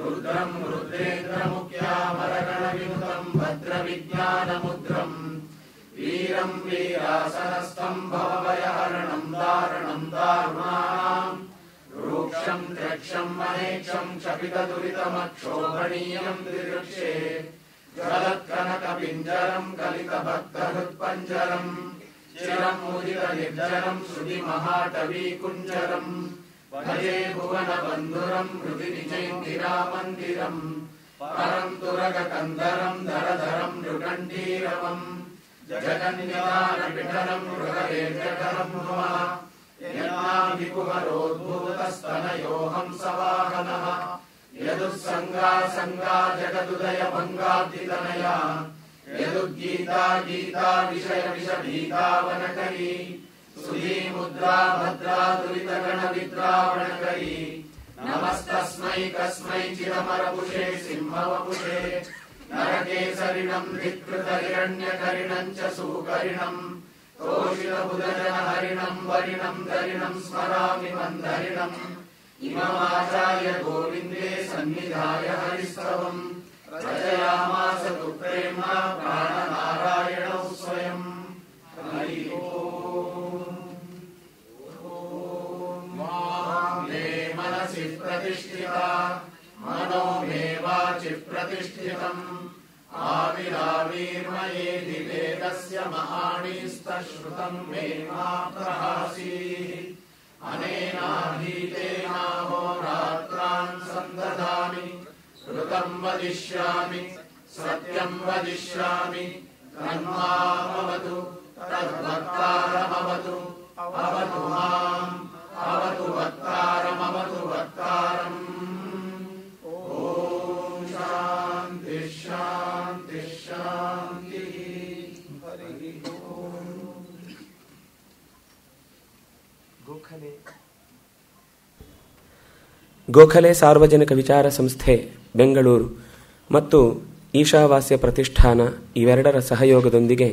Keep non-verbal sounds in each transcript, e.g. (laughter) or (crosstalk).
रुद्रम् रुद्रेन्द्रमुख्यामरगणविमुतम् भद्रविज्ञानमुद्रम् वीरम् वीरासहस्तम् भवभयहरणम् दारणम् दारुणाम् रोक्षम् द्रक्षम् मनेक्षम् चपितदुरितमक्षोभणीयम् दिवृक्षे जलत्कनकपिञ्जरम् कलितभक्तहृत्पञ्जरम् चिरम् मुदितनिर्जरम् श्रुतिमहाटवीकुञ्जरम् वाये भुवनबन्धुरम् बन्धुरं कृधिजिते दिरा मन्दिरं परं तुरग तन्दरम दडधरं रुकन्दिरवम् जगदन्यया विघरणं कृदयेन सवाहनः यदु संघा संगा जगतुदय पंगाधितनयः गीता विषय विषयविषदिता वनकनि सुही मुद्रा भद्रा दुरितगणविद्रा वणकरी नमस्तस्मै कस्मै चिरमरपुषे सिंहवपुषे नरकेसरिणम् धिकृतहिरण्यकरिणम् च सुकरिणम् ओषितबुधजनहरिणम् वरिणम् दरिणम् स्मरामि मन्धरिणम् इममाचार्य गोविन्दे सन्निधाय हरिस्तवम् रचयामास दुःप्रेम्णा प्राणनारायण मनो मे आविरावीर्मये आविराविर्मेदस्य महाणीस्तश्रुतम् मे मातृहासी अनेनाधीतेनाहोरात्रान् सन्दधामि श्रुतम् वदिष्यामि सत्यम् वदिष्यामि भवतु माम् ಅವತು ಗೋಖಲೆ ಸಾರ್ವಜನಿಕ ವಿಚಾರ ಸಂಸ್ಥೆ ಬೆಂಗಳೂರು ಮತ್ತು ಈಶಾವಾಸ್ಯ ಪ್ರತಿಷ್ಠಾನ ಇವೆರಡರ ಸಹಯೋಗದೊಂದಿಗೆ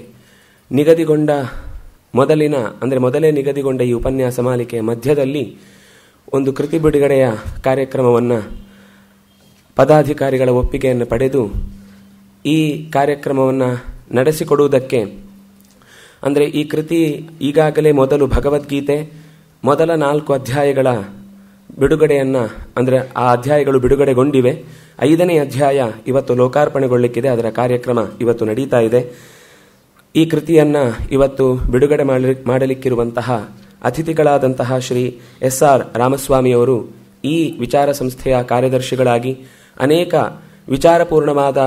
ನಿಗದಿಗೊಂಡ ಮೊದಲಿನ ಅಂದರೆ ಮೊದಲೇ ನಿಗದಿಗೊಂಡ ಈ ಉಪನ್ಯಾಸ ಮಾಲಿಕೆಯ ಮಧ್ಯದಲ್ಲಿ ಒಂದು ಕೃತಿ ಬಿಡುಗಡೆಯ ಕಾರ್ಯಕ್ರಮವನ್ನು ಪದಾಧಿಕಾರಿಗಳ ಒಪ್ಪಿಗೆಯನ್ನು ಪಡೆದು ಈ ಕಾರ್ಯಕ್ರಮವನ್ನು ನಡೆಸಿಕೊಡುವುದಕ್ಕೆ ಅಂದರೆ ಈ ಕೃತಿ ಈಗಾಗಲೇ ಮೊದಲು ಭಗವದ್ಗೀತೆ ಮೊದಲ ನಾಲ್ಕು ಅಧ್ಯಾಯಗಳ ಬಿಡುಗಡೆಯನ್ನು ಅಂದರೆ ಆ ಅಧ್ಯಾಯಗಳು ಬಿಡುಗಡೆಗೊಂಡಿವೆ ಐದನೇ ಅಧ್ಯಾಯ ಇವತ್ತು ಲೋಕಾರ್ಪಣೆಗೊಳ್ಳಿಕ್ಕಿದೆ ಅದರ ಕಾರ್ಯಕ್ರಮ ಇವತ್ತು ನಡೀತಾ ಇದೆ ಈ ಕೃತಿಯನ್ನು ಇವತ್ತು ಬಿಡುಗಡೆ ಮಾಡಲಿ ಮಾಡಲಿಕ್ಕಿರುವಂತಹ ಅತಿಥಿಗಳಾದಂತಹ ಶ್ರೀ ಎಸ್ ಆರ್ ರಾಮಸ್ವಾಮಿಯವರು ಈ ವಿಚಾರ ಸಂಸ್ಥೆಯ ಕಾರ್ಯದರ್ಶಿಗಳಾಗಿ ಅನೇಕ ವಿಚಾರಪೂರ್ಣವಾದ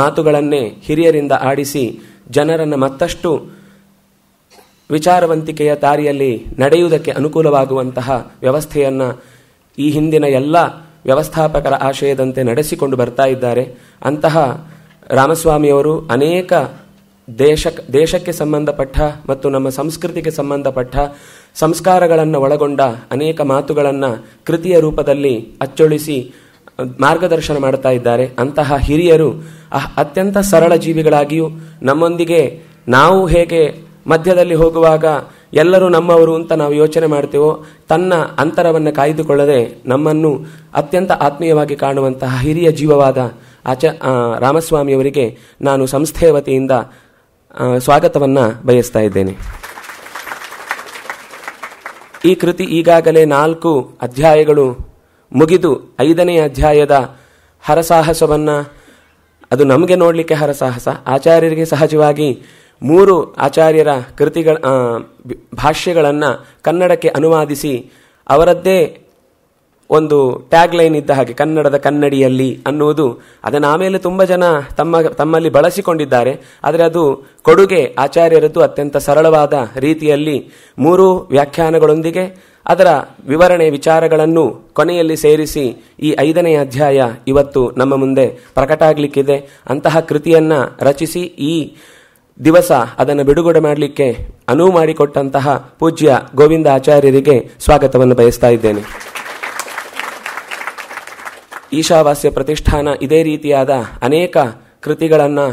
ಮಾತುಗಳನ್ನೇ ಹಿರಿಯರಿಂದ ಆಡಿಸಿ ಜನರನ್ನು ಮತ್ತಷ್ಟು ವಿಚಾರವಂತಿಕೆಯ ದಾರಿಯಲ್ಲಿ ನಡೆಯುವುದಕ್ಕೆ ಅನುಕೂಲವಾಗುವಂತಹ ವ್ಯವಸ್ಥೆಯನ್ನು ಈ ಹಿಂದಿನ ಎಲ್ಲ ವ್ಯವಸ್ಥಾಪಕರ ಆಶಯದಂತೆ ನಡೆಸಿಕೊಂಡು ಬರ್ತಾ ಇದ್ದಾರೆ ಅಂತಹ ರಾಮಸ್ವಾಮಿಯವರು ಅನೇಕ ದೇಶ ದೇಶಕ್ಕೆ ಸಂಬಂಧಪಟ್ಟ ಮತ್ತು ನಮ್ಮ ಸಂಸ್ಕೃತಿಗೆ ಸಂಬಂಧಪಟ್ಟ ಸಂಸ್ಕಾರಗಳನ್ನು ಒಳಗೊಂಡ ಅನೇಕ ಮಾತುಗಳನ್ನು ಕೃತಿಯ ರೂಪದಲ್ಲಿ ಅಚ್ಚೊಳಿಸಿ ಮಾರ್ಗದರ್ಶನ ಮಾಡ್ತಾ ಇದ್ದಾರೆ ಅಂತಹ ಹಿರಿಯರು ಅತ್ಯಂತ ಸರಳ ಜೀವಿಗಳಾಗಿಯೂ ನಮ್ಮೊಂದಿಗೆ ನಾವು ಹೇಗೆ ಮಧ್ಯದಲ್ಲಿ ಹೋಗುವಾಗ ಎಲ್ಲರೂ ನಮ್ಮವರು ಅಂತ ನಾವು ಯೋಚನೆ ಮಾಡ್ತೇವೋ ತನ್ನ ಅಂತರವನ್ನು ಕಾಯ್ದುಕೊಳ್ಳದೆ ನಮ್ಮನ್ನು ಅತ್ಯಂತ ಆತ್ಮೀಯವಾಗಿ ಕಾಣುವಂತಹ ಹಿರಿಯ ಜೀವವಾದ ಆಚ ರಾಮಸ್ವಾಮಿಯವರಿಗೆ ನಾನು ಸಂಸ್ಥೆಯ ವತಿಯಿಂದ ಸ್ವಾಗತವನ್ನು ಬಯಸ್ತಾ ಇದ್ದೇನೆ ಈ ಕೃತಿ ಈಗಾಗಲೇ ನಾಲ್ಕು ಅಧ್ಯಾಯಗಳು ಮುಗಿದು ಐದನೇ ಅಧ್ಯಾಯದ ಹರಸಾಹಸವನ್ನು ಅದು ನಮಗೆ ನೋಡಲಿಕ್ಕೆ ಹರಸಾಹಸ ಆಚಾರ್ಯರಿಗೆ ಸಹಜವಾಗಿ ಮೂರು ಆಚಾರ್ಯರ ಕೃತಿಗಳ ಭಾಷ್ಯಗಳನ್ನು ಕನ್ನಡಕ್ಕೆ ಅನುವಾದಿಸಿ ಅವರದ್ದೇ ಒಂದು ಟ್ಯಾಗ್ ಲೈನ್ ಇದ್ದ ಹಾಗೆ ಕನ್ನಡದ ಕನ್ನಡಿಯಲ್ಲಿ ಅನ್ನುವುದು ಅದನ್ನು ಆಮೇಲೆ ತುಂಬ ಜನ ತಮ್ಮ ತಮ್ಮಲ್ಲಿ ಬಳಸಿಕೊಂಡಿದ್ದಾರೆ ಆದರೆ ಅದು ಕೊಡುಗೆ ಆಚಾರ್ಯರದ್ದು ಅತ್ಯಂತ ಸರಳವಾದ ರೀತಿಯಲ್ಲಿ ಮೂರು ವ್ಯಾಖ್ಯಾನಗಳೊಂದಿಗೆ ಅದರ ವಿವರಣೆ ವಿಚಾರಗಳನ್ನು ಕೊನೆಯಲ್ಲಿ ಸೇರಿಸಿ ಈ ಐದನೇ ಅಧ್ಯಾಯ ಇವತ್ತು ನಮ್ಮ ಮುಂದೆ ಪ್ರಕಟ ಆಗಲಿಕ್ಕಿದೆ ಅಂತಹ ಕೃತಿಯನ್ನು ರಚಿಸಿ ಈ ದಿವಸ ಅದನ್ನು ಬಿಡುಗಡೆ ಮಾಡಲಿಕ್ಕೆ ಅನುವು ಮಾಡಿಕೊಟ್ಟಂತಹ ಪೂಜ್ಯ ಗೋವಿಂದ ಆಚಾರ್ಯರಿಗೆ ಸ್ವಾಗತವನ್ನು ಬಯಸ್ತಾ ಇದ್ದೇನೆ ಈಶಾವಾಸ್ಯ ಪ್ರತಿಷ್ಠಾನ ಇದೇ ರೀತಿಯಾದ ಅನೇಕ ಕೃತಿಗಳನ್ನು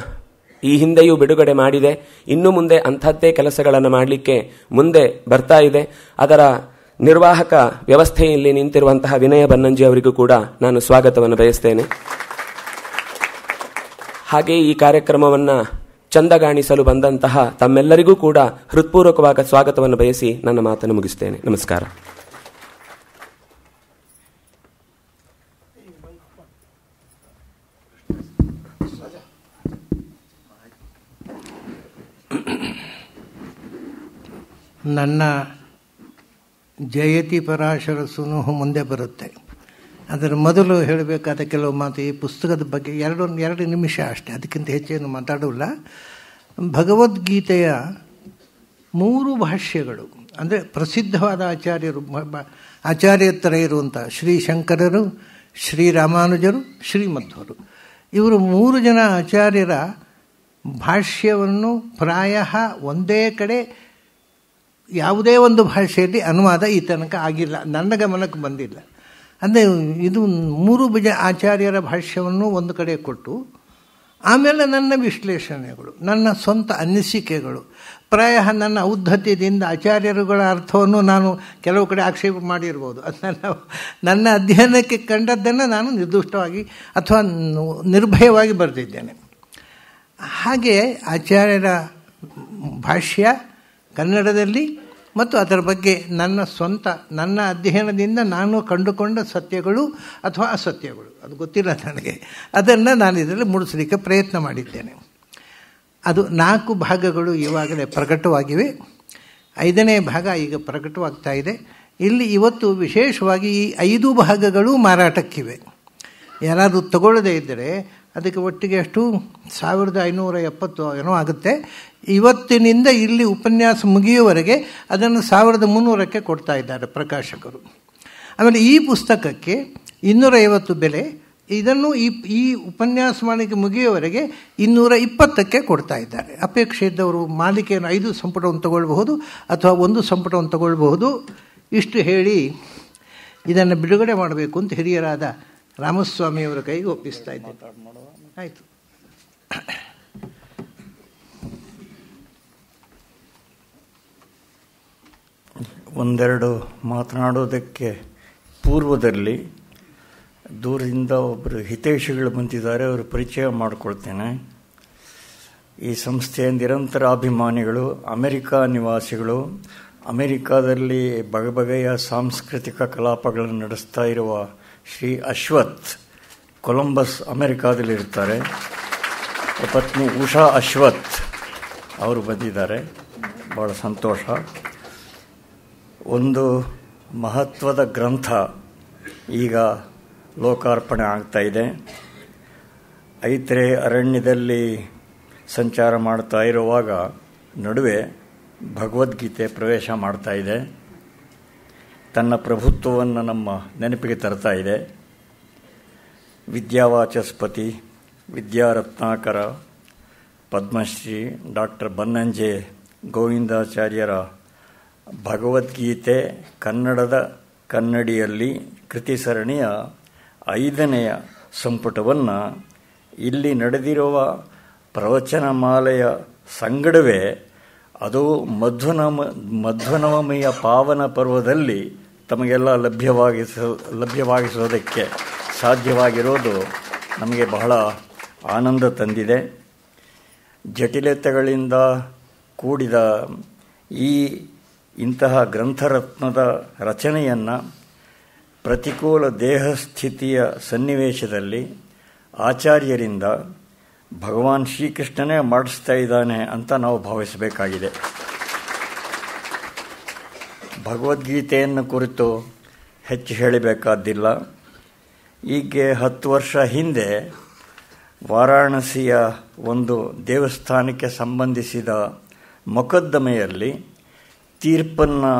ಈ ಹಿಂದೆಯೂ ಬಿಡುಗಡೆ ಮಾಡಿದೆ ಇನ್ನು ಮುಂದೆ ಅಂಥದ್ದೇ ಕೆಲಸಗಳನ್ನು ಮಾಡಲಿಕ್ಕೆ ಮುಂದೆ ಬರ್ತಾ ಇದೆ ಅದರ ನಿರ್ವಾಹಕ ವ್ಯವಸ್ಥೆಯಲ್ಲಿ ನಿಂತಿರುವಂತಹ ವಿನಯ ಬನ್ನಂಜಿ ಅವರಿಗೂ ಕೂಡ ನಾನು ಸ್ವಾಗತವನ್ನು ಬಯಸ್ತೇನೆ ಹಾಗೆಯೇ ಈ ಕಾರ್ಯಕ್ರಮವನ್ನು ಚಂದಗಾಣಿಸಲು ಬಂದಂತಹ ತಮ್ಮೆಲ್ಲರಿಗೂ ಕೂಡ ಹೃತ್ಪೂರ್ವಕವಾದ ಸ್ವಾಗತವನ್ನು ಬಯಸಿ ನನ್ನ ಮಾತನ್ನು ಮುಗಿಸ್ತೇನೆ ನಮಸ್ಕಾರ ನನ್ನ ಜಯತಿ ಪರಾಶರಸುನು ಮುಂದೆ ಬರುತ್ತೆ ಅದರ ಮೊದಲು ಹೇಳಬೇಕಾದ ಕೆಲವು ಮಾತು ಈ ಪುಸ್ತಕದ ಬಗ್ಗೆ ಎರಡೊಂದು ಎರಡು ನಿಮಿಷ ಅಷ್ಟೇ ಅದಕ್ಕಿಂತ ಹೆಚ್ಚೇನು ಮಾತಾಡೋಲ್ಲ ಭಗವದ್ಗೀತೆಯ ಮೂರು ಭಾಷ್ಯಗಳು ಅಂದರೆ ಪ್ರಸಿದ್ಧವಾದ ಆಚಾರ್ಯರು ಆಚಾರ್ಯತ್ತರ ಇರುವಂಥ ಶ್ರೀ ಶಂಕರರು ಶ್ರೀರಾಮಾನುಜರು ಶ್ರೀಮಧ್ವರು ಇವರು ಮೂರು ಜನ ಆಚಾರ್ಯರ ಭಾಷ್ಯವನ್ನು ಪ್ರಾಯ ಒಂದೇ ಕಡೆ ಯಾವುದೇ ಒಂದು ಭಾಷೆಯಲ್ಲಿ ಅನುವಾದ ಈ ತನಕ ಆಗಿಲ್ಲ ನನ್ನ ಗಮನಕ್ಕೆ ಬಂದಿಲ್ಲ ಅಂದರೆ ಇದು ಮೂರು ಬಜ ಆಚಾರ್ಯರ ಭಾಷ್ಯವನ್ನು ಒಂದು ಕಡೆ ಕೊಟ್ಟು ಆಮೇಲೆ ನನ್ನ ವಿಶ್ಲೇಷಣೆಗಳು ನನ್ನ ಸ್ವಂತ ಅನಿಸಿಕೆಗಳು ಪ್ರಾಯ ನನ್ನ ಔದ್ಧತ್ಯದಿಂದ ಆಚಾರ್ಯರುಗಳ ಅರ್ಥವನ್ನು ನಾನು ಕೆಲವು ಕಡೆ ಆಕ್ಷೇಪ ಮಾಡಿರ್ಬೋದು ಅದನ್ನ ನನ್ನ ನನ್ನ ಅಧ್ಯಯನಕ್ಕೆ ಕಂಡದ್ದನ್ನು ನಾನು ನಿರ್ದಿಷ್ಟವಾಗಿ ಅಥವಾ ನಿರ್ಭಯವಾಗಿ ಬರೆದಿದ್ದೇನೆ ಹಾಗೆ ಆಚಾರ್ಯರ ಭಾಷ್ಯ ಕನ್ನಡದಲ್ಲಿ ಮತ್ತು ಅದರ ಬಗ್ಗೆ ನನ್ನ ಸ್ವಂತ ನನ್ನ ಅಧ್ಯಯನದಿಂದ ನಾನು ಕಂಡುಕೊಂಡ ಸತ್ಯಗಳು ಅಥವಾ ಅಸತ್ಯಗಳು ಅದು ಗೊತ್ತಿಲ್ಲ ನನಗೆ ಅದನ್ನು ನಾನು ಇದರಲ್ಲಿ ಮೂಡಿಸಲಿಕ್ಕೆ ಪ್ರಯತ್ನ ಮಾಡಿದ್ದೇನೆ ಅದು ನಾಲ್ಕು ಭಾಗಗಳು ಇವಾಗಲೇ ಪ್ರಕಟವಾಗಿವೆ ಐದನೇ ಭಾಗ ಈಗ ಪ್ರಕಟವಾಗ್ತಾ ಇದೆ ಇಲ್ಲಿ ಇವತ್ತು ವಿಶೇಷವಾಗಿ ಈ ಐದು ಭಾಗಗಳು ಮಾರಾಟಕ್ಕಿವೆ ಏನಾದರೂ ತಗೊಳ್ಳದೇ ಇದ್ದರೆ ಅದಕ್ಕೆ ಒಟ್ಟಿಗೆ ಅಷ್ಟು ಸಾವಿರದ ಐನೂರ ಎಪ್ಪತ್ತು ಏನೋ ಆಗುತ್ತೆ ಇವತ್ತಿನಿಂದ ಇಲ್ಲಿ ಉಪನ್ಯಾಸ ಮುಗಿಯುವವರೆಗೆ ಅದನ್ನು ಸಾವಿರದ ಮುನ್ನೂರಕ್ಕೆ ಕೊಡ್ತಾ ಇದ್ದಾರೆ ಪ್ರಕಾಶಕರು ಆಮೇಲೆ ಈ ಪುಸ್ತಕಕ್ಕೆ ಇನ್ನೂರೈವತ್ತು ಬೆಲೆ ಇದನ್ನು ಈ ಈ ಉಪನ್ಯಾಸ ಮಾಡಿಕೆ ಮುಗಿಯುವವರೆಗೆ ಇನ್ನೂರ ಇಪ್ಪತ್ತಕ್ಕೆ ಕೊಡ್ತಾ ಇದ್ದಾರೆ ಅಪೇಕ್ಷೆ ಇದ್ದವರು ಮಾಲಿಕೆಯನ್ನು ಐದು ಸಂಪುಟವನ್ನು ತಗೊಳ್ಬಹುದು ಅಥವಾ ಒಂದು ಸಂಪುಟವನ್ನು ತಗೊಳ್ಬಹುದು ಇಷ್ಟು ಹೇಳಿ ಇದನ್ನು ಬಿಡುಗಡೆ ಮಾಡಬೇಕು ಅಂತ ಹಿರಿಯರಾದ ರಾಮಸ್ವಾಮಿಯವರ ಕೈಗೆ ಒಪ್ಪಿಸ್ತಾ ಇದ್ದೆ ಆಯಿತು ಒಂದೆರಡು ಮಾತನಾಡೋದಕ್ಕೆ ಪೂರ್ವದಲ್ಲಿ ದೂರದಿಂದ ಒಬ್ಬರು ಹಿತೈಷಿಗಳು ಬಂದಿದ್ದಾರೆ ಅವರು ಪರಿಚಯ ಮಾಡಿಕೊಳ್ತೇನೆ ಈ ಸಂಸ್ಥೆಯ ನಿರಂತರ ಅಭಿಮಾನಿಗಳು ಅಮೆರಿಕ ನಿವಾಸಿಗಳು ಅಮೆರಿಕಾದಲ್ಲಿ ಬಗೆಯ ಸಾಂಸ್ಕೃತಿಕ ಕಲಾಪಗಳನ್ನು ನಡೆಸ್ತಾ ಇರುವ ಶ್ರೀ ಅಶ್ವಥ್ ಕೊಲಂಬಸ್ ಅಮೆರಿಕಾದಲ್ಲಿರ್ತಾರೆ ಪತ್ನಿ ಉಷಾ ಅಶ್ವಥ್ ಅವರು ಬಂದಿದ್ದಾರೆ ಭಾಳ ಸಂತೋಷ ಒಂದು ಮಹತ್ವದ ಗ್ರಂಥ ಈಗ ಲೋಕಾರ್ಪಣೆ ಆಗ್ತಾ ಇದೆ ಐತ್ರೆ ಅರಣ್ಯದಲ್ಲಿ ಸಂಚಾರ ಮಾಡ್ತಾ ಇರುವಾಗ ನಡುವೆ ಭಗವದ್ಗೀತೆ ಪ್ರವೇಶ ಮಾಡ್ತಾ ಇದೆ ತನ್ನ ಪ್ರಭುತ್ವವನ್ನು ನಮ್ಮ ನೆನಪಿಗೆ ತರ್ತಾ ಇದೆ ವಿದ್ಯಾವಾಚಸ್ಪತಿ ವಿದ್ಯಾರತ್ನಾಕರ ಪದ್ಮಶ್ರೀ ಡಾಕ್ಟರ್ ಬನ್ನಂಜೆ ಗೋವಿಂದಾಚಾರ್ಯರ ಭಗವದ್ಗೀತೆ ಕನ್ನಡದ ಕನ್ನಡಿಯಲ್ಲಿ ಕೃತಿ ಸರಣಿಯ ಐದನೆಯ ಸಂಪುಟವನ್ನು ಇಲ್ಲಿ ನಡೆದಿರುವ ಪ್ರವಚನಮಾಲೆಯ ಸಂಗಡವೇ ಅದು ಮಧ್ವನಮ ಮಧ್ವನವಮಿಯ ಪಾವನ ಪರ್ವದಲ್ಲಿ ತಮಗೆಲ್ಲ ಲಭ್ಯವಾಗಿಸ ಲಭ್ಯವಾಗಿಸೋದಕ್ಕೆ ಸಾಧ್ಯವಾಗಿರೋದು ನಮಗೆ ಬಹಳ ಆನಂದ ತಂದಿದೆ ಜಟಿಲತೆಗಳಿಂದ ಕೂಡಿದ ಈ ಇಂತಹ ಗ್ರಂಥರತ್ನದ ರಚನೆಯನ್ನು ಪ್ರತಿಕೂಲ ದೇಹಸ್ಥಿತಿಯ ಸನ್ನಿವೇಶದಲ್ಲಿ ಆಚಾರ್ಯರಿಂದ ಭಗವಾನ್ ಶ್ರೀಕೃಷ್ಣನೇ ಮಾಡಿಸ್ತಾ ಇದ್ದಾನೆ ಅಂತ ನಾವು ಭಾವಿಸಬೇಕಾಗಿದೆ ಭಗವದ್ಗೀತೆಯನ್ನು ಕುರಿತು ಹೆಚ್ಚು ಹೇಳಬೇಕಾದ್ದಿಲ್ಲ ಹೀಗೆ ಹತ್ತು ವರ್ಷ ಹಿಂದೆ ವಾರಾಣಸಿಯ ಒಂದು ದೇವಸ್ಥಾನಕ್ಕೆ ಸಂಬಂಧಿಸಿದ ಮೊಕದ್ದಮೆಯಲ್ಲಿ ತೀರ್ಪನ್ನು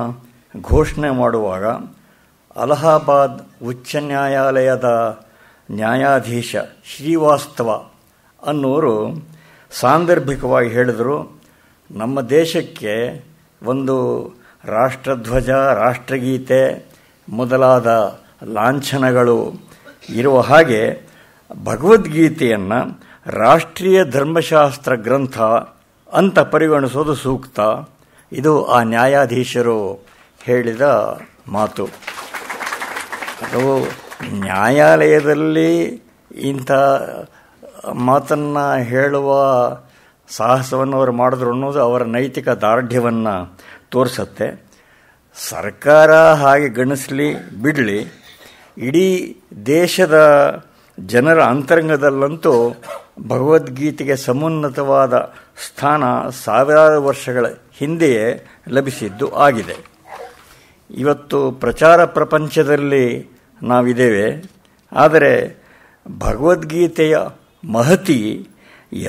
ಘೋಷಣೆ ಮಾಡುವಾಗ ಅಲಹಾಬಾದ್ ಉಚ್ಚ ನ್ಯಾಯಾಲಯದ ನ್ಯಾಯಾಧೀಶ ಶ್ರೀವಾಸ್ತವ ಅನ್ನೋರು ಸಾಂದರ್ಭಿಕವಾಗಿ ಹೇಳಿದರು ನಮ್ಮ ದೇಶಕ್ಕೆ ಒಂದು ರಾಷ್ಟ್ರಧ್ವಜ ರಾಷ್ಟ್ರಗೀತೆ ಮೊದಲಾದ ಲಾಂಛನಗಳು ಇರುವ ಹಾಗೆ ಭಗವದ್ಗೀತೆಯನ್ನು ರಾಷ್ಟ್ರೀಯ ಧರ್ಮಶಾಸ್ತ್ರ ಗ್ರಂಥ ಅಂತ ಪರಿಗಣಿಸೋದು ಸೂಕ್ತ ಇದು ಆ ನ್ಯಾಯಾಧೀಶರು ಹೇಳಿದ ಮಾತು ಅದು ನ್ಯಾಯಾಲಯದಲ್ಲಿ ಇಂಥ ಮಾತನ್ನು ಹೇಳುವ ಸಾಹಸವನ್ನು ಅವರು ಮಾಡಿದ್ರು ಅನ್ನೋದು ಅವರ ನೈತಿಕ ದಾರ್ಢ್ಯವನ್ನು ತೋರಿಸುತ್ತೆ ಸರ್ಕಾರ ಹಾಗೆ ಗಣಿಸಲಿ ಬಿಡಲಿ ಇಡೀ ದೇಶದ ಜನರ ಅಂತರಂಗದಲ್ಲಂತೂ ಭಗವದ್ಗೀತೆಗೆ ಸಮುನ್ನತವಾದ ಸ್ಥಾನ ಸಾವಿರಾರು ವರ್ಷಗಳ ಹಿಂದೆಯೇ ಲಭಿಸಿದ್ದು ಆಗಿದೆ ಇವತ್ತು ಪ್ರಚಾರ ಪ್ರಪಂಚದಲ್ಲಿ ನಾವಿದ್ದೇವೆ ಆದರೆ ಭಗವದ್ಗೀತೆಯ ಮಹತಿ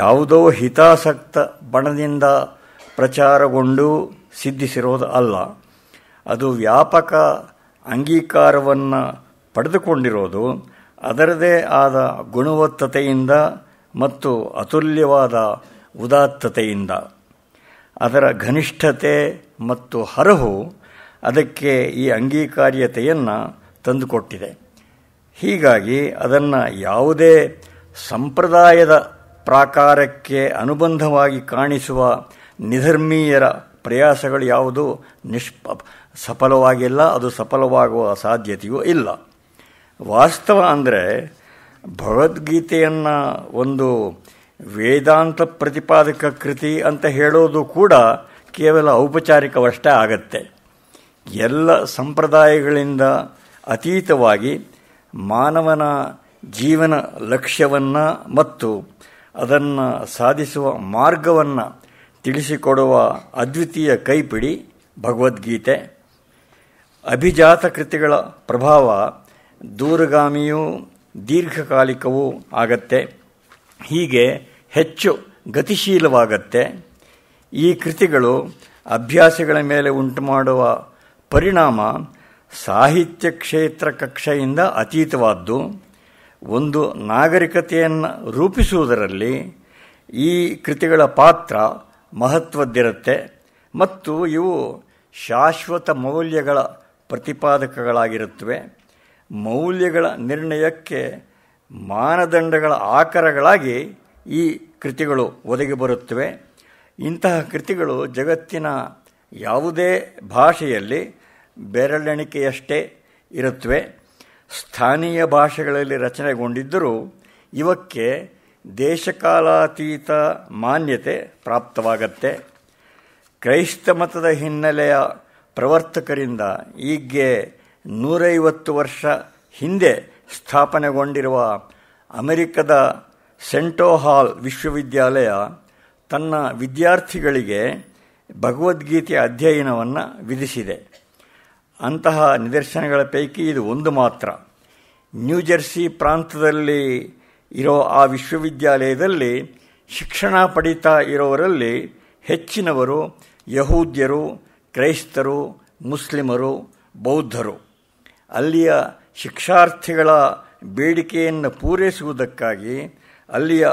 ಯಾವುದೋ ಹಿತಾಸಕ್ತ ಬಣದಿಂದ ಪ್ರಚಾರಗೊಂಡು ಸಿದ್ಧಿಸಿರೋದು ಅಲ್ಲ ಅದು ವ್ಯಾಪಕ ಅಂಗೀಕಾರವನ್ನು ಪಡೆದುಕೊಂಡಿರೋದು ಅದರದೇ ಆದ ಗುಣವತ್ತತೆಯಿಂದ ಮತ್ತು ಅತುಲ್ಯವಾದ ಉದಾತ್ತತೆಯಿಂದ ಅದರ ಘನಿಷ್ಠತೆ ಮತ್ತು ಹರಹು ಅದಕ್ಕೆ ಈ ಅಂಗೀಕಾರ್ಯತೆಯನ್ನು ತಂದುಕೊಟ್ಟಿದೆ ಹೀಗಾಗಿ ಅದನ್ನು ಯಾವುದೇ ಸಂಪ್ರದಾಯದ ಪ್ರಾಕಾರಕ್ಕೆ ಅನುಬಂಧವಾಗಿ ಕಾಣಿಸುವ ನಿಧರ್ಮೀಯರ ಪ್ರಯಾಸಗಳು ಯಾವುದು ನಿಷ್ಪ ಸಫಲವಾಗಿಲ್ಲ ಅದು ಸಫಲವಾಗುವ ಸಾಧ್ಯತೆಯೂ ಇಲ್ಲ ವಾಸ್ತವ ಅಂದರೆ ಭಗವದ್ಗೀತೆಯನ್ನು ಒಂದು ವೇದಾಂತ ಪ್ರತಿಪಾದಕ ಕೃತಿ ಅಂತ ಹೇಳೋದು ಕೂಡ ಕೇವಲ ಔಪಚಾರಿಕವಷ್ಟೇ ಆಗತ್ತೆ ಎಲ್ಲ ಸಂಪ್ರದಾಯಗಳಿಂದ ಅತೀತವಾಗಿ ಮಾನವನ ಜೀವನ ಲಕ್ಷ್ಯವನ್ನು ಮತ್ತು ಅದನ್ನು ಸಾಧಿಸುವ ಮಾರ್ಗವನ್ನು ತಿಳಿಸಿಕೊಡುವ ಅದ್ವಿತೀಯ ಕೈಪಿಡಿ ಭಗವದ್ಗೀತೆ ಅಭಿಜಾತ ಕೃತಿಗಳ ಪ್ರಭಾವ ದೂರಗಾಮಿಯೂ ದೀರ್ಘಕಾಲಿಕವೂ ಆಗತ್ತೆ ಹೀಗೆ ಹೆಚ್ಚು ಗತಿಶೀಲವಾಗತ್ತೆ ಈ ಕೃತಿಗಳು ಅಭ್ಯಾಸಗಳ ಮೇಲೆ ಉಂಟು ಮಾಡುವ ಪರಿಣಾಮ ಸಾಹಿತ್ಯ ಕ್ಷೇತ್ರ ಕಕ್ಷೆಯಿಂದ ಅತೀತವಾದ್ದು ಒಂದು ನಾಗರಿಕತೆಯನ್ನು ರೂಪಿಸುವುದರಲ್ಲಿ ಈ ಕೃತಿಗಳ ಪಾತ್ರ ಮಹತ್ವದ್ದಿರುತ್ತೆ ಮತ್ತು ಇವು ಶಾಶ್ವತ ಮೌಲ್ಯಗಳ ಪ್ರತಿಪಾದಕಗಳಾಗಿರುತ್ತವೆ ಮೌಲ್ಯಗಳ ನಿರ್ಣಯಕ್ಕೆ ಮಾನದಂಡಗಳ ಆಕರಗಳಾಗಿ ಈ ಕೃತಿಗಳು ಒದಗಿ ಬರುತ್ತವೆ ಇಂತಹ ಕೃತಿಗಳು ಜಗತ್ತಿನ ಯಾವುದೇ ಭಾಷೆಯಲ್ಲಿ ಬೆರಳೆಣಿಕೆಯಷ್ಟೇ ಇರುತ್ತವೆ ಸ್ಥಾನೀಯ ಭಾಷೆಗಳಲ್ಲಿ ರಚನೆಗೊಂಡಿದ್ದರೂ ಇವಕ್ಕೆ ದೇಶಕಾಲಾತೀತ ಮಾನ್ಯತೆ ಪ್ರಾಪ್ತವಾಗತ್ತೆ ಕ್ರೈಸ್ತ ಮತದ ಹಿನ್ನೆಲೆಯ ಪ್ರವರ್ತಕರಿಂದ ಈಗ್ಗೆ ನೂರೈವತ್ತು ವರ್ಷ ಹಿಂದೆ ಸ್ಥಾಪನೆಗೊಂಡಿರುವ ಅಮೆರಿಕದ ಸೆಂಟೋ ಹಾಲ್ ವಿಶ್ವವಿದ್ಯಾಲಯ ತನ್ನ ವಿದ್ಯಾರ್ಥಿಗಳಿಗೆ ಭಗವದ್ಗೀತೆಯ ಅಧ್ಯಯನವನ್ನು ವಿಧಿಸಿದೆ ಅಂತಹ ನಿದರ್ಶನಗಳ ಪೈಕಿ ಇದು ಒಂದು ಮಾತ್ರ ನ್ಯೂಜೆರ್ಸಿ ಪ್ರಾಂತದಲ್ಲಿ ಇರೋ ಆ ವಿಶ್ವವಿದ್ಯಾಲಯದಲ್ಲಿ ಶಿಕ್ಷಣ ಪಡೀತಾ ಇರೋವರಲ್ಲಿ ಹೆಚ್ಚಿನವರು ಯಹೂದ್ಯರು ಕ್ರೈಸ್ತರು ಮುಸ್ಲಿಮರು ಬೌದ್ಧರು ಅಲ್ಲಿಯ ಶಿಕ್ಷಾರ್ಥಿಗಳ ಬೇಡಿಕೆಯನ್ನು ಪೂರೈಸುವುದಕ್ಕಾಗಿ ಅಲ್ಲಿಯ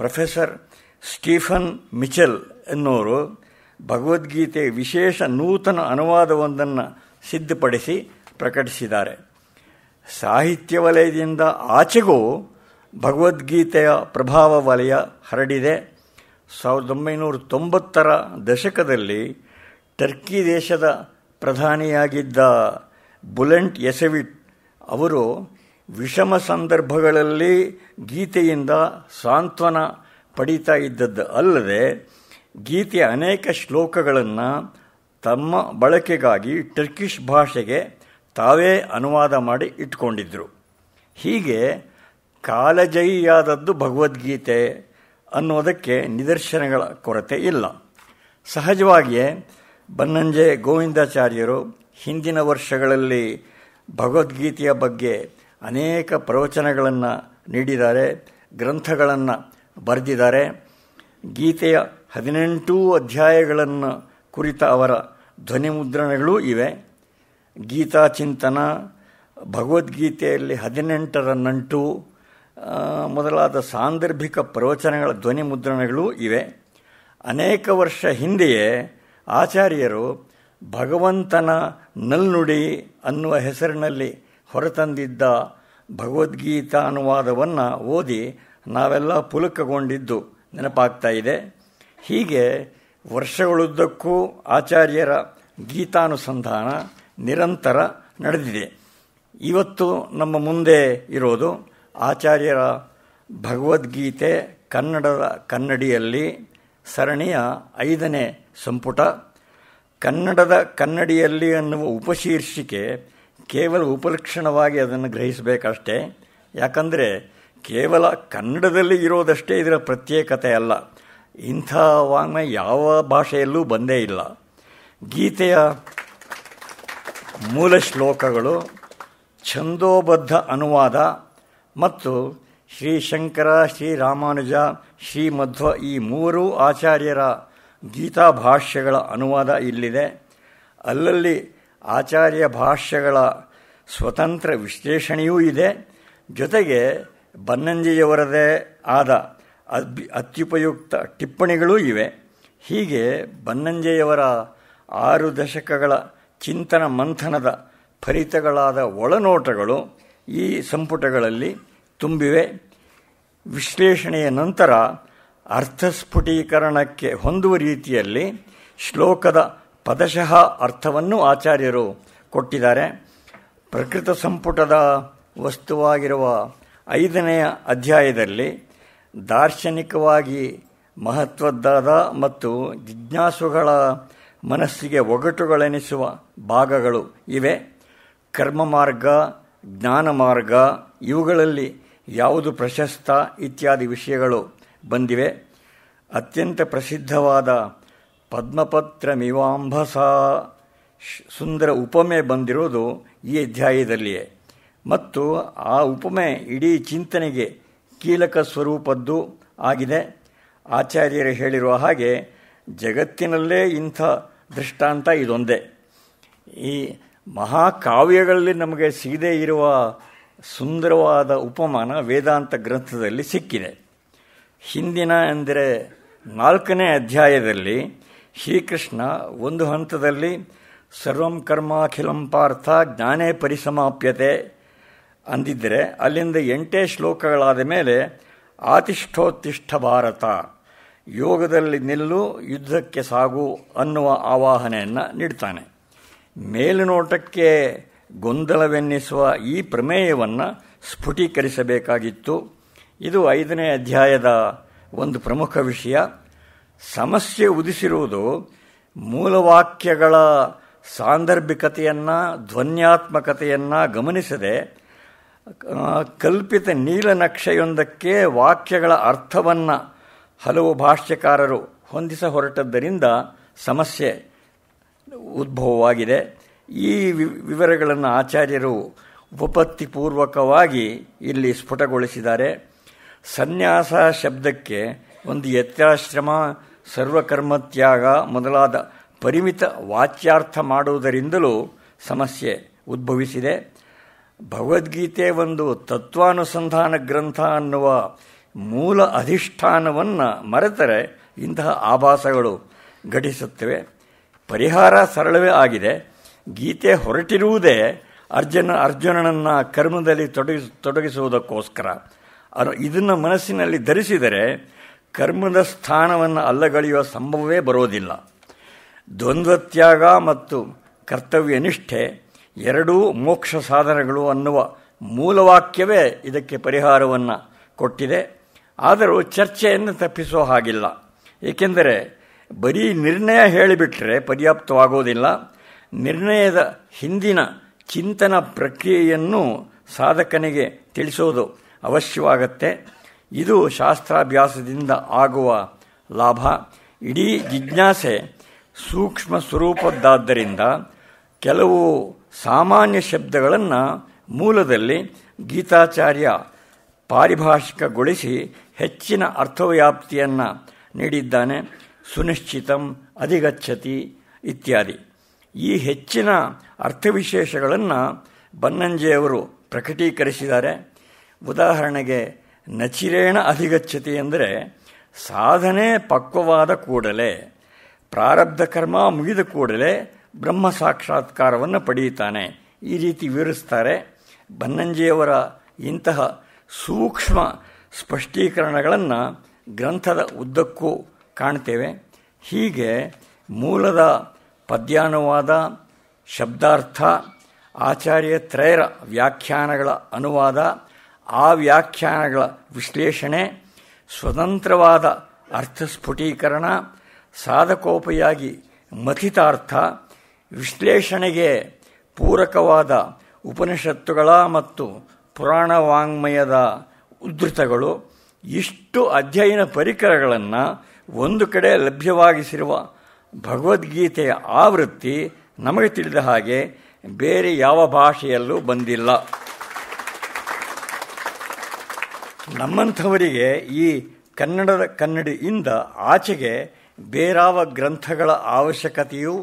ಪ್ರೊಫೆಸರ್ ಸ್ಟೀಫನ್ ಮಿಚೆಲ್ ಎನ್ನುವರು ಭಗವದ್ಗೀತೆ ವಿಶೇಷ ನೂತನ ಅನುವಾದವೊಂದನ್ನು ಸಿದ್ಧಪಡಿಸಿ ಪ್ರಕಟಿಸಿದ್ದಾರೆ ಸಾಹಿತ್ಯ ವಲಯದಿಂದ ಆಚೆಗೂ ಭಗವದ್ಗೀತೆಯ ಪ್ರಭಾವ ವಲಯ ಹರಡಿದೆ ಸಾವಿರದ ಒಂಬೈನೂರ ತೊಂಬತ್ತರ ದಶಕದಲ್ಲಿ ಟರ್ಕಿ ದೇಶದ ಪ್ರಧಾನಿಯಾಗಿದ್ದ ಬುಲೆಂಟ್ ಎಸೆವಿಟ್ ಅವರು ವಿಷಮ ಸಂದರ್ಭಗಳಲ್ಲಿ ಗೀತೆಯಿಂದ ಸಾಂತ್ವನ ಪಡೀತಾ ಇದ್ದದ್ದು ಅಲ್ಲದೆ ಗೀತೆಯ ಅನೇಕ ಶ್ಲೋಕಗಳನ್ನು ತಮ್ಮ ಬಳಕೆಗಾಗಿ ಟರ್ಕಿಶ್ ಭಾಷೆಗೆ ತಾವೇ ಅನುವಾದ ಮಾಡಿ ಇಟ್ಕೊಂಡಿದ್ದರು ಹೀಗೆ ಕಾಲಜಯಿಯಾದದ್ದು ಭಗವದ್ಗೀತೆ ಅನ್ನೋದಕ್ಕೆ ನಿದರ್ಶನಗಳ ಕೊರತೆ ಇಲ್ಲ ಸಹಜವಾಗಿಯೇ ಬನ್ನಂಜೆ ಗೋವಿಂದಾಚಾರ್ಯರು ಹಿಂದಿನ ವರ್ಷಗಳಲ್ಲಿ ಭಗವದ್ಗೀತೆಯ ಬಗ್ಗೆ ಅನೇಕ ಪ್ರವಚನಗಳನ್ನು ನೀಡಿದ್ದಾರೆ ಗ್ರಂಥಗಳನ್ನು ಬರೆದಿದ್ದಾರೆ ಗೀತೆಯ ಹದಿನೆಂಟು ಅಧ್ಯಾಯಗಳನ್ನು ಕುರಿತ ಅವರ ಧ್ವನಿಮುದ್ರಣಗಳೂ ಇವೆ ಗೀತಾ ಚಿಂತನ ಭಗವದ್ಗೀತೆಯಲ್ಲಿ ಹದಿನೆಂಟರ ನಂಟು ಮೊದಲಾದ ಸಾಂದರ್ಭಿಕ ಪ್ರವಚನಗಳ ಧ್ವನಿ ಮುದ್ರಣಗಳೂ ಇವೆ ಅನೇಕ ವರ್ಷ ಹಿಂದೆಯೇ ಆಚಾರ್ಯರು ಭಗವಂತನ ನಲ್ನುಡಿ ಅನ್ನುವ ಹೆಸರಿನಲ್ಲಿ ಹೊರತಂದಿದ್ದ ಭಗವದ್ಗೀತಾ ಅನುವಾದವನ್ನು ಓದಿ ನಾವೆಲ್ಲ ಪುಲಕಗೊಂಡಿದ್ದು ನೆನಪಾಗ್ತಾ ಇದೆ ಹೀಗೆ ವರ್ಷಗಳುದ್ದಕ್ಕೂ ಆಚಾರ್ಯರ ಗೀತಾನುಸಂಧಾನ ನಿರಂತರ ನಡೆದಿದೆ ಇವತ್ತು ನಮ್ಮ ಮುಂದೆ ಇರೋದು ಆಚಾರ್ಯರ ಭಗವದ್ಗೀತೆ ಕನ್ನಡದ ಕನ್ನಡಿಯಲ್ಲಿ ಸರಣಿಯ ಐದನೇ ಸಂಪುಟ ಕನ್ನಡದ ಕನ್ನಡಿಯಲ್ಲಿ ಅನ್ನುವ ಉಪಶೀರ್ಷಿಕೆ ಕೇವಲ ಉಪಲಕ್ಷಣವಾಗಿ ಅದನ್ನು ಗ್ರಹಿಸಬೇಕಷ್ಟೇ ಯಾಕಂದರೆ ಕೇವಲ ಕನ್ನಡದಲ್ಲಿ ಇರೋದಷ್ಟೇ ಇದರ ಪ್ರತ್ಯೇಕತೆ ಅಲ್ಲ ಇಂಥ ವಾಂಗ್ಮಯ ಯಾವ ಭಾಷೆಯಲ್ಲೂ ಬಂದೇ ಇಲ್ಲ ಗೀತೆಯ ಮೂಲ ಶ್ಲೋಕಗಳು ಛಂದೋಬದ್ಧ ಅನುವಾದ ಮತ್ತು ಶ್ರೀ ಶಂಕರ ಶ್ರೀ ರಾಮಾನುಜ ಶ್ರೀ ಮಧ್ವ ಈ ಮೂರೂ ಆಚಾರ್ಯರ ಗೀತಾ ಭಾಷ್ಯಗಳ ಅನುವಾದ ಇಲ್ಲಿದೆ ಅಲ್ಲಲ್ಲಿ ಆಚಾರ್ಯ ಭಾಷ್ಯಗಳ ಸ್ವತಂತ್ರ ವಿಶ್ಲೇಷಣೆಯೂ ಇದೆ ಜೊತೆಗೆ ಬನ್ನಂಜಿಯವರದೇ ಆದ ಅದ್ ಅತ್ಯುಪಯುಕ್ತ ಟಿಪ್ಪಣಿಗಳೂ ಇವೆ ಹೀಗೆ ಬನ್ನಂಜೆಯವರ ಆರು ದಶಕಗಳ ಚಿಂತನ ಮಂಥನದ ಫಲಿತಗಳಾದ ಒಳನೋಟಗಳು ಈ ಸಂಪುಟಗಳಲ್ಲಿ ತುಂಬಿವೆ ವಿಶ್ಲೇಷಣೆಯ ನಂತರ ಅರ್ಥಸ್ಫುಟೀಕರಣಕ್ಕೆ ಹೊಂದುವ ರೀತಿಯಲ್ಲಿ ಶ್ಲೋಕದ ಪದಶಃ ಅರ್ಥವನ್ನು ಆಚಾರ್ಯರು ಕೊಟ್ಟಿದ್ದಾರೆ ಪ್ರಕೃತ ಸಂಪುಟದ ವಸ್ತುವಾಗಿರುವ ಐದನೆಯ ಅಧ್ಯಾಯದಲ್ಲಿ ದಾರ್ಶನಿಕವಾಗಿ ಮಹತ್ವದ್ದಾದ ಮತ್ತು ಜಿಜ್ಞಾಸುಗಳ ಮನಸ್ಸಿಗೆ ಒಗಟುಗಳೆನಿಸುವ ಭಾಗಗಳು ಇವೆ ಕರ್ಮ ಮಾರ್ಗ ಜ್ಞಾನ ಮಾರ್ಗ ಇವುಗಳಲ್ಲಿ ಯಾವುದು ಪ್ರಶಸ್ತ ಇತ್ಯಾದಿ ವಿಷಯಗಳು ಬಂದಿವೆ ಅತ್ಯಂತ ಪ್ರಸಿದ್ಧವಾದ ಪದ್ಮಪತ್ರ ಮೀವಾಂಭಸ ಸುಂದರ ಉಪಮೆ ಬಂದಿರೋದು ಈ ಅಧ್ಯಾಯದಲ್ಲಿಯೇ ಮತ್ತು ಆ ಉಪಮೆ ಇಡೀ ಚಿಂತನೆಗೆ ಕೀಲಕ ಸ್ವರೂಪದ್ದು ಆಗಿದೆ ಆಚಾರ್ಯರು ಹೇಳಿರುವ ಹಾಗೆ ಜಗತ್ತಿನಲ್ಲೇ ಇಂಥ ದೃಷ್ಟಾಂತ ಇದೊಂದೇ ಈ ಮಹಾಕಾವ್ಯಗಳಲ್ಲಿ ನಮಗೆ ಸಿಗದೇ ಇರುವ ಸುಂದರವಾದ ಉಪಮಾನ ವೇದಾಂತ ಗ್ರಂಥದಲ್ಲಿ ಸಿಕ್ಕಿದೆ ಹಿಂದಿನ ಅಂದರೆ ನಾಲ್ಕನೇ ಅಧ್ಯಾಯದಲ್ಲಿ ಶ್ರೀಕೃಷ್ಣ ಒಂದು ಹಂತದಲ್ಲಿ ಸರ್ವಂ ಕರ್ಮಾಖಿಲಂ ಪಾರ್ಥ ಜ್ಞಾನೇ ಪರಿಸಮಾಪ್ಯತೆ ಅಂದಿದ್ದರೆ ಅಲ್ಲಿಂದ ಎಂಟೇ ಶ್ಲೋಕಗಳಾದ ಮೇಲೆ ಆತಿಷ್ಠೋತ್ತಿಷ್ಠ ಭಾರತ ಯೋಗದಲ್ಲಿ ನಿಲ್ಲು ಯುದ್ಧಕ್ಕೆ ಸಾಗು ಅನ್ನುವ ಆವಾಹನೆಯನ್ನು ನೀಡ್ತಾನೆ ಮೇಲುನೋಟಕ್ಕೆ ಗೊಂದಲವೆನ್ನಿಸುವ ಈ ಪ್ರಮೇಯವನ್ನು ಸ್ಫುಟೀಕರಿಸಬೇಕಾಗಿತ್ತು ಇದು ಐದನೇ ಅಧ್ಯಾಯದ ಒಂದು ಪ್ರಮುಖ ವಿಷಯ ಸಮಸ್ಯೆ ಉದಿಸಿರುವುದು ಮೂಲವಾಕ್ಯಗಳ ಸಾಂದರ್ಭಿಕತೆಯನ್ನು ಧ್ವನ್ಯಾತ್ಮಕತೆಯನ್ನು ಗಮನಿಸದೆ ಕಲ್ಪಿತ ನೀಲನಕ್ಷೆಯೊಂದಕ್ಕೆ ವಾಕ್ಯಗಳ ಅರ್ಥವನ್ನು ಹಲವು ಭಾಷ್ಯಕಾರರು ಹೊಂದಿಸ ಹೊರಟದ್ದರಿಂದ ಸಮಸ್ಯೆ ಉದ್ಭವವಾಗಿದೆ ಈ ವಿವರಗಳನ್ನು ಆಚಾರ್ಯರು ಉಪಪತ್ತಿಪೂರ್ವಕವಾಗಿ ಇಲ್ಲಿ ಸ್ಫುಟಗೊಳಿಸಿದ್ದಾರೆ ಸನ್ಯಾಸ ಶಬ್ದಕ್ಕೆ ಒಂದು ಯತ್ಯಾಶ್ರಮ ಸರ್ವಕರ್ಮತ್ಯಾಗ ಮೊದಲಾದ ಪರಿಮಿತ ವಾಚ್ಯಾರ್ಥ ಮಾಡುವುದರಿಂದಲೂ ಸಮಸ್ಯೆ ಉದ್ಭವಿಸಿದೆ ಭಗವದ್ಗೀತೆ ಒಂದು ತತ್ವಾನುಸಂಧಾನ ಗ್ರಂಥ ಅನ್ನುವ ಮೂಲ ಅಧಿಷ್ಠಾನವನ್ನು ಮರೆತರೆ ಇಂತಹ ಆಭಾಸಗಳು ಘಟಿಸುತ್ತವೆ ಪರಿಹಾರ ಸರಳವೇ ಆಗಿದೆ ಗೀತೆ ಹೊರಟಿರುವುದೇ ಅರ್ಜುನ ಅರ್ಜುನನನ್ನು ಕರ್ಮದಲ್ಲಿ ತೊಡಗಿಸ್ ತೊಡಗಿಸುವುದಕ್ಕೋಸ್ಕರ ಅದು ಇದನ್ನು ಮನಸ್ಸಿನಲ್ಲಿ ಧರಿಸಿದರೆ ಕರ್ಮದ ಸ್ಥಾನವನ್ನು ಅಲ್ಲಗಳೆಯುವ ಸಂಭವವೇ ಬರೋದಿಲ್ಲ ದ್ವಂದ್ವತ್ಯಾಗ ಮತ್ತು ಕರ್ತವ್ಯ ನಿಷ್ಠೆ ಎರಡೂ ಮೋಕ್ಷ ಸಾಧನಗಳು ಅನ್ನುವ ಮೂಲವಾಕ್ಯವೇ ಇದಕ್ಕೆ ಪರಿಹಾರವನ್ನು ಕೊಟ್ಟಿದೆ ಆದರೂ ಚರ್ಚೆಯನ್ನು ತಪ್ಪಿಸೋ ಹಾಗಿಲ್ಲ ಏಕೆಂದರೆ ಬರೀ ನಿರ್ಣಯ ಹೇಳಿಬಿಟ್ರೆ ಪರ್ಯಾಪ್ತವಾಗೋದಿಲ್ಲ ನಿರ್ಣಯದ ಹಿಂದಿನ ಚಿಂತನ ಪ್ರಕ್ರಿಯೆಯನ್ನು ಸಾಧಕನಿಗೆ ತಿಳಿಸೋದು ಅವಶ್ಯವಾಗತ್ತೆ ಇದು ಶಾಸ್ತ್ರಾಭ್ಯಾಸದಿಂದ ಆಗುವ ಲಾಭ ಇಡೀ ಜಿಜ್ಞಾಸೆ ಸೂಕ್ಷ್ಮ ಸ್ವರೂಪದ್ದಾದ್ದರಿಂದ ಕೆಲವು ಸಾಮಾನ್ಯ ಶಬ್ದಗಳನ್ನು ಮೂಲದಲ್ಲಿ ಗೀತಾಚಾರ್ಯ ಪಾರಿಭಾಷಿಕಗೊಳಿಸಿ ಹೆಚ್ಚಿನ ಅರ್ಥವ್ಯಾಪ್ತಿಯನ್ನು ನೀಡಿದ್ದಾನೆ ಸುನಿಶ್ಚಿತಂ ಅಧಿಗಚ್ಚತಿ ಇತ್ಯಾದಿ ಈ ಹೆಚ್ಚಿನ ಅರ್ಥವಿಶೇಷಗಳನ್ನು ಬನ್ನಂಜೆಯವರು ಪ್ರಕಟೀಕರಿಸಿದ್ದಾರೆ ಉದಾಹರಣೆಗೆ ನಚಿರೇಣ ಅಧಿಗಚ್ಚತಿ ಅಂದರೆ ಸಾಧನೆ ಪಕ್ವವಾದ ಕೂಡಲೇ ಪ್ರಾರಬ್ಧ ಕರ್ಮ ಮುಗಿದ ಕೂಡಲೇ ಬ್ರಹ್ಮ ಸಾಕ್ಷಾತ್ಕಾರವನ್ನು ಪಡೆಯುತ್ತಾನೆ ಈ ರೀತಿ ವಿವರಿಸ್ತಾರೆ ಬನ್ನಂಜಿಯವರ ಇಂತಹ ಸೂಕ್ಷ್ಮ ಸ್ಪಷ್ಟೀಕರಣಗಳನ್ನು ಗ್ರಂಥದ ಉದ್ದಕ್ಕೂ ಕಾಣ್ತೇವೆ ಹೀಗೆ ಮೂಲದ ಪದ್ಯಾನುವಾದ ಶಬ್ದಾರ್ಥ ಆಚಾರ್ಯ ತ್ರಯರ ವ್ಯಾಖ್ಯಾನಗಳ ಅನುವಾದ ಆ ವ್ಯಾಖ್ಯಾನಗಳ ವಿಶ್ಲೇಷಣೆ ಸ್ವತಂತ್ರವಾದ ಅರ್ಥಸ್ಫುಟೀಕರಣ ಸಾಧಕೋಪೆಯಾಗಿ ಮಥಿತಾರ್ಥ ವಿಶ್ಲೇಷಣೆಗೆ ಪೂರಕವಾದ ಉಪನಿಷತ್ತುಗಳ ಮತ್ತು ಪುರಾಣ ವಾಂಗ್ಮಯದ ಉದ್ಧತಗಳು ಇಷ್ಟು ಅಧ್ಯಯನ ಪರಿಕರಗಳನ್ನು ಒಂದು ಕಡೆ ಲಭ್ಯವಾಗಿಸಿರುವ ಭಗವದ್ಗೀತೆಯ ಆವೃತ್ತಿ ನಮಗೆ ತಿಳಿದ ಹಾಗೆ ಬೇರೆ ಯಾವ ಭಾಷೆಯಲ್ಲೂ ಬಂದಿಲ್ಲ ನಮ್ಮಂಥವರಿಗೆ ಈ ಕನ್ನಡದ ಕನ್ನಡಿಯಿಂದ ಆಚೆಗೆ ಬೇರಾವ ಗ್ರಂಥಗಳ ಅವಶ್ಯಕತೆಯೂ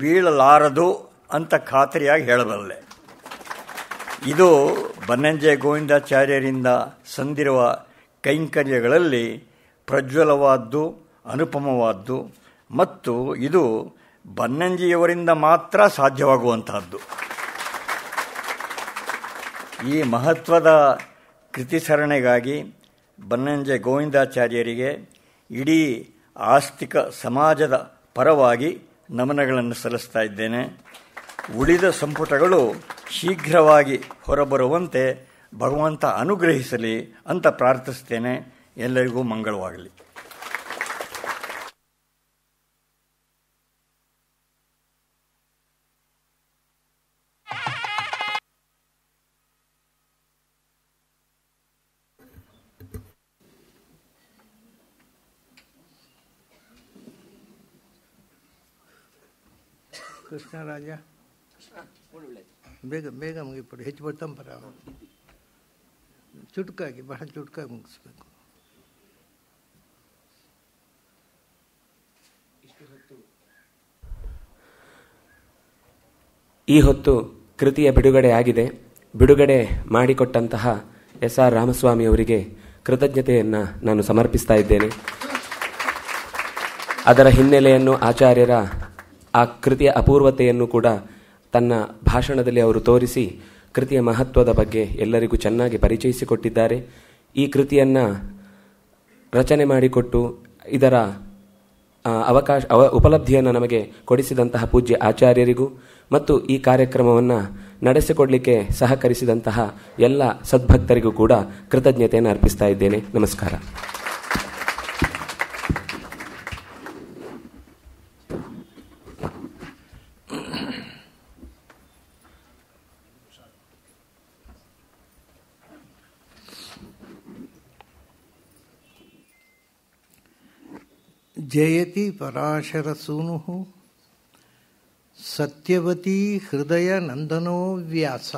ಬೀಳಲಾರದು ಅಂತ ಖಾತರಿಯಾಗಿ ಹೇಳಬಲ್ಲೆ ಇದು ಬನ್ನಂಜಯ ಗೋವಿಂದಾಚಾರ್ಯರಿಂದ ಸಂದಿರುವ ಕೈಂಕರ್ಯಗಳಲ್ಲಿ ಪ್ರಜ್ವಲವಾದ್ದು ಅನುಪಮವಾದ್ದು ಮತ್ತು ಇದು ಬನ್ನಂಜಿಯವರಿಂದ ಮಾತ್ರ ಸಾಧ್ಯವಾಗುವಂತಹದ್ದು ಈ ಮಹತ್ವದ ಕೃತಿ ಸರಣೆಗಾಗಿ ಬನ್ನಂಜೆ ಗೋವಿಂದಾಚಾರ್ಯರಿಗೆ ಇಡೀ ಆಸ್ತಿಕ ಸಮಾಜದ ಪರವಾಗಿ ನಮನಗಳನ್ನು ಸಲ್ಲಿಸ್ತಾ ಇದ್ದೇನೆ ಉಳಿದ ಸಂಪುಟಗಳು ಶೀಘ್ರವಾಗಿ ಹೊರಬರುವಂತೆ ಭಗವಂತ ಅನುಗ್ರಹಿಸಲಿ ಅಂತ ಪ್ರಾರ್ಥಿಸ್ತೇನೆ ಎಲ್ಲರಿಗೂ ಮಂಗಳವಾಗಲಿ ರಾಜ ಬೇಗ ಬೇಗ ಮುಗಿಬಿಡಿ ಹೆಚ್ಚು ಬರ್ತಂಬರ ಚುಟುಕಾಗಿ ಬಹಳ ಚುಟುಕಾಗಿ ಮುಗಿಸ್ಬೇಕು ಈ ಹೊತ್ತು ಕೃತಿಯ ಬಿಡುಗಡೆ ಆಗಿದೆ ಬಿಡುಗಡೆ ಮಾಡಿಕೊಟ್ಟಂತಹ ಎಸ್ ಆರ್ ರಾಮಸ್ವಾಮಿ ಅವರಿಗೆ ಕೃತಜ್ಞತೆಯನ್ನು ನಾನು ಸಮರ್ಪಿಸ್ತಾ ಇದ್ದೇನೆ ಅದರ ಹಿನ್ನೆಲೆಯನ್ನು ಆಚಾರ್ಯರ ಆ ಕೃತಿಯ ಅಪೂರ್ವತೆಯನ್ನು ಕೂಡ ತನ್ನ ಭಾಷಣದಲ್ಲಿ ಅವರು ತೋರಿಸಿ ಕೃತಿಯ ಮಹತ್ವದ ಬಗ್ಗೆ ಎಲ್ಲರಿಗೂ ಚೆನ್ನಾಗಿ ಪರಿಚಯಿಸಿಕೊಟ್ಟಿದ್ದಾರೆ ಈ ಕೃತಿಯನ್ನು ರಚನೆ ಮಾಡಿಕೊಟ್ಟು ಇದರ ಅವಕಾಶ ಅವ ಉಪಲಬ್ಧಿಯನ್ನು ನಮಗೆ ಕೊಡಿಸಿದಂತಹ ಪೂಜ್ಯ ಆಚಾರ್ಯರಿಗೂ ಮತ್ತು ಈ ಕಾರ್ಯಕ್ರಮವನ್ನು ನಡೆಸಿಕೊಡಲಿಕ್ಕೆ ಸಹಕರಿಸಿದಂತಹ ಎಲ್ಲ ಸದ್ಭಕ್ತರಿಗೂ ಕೂಡ ಕೃತಜ್ಞತೆಯನ್ನು ಅರ್ಪಿಸ್ತಾ ಇದ್ದೇನೆ ನಮಸ್ಕಾರ जयति सूनु सत्यवती हृदय नंदनो व्यास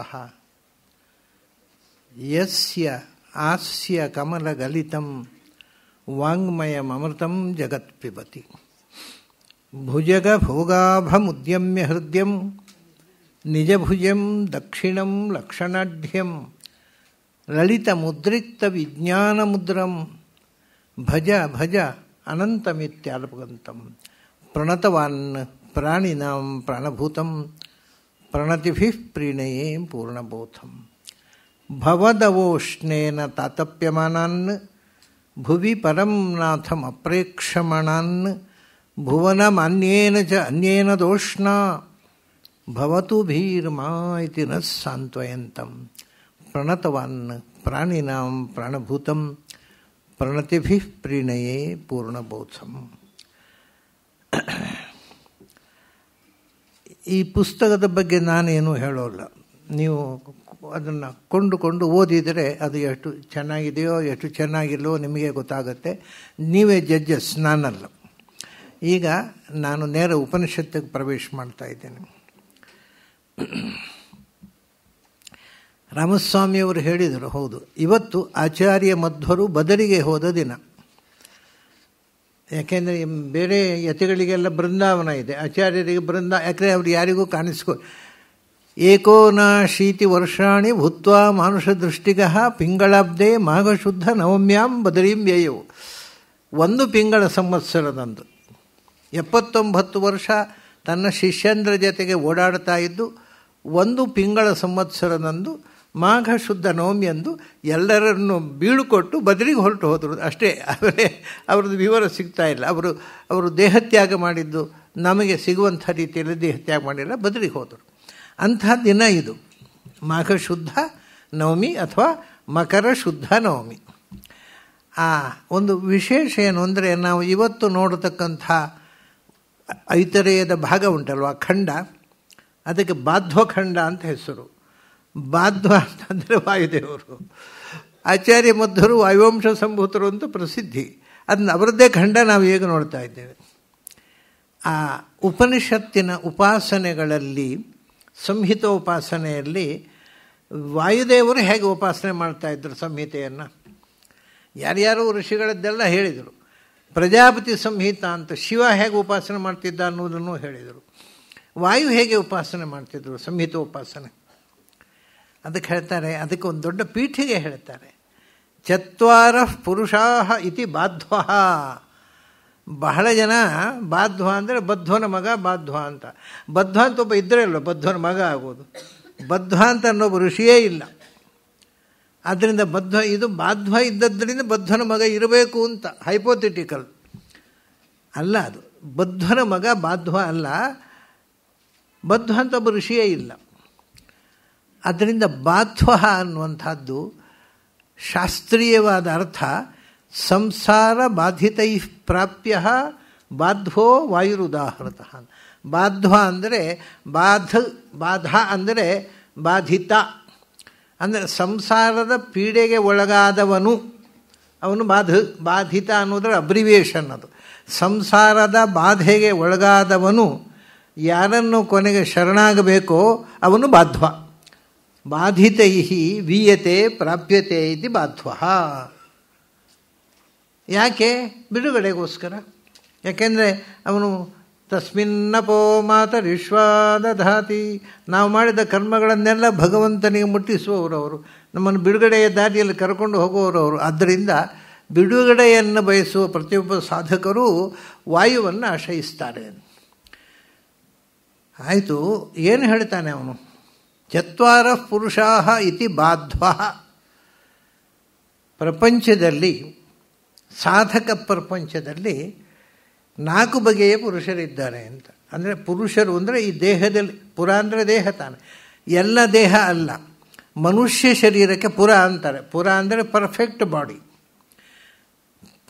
यस्य आस्य कमलगलितं वाङ्मयमृतं जगत्पिबति दक्षिण लक्षणाढ़्यम ललित दक्षिणं विज्ञान मुद्रम भज भज अनंतमित्यालपगंतम प्रणतवान्न प्राणिनाम प्राणभूतम प्रणति प्रीणये पूर्णबोधम भवदवोष्णेन तातप्यमानान् भुवि परं नाथमप्रेक्षमाणान् भुवनमान्येन च अन्येन दोष्णा भवतु भीर्मा इति न सान्त्वयन्तं प्रणतवान् प्राणिनां प्राणभूतं ಪ್ರೀಣಯೇ ಪೂರ್ಣ ಪೂರ್ಣಬೋಧಂ ಈ ಪುಸ್ತಕದ ಬಗ್ಗೆ ನಾನೇನು ಹೇಳೋಲ್ಲ ನೀವು ಅದನ್ನು ಕೊಂಡುಕೊಂಡು ಓದಿದರೆ ಅದು ಎಷ್ಟು ಚೆನ್ನಾಗಿದೆಯೋ ಎಷ್ಟು ಚೆನ್ನಾಗಿಲ್ಲವೋ ನಿಮಗೆ ಗೊತ್ತಾಗುತ್ತೆ ನೀವೇ ಜಡ್ಜಸ್ ನಾನಲ್ಲ ಈಗ ನಾನು ನೇರ ಉಪನಿಷತ್ತಿಗೆ ಪ್ರವೇಶ ಮಾಡ್ತಾ ಇದ್ದೇನೆ (clears throat) ರಾಮಸ್ವಾಮಿಯವರು ಹೇಳಿದರು ಹೌದು ಇವತ್ತು ಆಚಾರ್ಯ ಮಧ್ವರು ಬದಲಿಗೆ ಹೋದ ದಿನ ಯಾಕೆಂದರೆ ಬೇರೆ ಯತಿಗಳಿಗೆಲ್ಲ ಬೃಂದಾವನ ಇದೆ ಆಚಾರ್ಯರಿಗೆ ಬೃಂದ ಯಾಕಂದರೆ ಅವರು ಯಾರಿಗೂ ಕಾಣಿಸ್ಕೊ ಏಕೋನಾಶೀತಿ ವರ್ಷಾಣಿ ಭೂತ್ವ ಮಾನುಷ ದೃಷ್ಟಿಗ ಮಾಘ ಮಾಘಶುದ್ಧ ನವಮ್ಯಾಂ ಬದರಿಂ ವ್ಯಯವು ಒಂದು ಪಿಂಗಳ ಸಂವತ್ಸರದಂದು ಎಪ್ಪತ್ತೊಂಬತ್ತು ವರ್ಷ ತನ್ನ ಶಿಷ್ಯಂದ್ರ ಜೊತೆಗೆ ಓಡಾಡ್ತಾ ಇದ್ದು ಒಂದು ಪಿಂಗಳ ಸಂವತ್ಸರದಂದು ಮಾಘ ಶುದ್ಧ ಎಂದು ಎಲ್ಲರನ್ನು ಬೀಳುಕೊಟ್ಟು ಬದಲಿಗೆ ಹೊರಟು ಹೋದರು ಅಷ್ಟೇ ಅವರೇ ಅವ್ರದ್ದು ವಿವರ ಸಿಗ್ತಾ ಇಲ್ಲ ಅವರು ಅವರು ದೇಹತ್ಯಾಗ ಮಾಡಿದ್ದು ನಮಗೆ ಸಿಗುವಂಥ ರೀತಿಯಲ್ಲಿ ದೇಹತ್ಯಾಗ ಮಾಡಿಲ್ಲ ಬದಲಿಗೆ ಹೋದರು ಅಂಥ ದಿನ ಇದು ಮಾಘ ಶುದ್ಧ ನವಮಿ ಅಥವಾ ಮಕರ ಶುದ್ಧ ನವಮಿ ಆ ಒಂದು ವಿಶೇಷ ಏನು ಅಂದರೆ ನಾವು ಇವತ್ತು ನೋಡತಕ್ಕಂಥ ಐತರೇಯದ ಭಾಗ ಉಂಟಲ್ವ ಖಂಡ ಅದಕ್ಕೆ ಬಾಧ್ವಖಂಡ ಅಂತ ಹೆಸರು ಬಾಧ್ವ ಅಂತಂದರೆ ವಾಯುದೇವರು ಆಚಾರ್ಯ ಮಧ್ವರು ವಾಯುವಂಶ ಸಂಭೂತರು ಅಂತ ಪ್ರಸಿದ್ಧಿ ಅದನ್ನ ಅವರದ್ದೇ ಖಂಡ ನಾವು ಈಗ ನೋಡ್ತಾ ಇದ್ದೇವೆ ಆ ಉಪನಿಷತ್ತಿನ ಉಪಾಸನೆಗಳಲ್ಲಿ ಸಂಹಿತ ಉಪಾಸನೆಯಲ್ಲಿ ವಾಯುದೇವರು ಹೇಗೆ ಉಪಾಸನೆ ಇದ್ದರು ಸಂಹಿತೆಯನ್ನು ಯಾರ್ಯಾರು ಋಷಿಗಳದ್ದೆಲ್ಲ ಹೇಳಿದರು ಪ್ರಜಾಪತಿ ಸಂಹಿತ ಅಂತ ಶಿವ ಹೇಗೆ ಉಪಾಸನೆ ಮಾಡ್ತಿದ್ದ ಅನ್ನೋದನ್ನು ಹೇಳಿದರು ವಾಯು ಹೇಗೆ ಉಪಾಸನೆ ಮಾಡ್ತಿದ್ರು ಸಂಹಿತ ಉಪಾಸನೆ ಅದಕ್ಕೆ ಹೇಳ್ತಾರೆ ಅದಕ್ಕೆ ಒಂದು ದೊಡ್ಡ ಪೀಠಿಗೆ ಹೇಳ್ತಾರೆ ಚತ್ವಾರ ಪುರುಷಾ ಇತಿ ಬಾಧ್ವ ಬಹಳ ಜನ ಬಾಧ್ವ ಅಂದರೆ ಬದ್ಧನ ಮಗ ಬಾಧ್ವ ಅಂತ ಬದ್ಧ ಅಂತ ಒಬ್ಬ ಇದ್ದರೆ ಇಲ್ಲ ಬದ್ಧನ ಮಗ ಆಗೋದು ಬದ್ಧ ಅಂತ ಅನ್ನೋ ಋಷಿಯೇ ಇಲ್ಲ ಆದ್ದರಿಂದ ಬದ್ಧ ಇದು ಬಾಧ್ವ ಇದ್ದದ್ದರಿಂದ ಬದ್ಧನ ಮಗ ಇರಬೇಕು ಅಂತ ಹೈಪೋಥೆಟಿಕಲ್ ಅಲ್ಲ ಅದು ಬದ್ಧನ ಮಗ ಬಾಧ್ವ ಅಲ್ಲ ಬದ್ಧ ಅಂತ ಒಬ್ಬ ಋಷಿಯೇ ಇಲ್ಲ ಅದರಿಂದ ಬಾಧ್ವ ಅನ್ನುವಂಥದ್ದು ಶಾಸ್ತ್ರೀಯವಾದ ಅರ್ಥ ಸಂಸಾರ ಬಾಧಿತೈ ಪ್ರಾಪ್ಯ ಬಾಧ್ವೋ ವಾಯುರುದಾಹೃತ ಬಾಧ್ವ ಅಂದರೆ ಬಾಧ ಬಾಧ ಅಂದರೆ ಬಾಧಿತ ಅಂದರೆ ಸಂಸಾರದ ಪೀಡೆಗೆ ಒಳಗಾದವನು ಅವನು ಬಾಧ ಬಾಧಿತ ಅನ್ನೋದರ ಅಬ್ರಿವಿಯೇಷನ್ ಅದು ಸಂಸಾರದ ಬಾಧೆಗೆ ಒಳಗಾದವನು ಯಾರನ್ನು ಕೊನೆಗೆ ಶರಣಾಗಬೇಕೋ ಅವನು ಬಾಧ್ವ ಬಾಧಿತೈ ವೀಯತೆ ಪ್ರಾಪ್ಯತೆ ಇದು ಬಾಧ್ವ ಯಾಕೆ ಬಿಡುಗಡೆಗೋಸ್ಕರ ಯಾಕೆಂದರೆ ಅವನು ತಸ್ಮಿನ್ನಪೋ ಮಾತರಿಶ್ವಾ ಧಾತಿ ನಾವು ಮಾಡಿದ ಕರ್ಮಗಳನ್ನೆಲ್ಲ ಭಗವಂತನಿಗೆ ಮುಟ್ಟಿಸುವವರು ಅವರು ನಮ್ಮನ್ನು ಬಿಡುಗಡೆಯ ದಾರಿಯಲ್ಲಿ ಕರ್ಕೊಂಡು ಹೋಗುವವರು ಅವರು ಆದ್ದರಿಂದ ಬಿಡುಗಡೆಯನ್ನು ಬಯಸುವ ಪ್ರತಿಯೊಬ್ಬ ಸಾಧಕರು ವಾಯುವನ್ನು ಆಶ್ರಯಿಸ್ತಾರೆ ಆಯಿತು ಏನು ಹೇಳ್ತಾನೆ ಅವನು ಚತ್ವಾರ ಪುರುಷಾ ಇತಿ ಬಾಧ್ವ ಪ್ರಪಂಚದಲ್ಲಿ ಸಾಧಕ ಪ್ರಪಂಚದಲ್ಲಿ ನಾಲ್ಕು ಬಗೆಯ ಪುರುಷರಿದ್ದಾರೆ ಅಂತ ಅಂದರೆ ಪುರುಷರು ಅಂದರೆ ಈ ದೇಹದಲ್ಲಿ ಪುರ ಅಂದರೆ ದೇಹ ತಾನೆ ಎಲ್ಲ ದೇಹ ಅಲ್ಲ ಮನುಷ್ಯ ಶರೀರಕ್ಕೆ ಪುರ ಅಂತಾರೆ ಪುರ ಅಂದರೆ ಪರ್ಫೆಕ್ಟ್ ಬಾಡಿ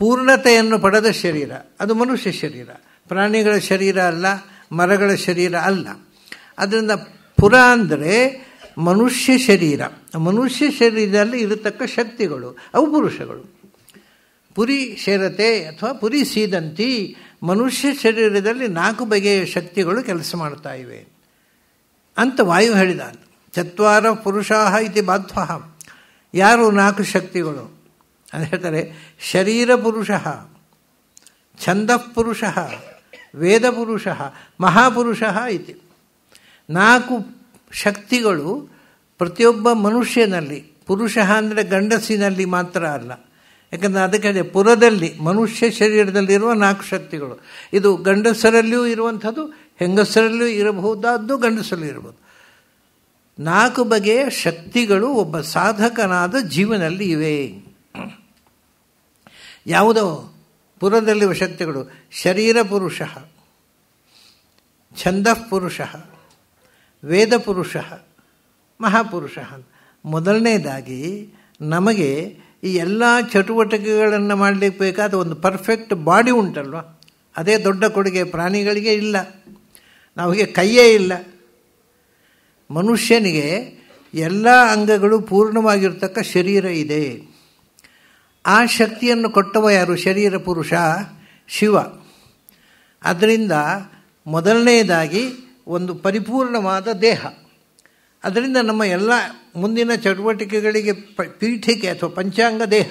ಪೂರ್ಣತೆಯನ್ನು ಪಡೆದ ಶರೀರ ಅದು ಮನುಷ್ಯ ಶರೀರ ಪ್ರಾಣಿಗಳ ಶರೀರ ಅಲ್ಲ ಮರಗಳ ಶರೀರ ಅಲ್ಲ ಅದರಿಂದ ಪುರ ಅಂದರೆ ಮನುಷ್ಯ ಶರೀರ ಮನುಷ್ಯ ಶರೀರದಲ್ಲಿ ಇರತಕ್ಕ ಶಕ್ತಿಗಳು ಅವು ಪುರುಷಗಳು ಪುರಿ ಶೇರತೆ ಅಥವಾ ಪುರಿ ಸೀದಂತಿ ಮನುಷ್ಯ ಶರೀರದಲ್ಲಿ ನಾಲ್ಕು ಬಗೆಯ ಶಕ್ತಿಗಳು ಕೆಲಸ ಮಾಡ್ತಾ ಇವೆ ಅಂತ ವಾಯು ಹೇಳಿದ ಚತ್ವಾರ ಪುರುಷಾಹ ಇತಿ ಬಾಧ್ವ ಯಾರು ನಾಲ್ಕು ಶಕ್ತಿಗಳು ಅಂತ ಹೇಳ್ತಾರೆ ಶರೀರ ಪುರುಷ ಛಂದಃಪುರುಷ ವೇದಪುರುಷ ಮಹಾಪುರುಷ ಇತಿ ನಾಲ್ಕು ಶಕ್ತಿಗಳು ಪ್ರತಿಯೊಬ್ಬ ಮನುಷ್ಯನಲ್ಲಿ ಪುರುಷ ಅಂದರೆ ಗಂಡಸಿನಲ್ಲಿ ಮಾತ್ರ ಅಲ್ಲ ಯಾಕಂದರೆ ಅದಕ್ಕೆ ಪುರದಲ್ಲಿ ಮನುಷ್ಯ ಶರೀರದಲ್ಲಿರುವ ನಾಲ್ಕು ಶಕ್ತಿಗಳು ಇದು ಗಂಡಸರಲ್ಲಿಯೂ ಇರುವಂಥದ್ದು ಹೆಂಗಸರಲ್ಲಿಯೂ ಇರಬಹುದಾದ್ದು ಗಂಡಸರಲ್ಲಿ ಇರಬಹುದು ನಾಲ್ಕು ಬಗೆಯ ಶಕ್ತಿಗಳು ಒಬ್ಬ ಸಾಧಕನಾದ ಜೀವನಲ್ಲಿ ಇವೆ ಯಾವುದೋ ಪುರದಲ್ಲಿರುವ ಶಕ್ತಿಗಳು ಶರೀರ ಪುರುಷ ಛಂದಃ ಪುರುಷ ವೇದ ಪುರುಷ ಮಹಾಪುರುಷ ಮೊದಲನೇದಾಗಿ ನಮಗೆ ಈ ಎಲ್ಲ ಚಟುವಟಿಕೆಗಳನ್ನು ಮಾಡಲಿಕ್ಕೆ ಬೇಕಾದ ಒಂದು ಪರ್ಫೆಕ್ಟ್ ಬಾಡಿ ಉಂಟಲ್ವ ಅದೇ ದೊಡ್ಡ ಕೊಡುಗೆ ಪ್ರಾಣಿಗಳಿಗೆ ಇಲ್ಲ ನಮಗೆ ಕೈಯೇ ಇಲ್ಲ ಮನುಷ್ಯನಿಗೆ ಎಲ್ಲ ಅಂಗಗಳು ಪೂರ್ಣವಾಗಿರ್ತಕ್ಕ ಶರೀರ ಇದೆ ಆ ಶಕ್ತಿಯನ್ನು ಕೊಟ್ಟವ ಯಾರು ಶರೀರ ಪುರುಷ ಶಿವ ಅದರಿಂದ ಮೊದಲನೆಯದಾಗಿ ಒಂದು ಪರಿಪೂರ್ಣವಾದ ದೇಹ ಅದರಿಂದ ನಮ್ಮ ಎಲ್ಲ ಮುಂದಿನ ಚಟುವಟಿಕೆಗಳಿಗೆ ಪೀಠಿಕೆ ಅಥವಾ ಪಂಚಾಂಗ ದೇಹ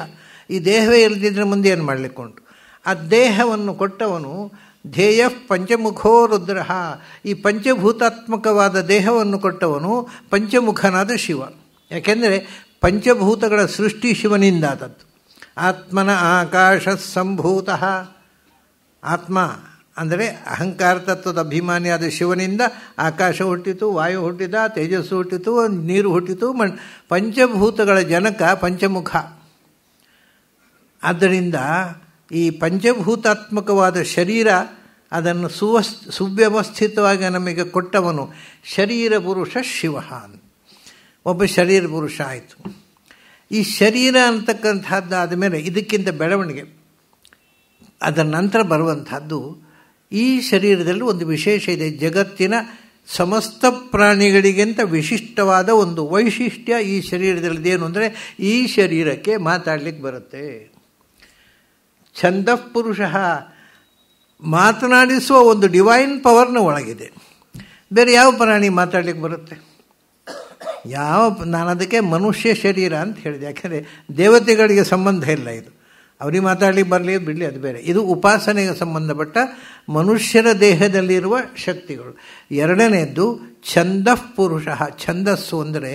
ಈ ದೇಹವೇ ಇಲ್ಲದಿದ್ದರೆ ಮುಂದೆ ಏನು ಮಾಡಲಿಕ್ಕೆ ಉಂಟು ಆ ದೇಹವನ್ನು ಕೊಟ್ಟವನು ಧ್ಯೇಯ ಪಂಚಮುಖೋ ರುದ್ರ ಈ ಪಂಚಭೂತಾತ್ಮಕವಾದ ದೇಹವನ್ನು ಕೊಟ್ಟವನು ಪಂಚಮುಖನಾದ ಶಿವ ಯಾಕೆಂದರೆ ಪಂಚಭೂತಗಳ ಸೃಷ್ಟಿ ಶಿವನಿಂದಾದದ್ದು ಆತ್ಮನ ಆಕಾಶ ಸಂಭೂತ ಆತ್ಮ ಅಂದರೆ ಅಹಂಕಾರ ತತ್ವದ ಅಭಿಮಾನಿಯಾದ ಶಿವನಿಂದ ಆಕಾಶ ಹುಟ್ಟಿತು ವಾಯು ಹುಟ್ಟಿದ ತೇಜಸ್ಸು ಹುಟ್ಟಿತು ನೀರು ಹುಟ್ಟಿತು ಮಣ್ ಪಂಚಭೂತಗಳ ಜನಕ ಪಂಚಮುಖ ಆದ್ದರಿಂದ ಈ ಪಂಚಭೂತಾತ್ಮಕವಾದ ಶರೀರ ಅದನ್ನು ಸುವಸ್ ಸುವ್ಯವಸ್ಥಿತವಾಗಿ ನಮಗೆ ಕೊಟ್ಟವನು ಶರೀರ ಪುರುಷ ಶಿವ ಒಬ್ಬ ಶರೀರ ಪುರುಷ ಆಯಿತು ಈ ಶರೀರ ಅಂತಕ್ಕಂಥದ್ದಾದ ಮೇಲೆ ಇದಕ್ಕಿಂತ ಬೆಳವಣಿಗೆ ಅದರ ನಂತರ ಬರುವಂಥದ್ದು ಈ ಶರೀರದಲ್ಲಿ ಒಂದು ವಿಶೇಷ ಇದೆ ಜಗತ್ತಿನ ಸಮಸ್ತ ಪ್ರಾಣಿಗಳಿಗಿಂತ ವಿಶಿಷ್ಟವಾದ ಒಂದು ವೈಶಿಷ್ಟ್ಯ ಈ ಶರೀರದಲ್ಲಿ ಏನು ಅಂದರೆ ಈ ಶರೀರಕ್ಕೆ ಮಾತಾಡಲಿಕ್ಕೆ ಬರುತ್ತೆ ಛಂದ ಪುರುಷ ಮಾತನಾಡಿಸುವ ಒಂದು ಡಿವೈನ್ ಪವರ್ನ ಒಳಗಿದೆ ಬೇರೆ ಯಾವ ಪ್ರಾಣಿ ಮಾತಾಡ್ಲಿಕ್ಕೆ ಬರುತ್ತೆ ಯಾವ ನಾನು ಅದಕ್ಕೆ ಮನುಷ್ಯ ಶರೀರ ಅಂತ ಹೇಳಿದೆ ಯಾಕೆಂದರೆ ದೇವತೆಗಳಿಗೆ ಸಂಬಂಧ ಇಲ್ಲ ಇದು ಅವ್ರಿಗೆ ಮಾತಾಡ್ಲಿಕ್ಕೆ ಬರಲಿ ಬಿಡಲಿ ಅದು ಬೇರೆ ಇದು ಉಪಾಸನೆಗೆ ಸಂಬಂಧಪಟ್ಟ ಮನುಷ್ಯರ ದೇಹದಲ್ಲಿರುವ ಶಕ್ತಿಗಳು ಎರಡನೆಯದ್ದು ಛಂದಃ ಪುರುಷ ಛಂದಸ್ಸು ಅಂದರೆ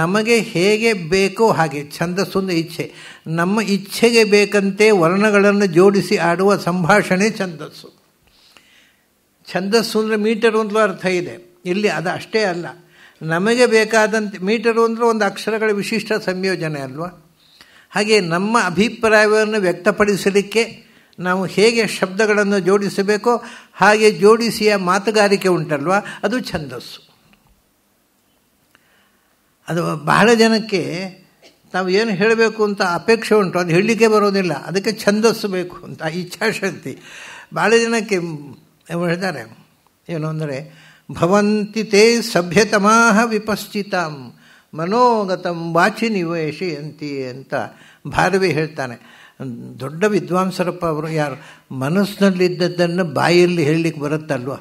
ನಮಗೆ ಹೇಗೆ ಬೇಕೋ ಹಾಗೆ ಛಂದಸ್ಸು ಅಂದರೆ ಇಚ್ಛೆ ನಮ್ಮ ಇಚ್ಛೆಗೆ ಬೇಕಂತೆ ವರ್ಣಗಳನ್ನು ಜೋಡಿಸಿ ಆಡುವ ಸಂಭಾಷಣೆ ಛಂದಸ್ಸು ಛಂದಸ್ಸು ಅಂದರೆ ಮೀಟರ್ ಅಂತಲೂ ಅರ್ಥ ಇದೆ ಇಲ್ಲಿ ಅದು ಅಷ್ಟೇ ಅಲ್ಲ ನಮಗೆ ಬೇಕಾದಂತೆ ಮೀಟರು ಅಂದರೆ ಒಂದು ಅಕ್ಷರಗಳ ವಿಶಿಷ್ಟ ಸಂಯೋಜನೆ ಅಲ್ವಾ ಹಾಗೆ ನಮ್ಮ ಅಭಿಪ್ರಾಯವನ್ನು ವ್ಯಕ್ತಪಡಿಸಲಿಕ್ಕೆ ನಾವು ಹೇಗೆ ಶಬ್ದಗಳನ್ನು ಜೋಡಿಸಬೇಕೋ ಹಾಗೆ ಜೋಡಿಸಿಯ ಮಾತುಗಾರಿಕೆ ಉಂಟಲ್ವ ಅದು ಛಂದಸ್ಸು ಅದು ಬಹಳ ಜನಕ್ಕೆ ನಾವು ಏನು ಹೇಳಬೇಕು ಅಂತ ಅಪೇಕ್ಷೆ ಉಂಟು ಅದು ಹೇಳಲಿಕ್ಕೆ ಬರೋದಿಲ್ಲ ಅದಕ್ಕೆ ಛಂದಸ್ಸು ಬೇಕು ಅಂತ ಇಚ್ಛಾಶಕ್ತಿ ಬಹಳ ಜನಕ್ಕೆ ಹೇಳ್ತಾರೆ ಏನು ಅಂದರೆ ಭವಂತಿ ತೇ ಸಭ್ಯತಮಾಹ ವಿಪಶ್ಚಿತಾಂ ಮನೋಗತಂ ವಾಚಿ ನಿವೇಶಿ ಅಂತಿ ಅಂತ ಭಾರವಿ ಹೇಳ್ತಾನೆ ದೊಡ್ಡ ವಿದ್ವಾಂಸರಪ್ಪ ಅವರು ಯಾರು ಮನಸ್ಸಿನಲ್ಲಿದ್ದದ್ದನ್ನು ಬಾಯಲ್ಲಿ ಹೇಳಲಿಕ್ಕೆ ಬರುತ್ತಲ್ವ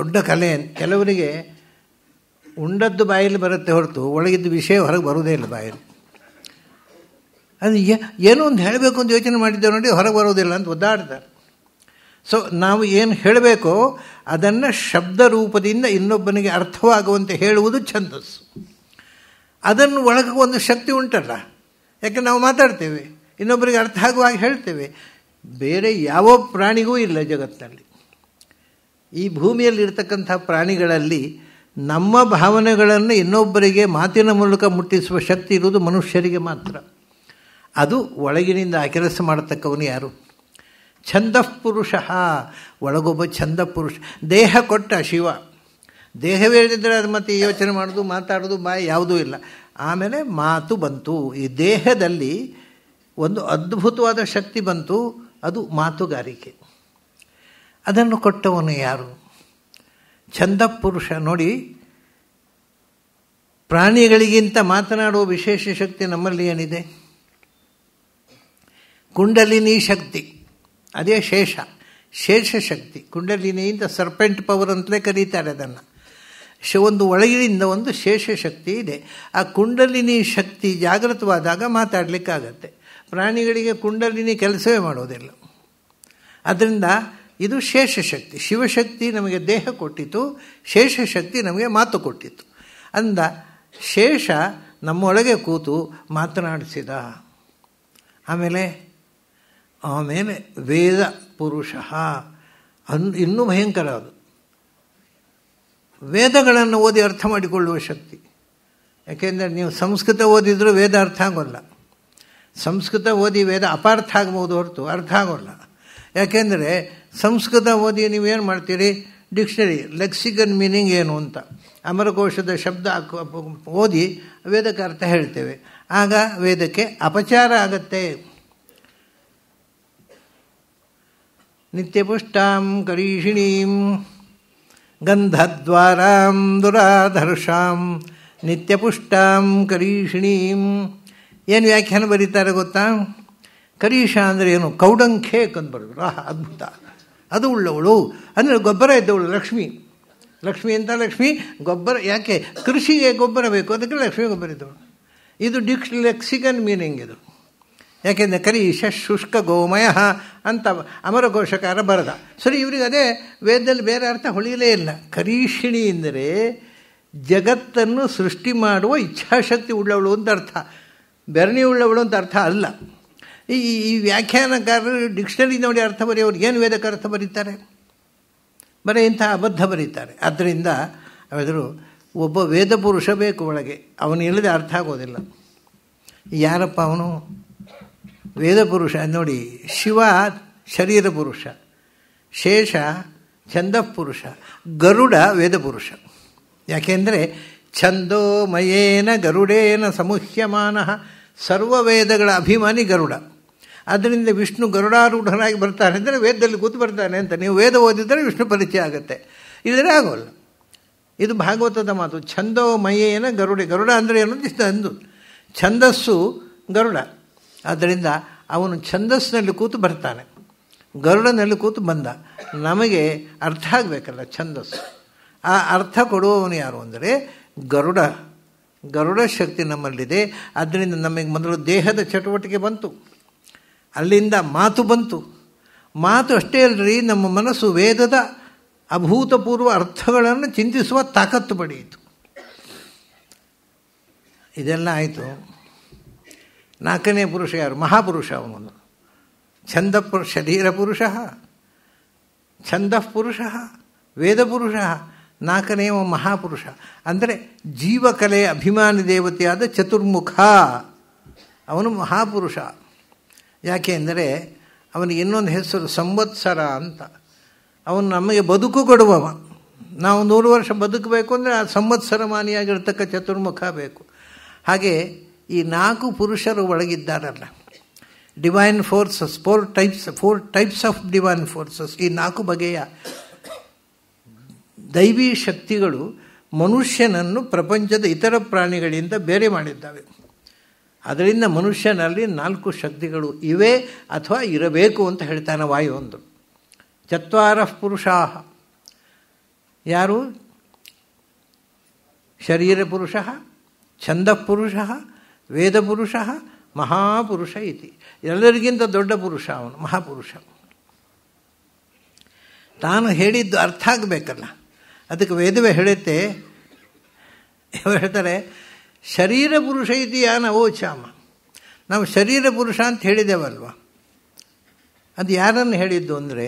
ದೊಡ್ಡ ಕಲೆ ಕೆಲವರಿಗೆ ಉಂಡದ್ದು ಬಾಯಲ್ಲಿ ಬರುತ್ತೆ ಹೊರತು ಒಳಗಿದ್ದ ವಿಷಯ ಹೊರಗೆ ಬರೋದೇ ಇಲ್ಲ ಬಾಯಲ್ಲಿ ಅದು ಏನೋ ಒಂದು ಹೇಳಬೇಕು ಅಂತ ಯೋಚನೆ ಮಾಡಿದ್ದೇವೆ ನೋಡಿ ಹೊರಗೆ ಬರೋದಿಲ್ಲ ಅಂತ ಒದ್ದಾಡ್ತಾರೆ ಸೊ ನಾವು ಏನು ಹೇಳಬೇಕೋ ಅದನ್ನು ಶಬ್ದ ರೂಪದಿಂದ ಇನ್ನೊಬ್ಬನಿಗೆ ಅರ್ಥವಾಗುವಂತೆ ಹೇಳುವುದು ಛಂದಸ್ಸು ಅದನ್ನು ಒಳಗೆ ಒಂದು ಶಕ್ತಿ ಉಂಟಲ್ಲ ಯಾಕೆ ನಾವು ಮಾತಾಡ್ತೇವೆ ಇನ್ನೊಬ್ಬರಿಗೆ ಅರ್ಥ ಆಗುವಾಗ ಹೇಳ್ತೇವೆ ಬೇರೆ ಯಾವ ಪ್ರಾಣಿಗೂ ಇಲ್ಲ ಜಗತ್ತಲ್ಲಿ ಈ ಭೂಮಿಯಲ್ಲಿ ಇರ್ತಕ್ಕಂಥ ಪ್ರಾಣಿಗಳಲ್ಲಿ ನಮ್ಮ ಭಾವನೆಗಳನ್ನು ಇನ್ನೊಬ್ಬರಿಗೆ ಮಾತಿನ ಮೂಲಕ ಮುಟ್ಟಿಸುವ ಶಕ್ತಿ ಇರುವುದು ಮನುಷ್ಯರಿಗೆ ಮಾತ್ರ ಅದು ಒಳಗಿನಿಂದ ಆ ಕೆಲಸ ಮಾಡತಕ್ಕವನು ಯಾರು ಛಂದಃಪುರುಷ ಒಳಗೊಬ್ಬ ಛಂದ ಪುರುಷ ದೇಹ ಕೊಟ್ಟ ಶಿವ ದೇಹವೇಳಿದ್ರೆ ಅದು ಮತ್ತೆ ಯೋಚನೆ ಮಾಡೋದು ಮಾತಾಡೋದು ಮಾ ಯಾವುದೂ ಇಲ್ಲ ಆಮೇಲೆ ಮಾತು ಬಂತು ಈ ದೇಹದಲ್ಲಿ ಒಂದು ಅದ್ಭುತವಾದ ಶಕ್ತಿ ಬಂತು ಅದು ಮಾತುಗಾರಿಕೆ ಅದನ್ನು ಕೊಟ್ಟವನು ಯಾರು ಚಂದ ಪುರುಷ ನೋಡಿ ಪ್ರಾಣಿಗಳಿಗಿಂತ ಮಾತನಾಡುವ ವಿಶೇಷ ಶಕ್ತಿ ನಮ್ಮಲ್ಲಿ ಏನಿದೆ ಕುಂಡಲಿನಿ ಶಕ್ತಿ ಅದೇ ಶೇಷ ಶೇಷ ಶಕ್ತಿ ಕುಂಡಲಿನಿಯಿಂದ ಸರ್ಪೆಂಟ್ ಪವರ್ ಅಂತಲೇ ಕರೀತಾರೆ ಅದನ್ನು ಶ ಒಂದು ಒಳಗಿನಿಂದ ಒಂದು ಶೇಷ ಶಕ್ತಿ ಇದೆ ಆ ಕುಂಡಲಿನಿ ಶಕ್ತಿ ಜಾಗೃತವಾದಾಗ ಮಾತಾಡಲಿಕ್ಕಾಗತ್ತೆ ಪ್ರಾಣಿಗಳಿಗೆ ಕುಂಡಲಿನಿ ಕೆಲಸವೇ ಮಾಡೋದಿಲ್ಲ ಅದರಿಂದ ಇದು ಶೇಷಶಕ್ತಿ ಶಿವಶಕ್ತಿ ನಮಗೆ ದೇಹ ಕೊಟ್ಟಿತು ಶೇಷಶಕ್ತಿ ನಮಗೆ ಮಾತು ಕೊಟ್ಟಿತ್ತು ಅಂದ ಶೇಷ ನಮ್ಮೊಳಗೆ ಕೂತು ಮಾತನಾಡಿಸಿದ ಆಮೇಲೆ ಆಮೇಲೆ ವೇದ ಪುರುಷ ಅನ್ ಇನ್ನೂ ಭಯಂಕರ ಅದು ವೇದಗಳನ್ನು ಓದಿ ಅರ್ಥ ಮಾಡಿಕೊಳ್ಳುವ ಶಕ್ತಿ ಯಾಕೆಂದರೆ ನೀವು ಸಂಸ್ಕೃತ ಓದಿದರೂ ವೇದ ಅರ್ಥ ಆಗೋಲ್ಲ ಸಂಸ್ಕೃತ ಓದಿ ವೇದ ಅಪಾರ್ಥ ಆಗ್ಬೋದು ಹೊರತು ಅರ್ಥ ಆಗೋಲ್ಲ ಯಾಕೆಂದರೆ ಸಂಸ್ಕೃತ ಓದಿ ನೀವೇನು ಮಾಡ್ತೀರಿ ಡಿಕ್ಷನರಿ ಲೆಕ್ಸಿಕನ್ ಮೀನಿಂಗ್ ಏನು ಅಂತ ಅಮರಕೋಶದ ಶಬ್ದ ಓದಿ ವೇದಕ್ಕೆ ಅರ್ಥ ಹೇಳ್ತೇವೆ ಆಗ ವೇದಕ್ಕೆ ಅಪಚಾರ ಆಗತ್ತೆ ನಿತ್ಯಪುಷ್ಟಾಂ ಕರೀಷಿಣೀಂ ಗಂಧದ್ವಾರಾಂ ದುರಾಧರ್ಷಾಂ ನಿತ್ಯಪುಷ್ಟಾಂ ಕರೀಷಿಣೀಂ ಏನು ವ್ಯಾಖ್ಯಾನ ಬರೀತಾರೆ ಗೊತ್ತಾ ಕರೀಷ ಅಂದರೆ ಏನು ಕೌಡಂಖೆ ಕಂದು ಬರೋದು ಅದ್ಭುತ ಅದು ಉಳ್ಳವಳು ಅಂದರೆ ಗೊಬ್ಬರ ಇದ್ದವಳು ಲಕ್ಷ್ಮಿ ಲಕ್ಷ್ಮಿ ಅಂತ ಲಕ್ಷ್ಮಿ ಗೊಬ್ಬರ ಯಾಕೆ ಕೃಷಿಗೆ ಗೊಬ್ಬರ ಬೇಕು ಅದಕ್ಕೆ ಲಕ್ಷ್ಮಿ ಗೊಬ್ಬರ ಇದ್ದವಳು ಇದು ಡಿಕ್ಸ್ ಲೆಕ್ಸಿಕನ್ ಮೀನಿಂಗ್ ಇದು ಯಾಕೆಂದರೆ ಕರೀಶ ಶುಷ್ಕ ಗೋಮಯ ಅಂತ ಅಮರಘೋಷಕಾರ ಬರದ ಸರಿ ಇವರಿಗೆ ಅದೇ ವೇದದಲ್ಲಿ ಬೇರೆ ಅರ್ಥ ಹೊಳಿಯಲೇ ಇಲ್ಲ ಕರೀಷಿಣಿ ಎಂದರೆ ಜಗತ್ತನ್ನು ಸೃಷ್ಟಿ ಮಾಡುವ ಇಚ್ಛಾಶಕ್ತಿ ಉಳ್ಳವಳು ಅಂತ ಅರ್ಥ ಬೆರಣಿ ಉಳ್ಳವಳು ಅಂತ ಅರ್ಥ ಅಲ್ಲ ಈ ಈ ವ್ಯಾಖ್ಯಾನಕಾರರು ಡಿಕ್ಷನರಿ ನೋಡಿ ಅರ್ಥ ಅವ್ರಿಗೆ ಏನು ವೇದಕ್ಕೆ ಅರ್ಥ ಬರೀತಾರೆ ಬರೀ ಇಂಥ ಅಬದ್ಧ ಬರೀತಾರೆ ಆದ್ದರಿಂದ ಅವೆದರು ಒಬ್ಬ ವೇದ ಪುರುಷ ಬೇಕು ಒಳಗೆ ಅವನು ಅರ್ಥ ಆಗೋದಿಲ್ಲ ಯಾರಪ್ಪ ಅವನು ವೇದಪುರುಷ ನೋಡಿ ಶಿವ ಶರೀರ ಪುರುಷ ಶೇಷ ಛಂದಪುರುಷ ಗರುಡ ವೇದಪುರುಷ ಯಾಕೆಂದರೆ ಛಂದೋಮಯೇನ ಗರುಡೇನ ಸಮುಹ್ಯಮಾನ ವೇದಗಳ ಅಭಿಮಾನಿ ಗರುಡ ಅದರಿಂದ ವಿಷ್ಣು ಗರುಡಾರೂಢನಾಗಿ ಬರ್ತಾನೆ ಅಂದರೆ ವೇದದಲ್ಲಿ ಕೂತು ಬರ್ತಾನೆ ಅಂತ ನೀವು ವೇದ ಓದಿದರೆ ವಿಷ್ಣು ಪರಿಚಯ ಆಗುತ್ತೆ ಇಲ್ಲದ್ರೆ ಆಗೋಲ್ಲ ಇದು ಭಾಗವತದ ಮಾತು ಛಂದೋಮಯೇನ ಗರುಡೆ ಗರುಡ ಅಂದರೆ ಏನು ಅಂದು ಛಂದಸ್ಸು ಗರುಡ ಆದ್ದರಿಂದ ಅವನು ಛಂದಸ್ಸಿನಲ್ಲಿ ಕೂತು ಬರ್ತಾನೆ ಗರುಡನಲ್ಲಿ ಕೂತು ಬಂದ ನಮಗೆ ಅರ್ಥ ಆಗಬೇಕಲ್ಲ ಛಂದಸ್ಸು ಆ ಅರ್ಥ ಕೊಡುವವನು ಯಾರು ಅಂದರೆ ಗರುಡ ಗರುಡ ಶಕ್ತಿ ನಮ್ಮಲ್ಲಿದೆ ಅದರಿಂದ ನಮಗೆ ಮೊದಲು ದೇಹದ ಚಟುವಟಿಕೆ ಬಂತು ಅಲ್ಲಿಂದ ಮಾತು ಬಂತು ಮಾತು ಅಷ್ಟೇ ಅಲ್ಲರಿ ನಮ್ಮ ಮನಸ್ಸು ವೇದದ ಅಭೂತಪೂರ್ವ ಅರ್ಥಗಳನ್ನು ಚಿಂತಿಸುವ ತಾಕತ್ತು ಪಡೆಯಿತು ಇದೆಲ್ಲ ಆಯಿತು ನಾಲ್ಕನೇ ಪುರುಷ ಯಾರು ಮಹಾಪುರುಷ ಅವನು ಛಂದ ಶರೀರ ಪುರುಷ ಛಂದಃ ಪುರುಷ ವೇದಪುರುಷ ನಾಲ್ಕನೆಯ ಮಹಾಪುರುಷ ಅಂದರೆ ಜೀವಕಲೆ ಅಭಿಮಾನಿ ದೇವತೆಯಾದ ಚತುರ್ಮುಖ ಅವನು ಮಹಾಪುರುಷ ಯಾಕೆ ಅಂದರೆ ಅವನಿಗೆ ಇನ್ನೊಂದು ಹೆಸರು ಸಂವತ್ಸರ ಅಂತ ಅವನು ನಮಗೆ ಬದುಕು ಕೊಡುವವ ನಾವು ನೂರು ವರ್ಷ ಬದುಕಬೇಕು ಅಂದರೆ ಆ ಸಂವತ್ಸರ ಮಾನಿಯಾಗಿರ್ತಕ್ಕ ಚತುರ್ಮುಖ ಬೇಕು ಹಾಗೆ ಈ ನಾಲ್ಕು ಪುರುಷರು ಒಳಗಿದ್ದಾರಲ್ಲ divine forces four types four types of divine forces ಈ ನಾಲ್ಕು ಬಗೆಯ ದೈವಿ ಶಕ್ತಿಗಳು ಮನುಷ್ಯನನ್ನು ಪ್ರಪಂಚದ ಇತರ ಪ್ರಾಣಿಗಳಿಂದ ಬೇರೆ ಮಾಡಿದ್ದಾವೆ ಅದರಿಂದ ಮನುಷ್ಯನಲ್ಲಿ ನಾಲ್ಕು ಶಕ್ತಿಗಳು ಇವೆ ಅಥವಾ ಇರಬೇಕು ಅಂತ ಹೇಳ್ತಾನೆ ವಾಯು ಒಂದು ಚತ್ವಾರ ಪುರುಷಾಹ ಯಾರು ಶರೀರ ಪುರುಷ ಛಂದ ಪುರುಷ ವೇದಪುರುಷ ಮಹಾಪುರುಷ ಇತಿ ಎಲ್ಲರಿಗಿಂತ ದೊಡ್ಡ ಪುರುಷ ಅವನು ಮಹಾಪುರುಷ ತಾನು ಹೇಳಿದ್ದು ಅರ್ಥ ಆಗಬೇಕಲ್ಲ ಅದಕ್ಕೆ ವೇದವೇ ಹೇಳುತ್ತೆ ಹೇಳ್ತಾರೆ ಶರೀರ ಪುರುಷ ನಾವು ಚಾಮ ನಾವು ಶರೀರ ಪುರುಷ ಅಂತ ಹೇಳಿದ್ದೇವಲ್ವ ಅದು ಯಾರನ್ನು ಹೇಳಿದ್ದು ಅಂದರೆ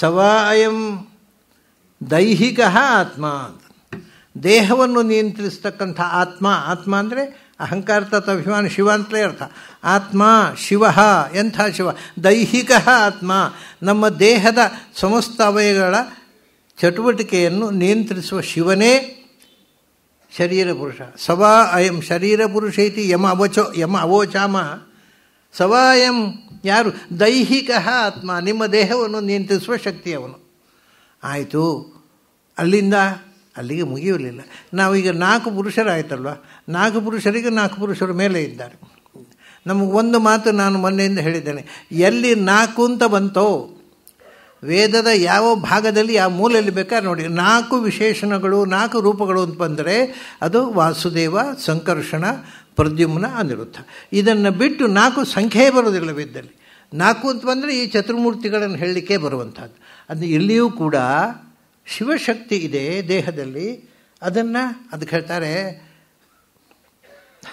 ಸವಾಯಂ ದೈಹಿಕ ಆತ್ಮ ಅಂತ ದೇಹವನ್ನು ನಿಯಂತ್ರಿಸ್ತಕ್ಕಂಥ ಆತ್ಮ ಆತ್ಮ ಅಂದರೆ ಅಹಂಕಾರ ತತ್ವ ಅಭಿಮಾನ ಶಿವ ಅಂತಲೇ ಅರ್ಥ ಆತ್ಮ ಶಿವ ಎಂಥ ಶಿವ ದೈಹಿಕ ಆತ್ಮ ನಮ್ಮ ದೇಹದ ಸಮಸ್ತ ಅವಯಗಳ ಚಟುವಟಿಕೆಯನ್ನು ನಿಯಂತ್ರಿಸುವ ಶಿವನೇ ಶರೀರ ಪುರುಷ ಸವಾ ಅಯಂ ಶರೀರ ಪುರುಷ ಇತಿ ಯಮ ಅವಚೋ ಯಮ ಅವೋಚಾಮ ಸವಾ ಅಯಂ ಯಾರು ದೈಹಿಕ ಆತ್ಮ ನಿಮ್ಮ ದೇಹವನ್ನು ನಿಯಂತ್ರಿಸುವ ಶಕ್ತಿ ಅವನು ಆಯಿತು ಅಲ್ಲಿಂದ ಅಲ್ಲಿಗೆ ಮುಗಿಯಲಿಲ್ಲ ನಾವೀಗ ನಾಲ್ಕು ಪುರುಷರಾಯ್ತಲ್ವ ನಾಲ್ಕು ಪುರುಷರಿಗೆ ನಾಲ್ಕು ಪುರುಷರು ಮೇಲೆ ಇದ್ದಾರೆ ನಮಗೆ ಒಂದು ಮಾತು ನಾನು ಮೊನ್ನೆಯಿಂದ ಹೇಳಿದ್ದೇನೆ ಎಲ್ಲಿ ನಾಲ್ಕು ಅಂತ ಬಂತೋ ವೇದದ ಯಾವ ಭಾಗದಲ್ಲಿ ಯಾವ ಮೂಲೆಯಲ್ಲಿ ಬೇಕಾದ್ರೆ ನೋಡಿ ನಾಲ್ಕು ವಿಶೇಷಣಗಳು ನಾಲ್ಕು ರೂಪಗಳು ಅಂತ ಬಂದರೆ ಅದು ವಾಸುದೇವ ಸಂಕರ್ಷಣ ಪ್ರದ್ಯುಮ್ನ ಅನಿರುದ್ಧ ಇದನ್ನು ಬಿಟ್ಟು ನಾಲ್ಕು ಸಂಖ್ಯೆ ಬರೋದಿಲ್ಲ ವೇದದಲ್ಲಿ ನಾಲ್ಕು ಅಂತ ಬಂದರೆ ಈ ಚತುರ್ಮೂರ್ತಿಗಳನ್ನು ಹೇಳಲಿಕ್ಕೆ ಬರುವಂಥದ್ದು ಅದು ಇಲ್ಲಿಯೂ ಕೂಡ ಶಿವಶಕ್ತಿ ಇದೆ ದೇಹದಲ್ಲಿ ಅದನ್ನು ಅದಕ್ಕೆ ಹೇಳ್ತಾರೆ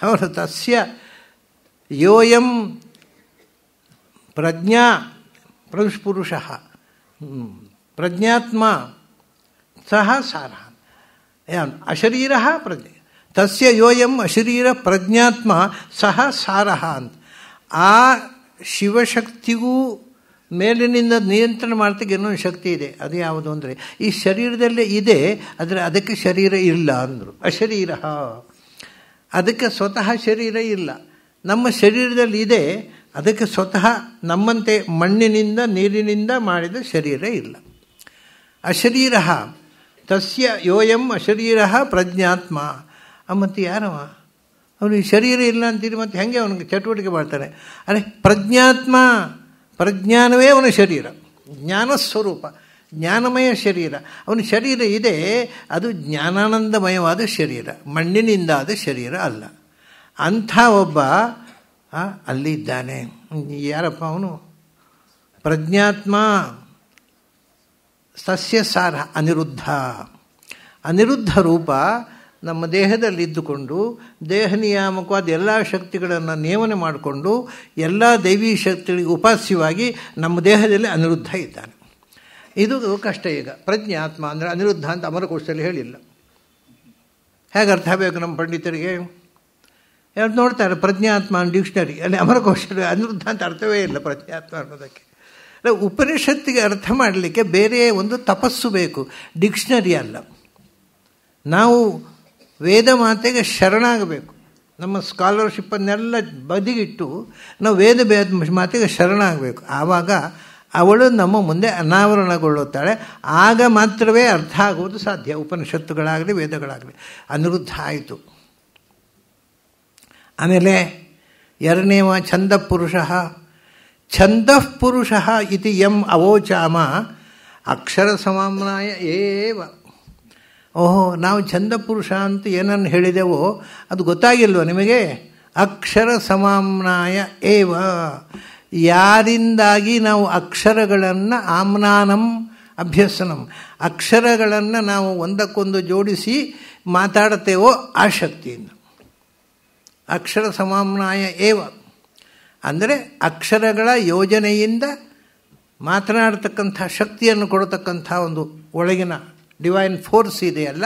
ಅವರು ತಸ್ಯ ಯೋಯಂ ಪ್ರಜ್ಞಾ ಪುರುಷ ಪ್ರಜ್ಞಾತ್ಮ ಸಹ ಸಾರ ಅಶರೀರ ಪ್ರಜ್ಞೆ ತಸ್ಯ ಯೋಯಂ ಅಶರೀರ ಪ್ರಜ್ಞಾತ್ಮ ಸಹ ಸಾರ ಅಂತ ಆ ಶಿವಶಕ್ತಿಗೂ ಮೇಲಿನಿಂದ ನಿಯಂತ್ರಣ ಮಾಡ್ತಕ್ಕೆ ಇನ್ನೊಂದು ಶಕ್ತಿ ಇದೆ ಅದು ಯಾವುದು ಅಂದರೆ ಈ ಶರೀರದಲ್ಲೇ ಇದೆ ಆದರೆ ಅದಕ್ಕೆ ಶರೀರ ಇಲ್ಲ ಅಂದರು ಅಶರೀರ ಅದಕ್ಕೆ ಸ್ವತಃ ಶರೀರ ಇಲ್ಲ ನಮ್ಮ ಶರೀರದಲ್ಲಿ ಇದೆ ಅದಕ್ಕೆ ಸ್ವತಃ ನಮ್ಮಂತೆ ಮಣ್ಣಿನಿಂದ ನೀರಿನಿಂದ ಮಾಡಿದ ಶರೀರ ಇಲ್ಲ ಅಶರೀರ ತಸ್ಯ ಯೋಯಂ ಅಶರೀರ ಪ್ರಜ್ಞಾತ್ಮ ಮತ್ತು ಯಾರವ ಈ ಶರೀರ ಇಲ್ಲ ಅಂತೀರಿ ಮತ್ತು ಹೆಂಗೆ ಅವನಿಗೆ ಚಟುವಟಿಕೆ ಮಾಡ್ತಾನೆ ಅರೆ ಪ್ರಜ್ಞಾತ್ಮ ಪ್ರಜ್ಞಾನವೇ ಅವನ ಶರೀರ ಜ್ಞಾನಸ್ವರೂಪ ಜ್ಞಾನಮಯ ಶರೀರ ಅವನ ಶರೀರ ಇದೆ ಅದು ಜ್ಞಾನಾನಂದಮಯವಾದ ಶರೀರ ಮಣ್ಣಿನಿಂದಾದ ಶರೀರ ಅಲ್ಲ ಅಂಥ ಒಬ್ಬ ಅಲ್ಲಿದ್ದಾನೆ ಯಾರಪ್ಪ ಅವನು ಪ್ರಜ್ಞಾತ್ಮ ಸಸ್ಯಸಾರ ಅನಿರುದ್ಧ ಅನಿರುದ್ಧ ರೂಪ ನಮ್ಮ ದೇಹದಲ್ಲಿದ್ದುಕೊಂಡು ದೇಹ ನಿಯಾಮಕವಾದ ಎಲ್ಲ ಶಕ್ತಿಗಳನ್ನು ನಿಯಮನೆ ಮಾಡಿಕೊಂಡು ಎಲ್ಲ ದೈವಿ ಶಕ್ತಿಗಳಿಗೆ ಉಪಾಸ್ಯವಾಗಿ ನಮ್ಮ ದೇಹದಲ್ಲಿ ಅನಿರುದ್ಧ ಇದ್ದಾನೆ ಇದು ಕಷ್ಟ ಈಗ ಪ್ರಜ್ಞಾತ್ಮ ಅಂದರೆ ಅನಿರುದ್ಧ ಅಂತ ಅಮರಕೋಶದಲ್ಲಿ ಹೇಳಿಲ್ಲ ಹೇಗೆ ಅರ್ಥ ಆಗಬೇಕು ನಮ್ಮ ಪಂಡಿತರಿಗೆ ಯಾರು ನೋಡ್ತಾರೆ ಪ್ರಜ್ಞಾತ್ಮ ಡಿಕ್ಷನರಿ ಅಲ್ಲಿ ಅಮರಕೋಶದಲ್ಲಿ ಅನಿರುದ್ಧ ಅಂತ ಅರ್ಥವೇ ಇಲ್ಲ ಪ್ರಜ್ಞಾತ್ಮ ಅನ್ನೋದಕ್ಕೆ ಉಪನಿಷತ್ತಿಗೆ ಅರ್ಥ ಮಾಡಲಿಕ್ಕೆ ಬೇರೆ ಒಂದು ತಪಸ್ಸು ಬೇಕು ಡಿಕ್ಷನರಿ ಅಲ್ಲ ನಾವು ವೇದ ಮಾತೆಗೆ ಶರಣಾಗಬೇಕು ನಮ್ಮ ಸ್ಕಾಲರ್ಶಿಪ್ಪನ್ನೆಲ್ಲ ಬದಿಗಿಟ್ಟು ನಾವು ವೇದ ಭೇದ ಮಾತೆಗೆ ಶರಣಾಗಬೇಕು ಆವಾಗ ಅವಳು ನಮ್ಮ ಮುಂದೆ ಅನಾವರಣಗೊಳ್ಳುತ್ತಾಳೆ ಆಗ ಮಾತ್ರವೇ ಅರ್ಥ ಆಗುವುದು ಸಾಧ್ಯ ಉಪನಿಷತ್ತುಗಳಾಗಲಿ ವೇದಗಳಾಗಲಿ ಅನಿರುದ್ಧ ಆಯಿತು ಆಮೇಲೆ ಎರಡನೇವ ಛಂದ ಪುರುಷ ಛಂದ ಇತಿ ಎಂ ಅವೋಚಾಮ ಅಕ್ಷರ ಸಮಾಮ್ನಾಯ ಏವ ಓಹೋ ನಾವು ಛಂದ ಪುರುಷ ಅಂತ ಏನನ್ನು ಹೇಳಿದೆವೋ ಅದು ಗೊತ್ತಾಗಿಲ್ವ ನಿಮಗೆ ಅಕ್ಷರ ಸಮಾಮ್ನಾಯ ಏವ ಯಾರಿಂದಾಗಿ ನಾವು ಅಕ್ಷರಗಳನ್ನು ಆಮ್ನಾನಂ ಅಭ್ಯಸನಂ ಅಕ್ಷರಗಳನ್ನು ನಾವು ಒಂದಕ್ಕೊಂದು ಜೋಡಿಸಿ ಮಾತಾಡ್ತೇವೋ ಆ ಶಕ್ತಿಯಿಂದ ಅಕ್ಷರ ಸಮಾಮ್ನಾಯ ಏವ ಅಂದರೆ ಅಕ್ಷರಗಳ ಯೋಜನೆಯಿಂದ ಮಾತನಾಡತಕ್ಕಂಥ ಶಕ್ತಿಯನ್ನು ಕೊಡತಕ್ಕಂಥ ಒಂದು ಒಳಗಿನ ಡಿವೈನ್ ಫೋರ್ಸ್ ಇದೆಯಲ್ಲ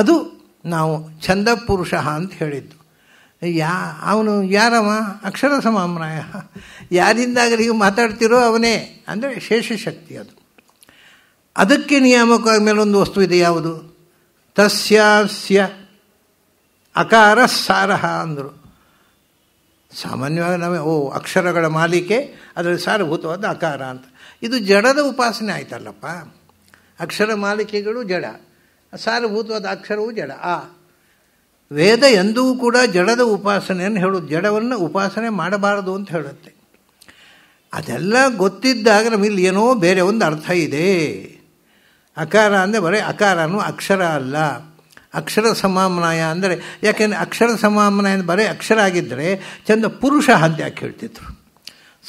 ಅದು ನಾವು ಛಂದ ಪುರುಷ ಅಂತ ಹೇಳಿದ್ದು ಯಾ ಅವನು ಯಾರವ ಅಕ್ಷರ ಸಮಾಮ್ರಾಯ ಯಾರಿಂದಾಗಲಿ ಮಾತಾಡ್ತಿರೋ ಅವನೇ ಅಂದರೆ ಶೇಷಶಕ್ತಿ ಅದು ಅದಕ್ಕೆ ನಿಯಾಮಕವಾದ ಮೇಲೊಂದು ವಸ್ತು ಇದೆ ಯಾವುದು ತಸ್ಯಾಸ್ಯ ಅಕಾರ ಸಾರಹ ಅಂದರು ಸಾಮಾನ್ಯವಾಗಿ ನಾವೇ ಓ ಅಕ್ಷರಗಳ ಮಾಲಿಕೆ ಅದರಲ್ಲಿ ಸಾರಭೂತವಾದ ಅಕಾರ ಅಂತ ಇದು ಜಡದ ಉಪಾಸನೆ ಆಯ್ತಲ್ಲಪ್ಪ ಅಕ್ಷರ ಮಾಲಿಕೆಗಳು ಜಡ ಸಾರಭೂತವಾದ ಅಕ್ಷರವೂ ಜಡ ಆ ವೇದ ಎಂದೂ ಕೂಡ ಜಡದ ಉಪಾಸನೆಯನ್ನು ಹೇಳೋದು ಜಡವನ್ನು ಉಪಾಸನೆ ಮಾಡಬಾರದು ಅಂತ ಹೇಳುತ್ತೆ ಅದೆಲ್ಲ ಗೊತ್ತಿದ್ದಾಗ ನಮಗೆ ಏನೋ ಬೇರೆ ಒಂದು ಅರ್ಥ ಇದೆ ಅಕಾರ ಅಂದರೆ ಬರೀ ಅಕಾರನೂ ಅಕ್ಷರ ಅಲ್ಲ ಅಕ್ಷರ ಸಮಾಮನಾಯ ಅಂದರೆ ಯಾಕೆಂದರೆ ಅಕ್ಷರ ಸಮಾಮನಾಯ ಬರೀ ಅಕ್ಷರ ಆಗಿದ್ದರೆ ಚಂದ ಪುರುಷ ಅಂತ ಯಾಕೆ ಹೇಳ್ತಿದ್ರು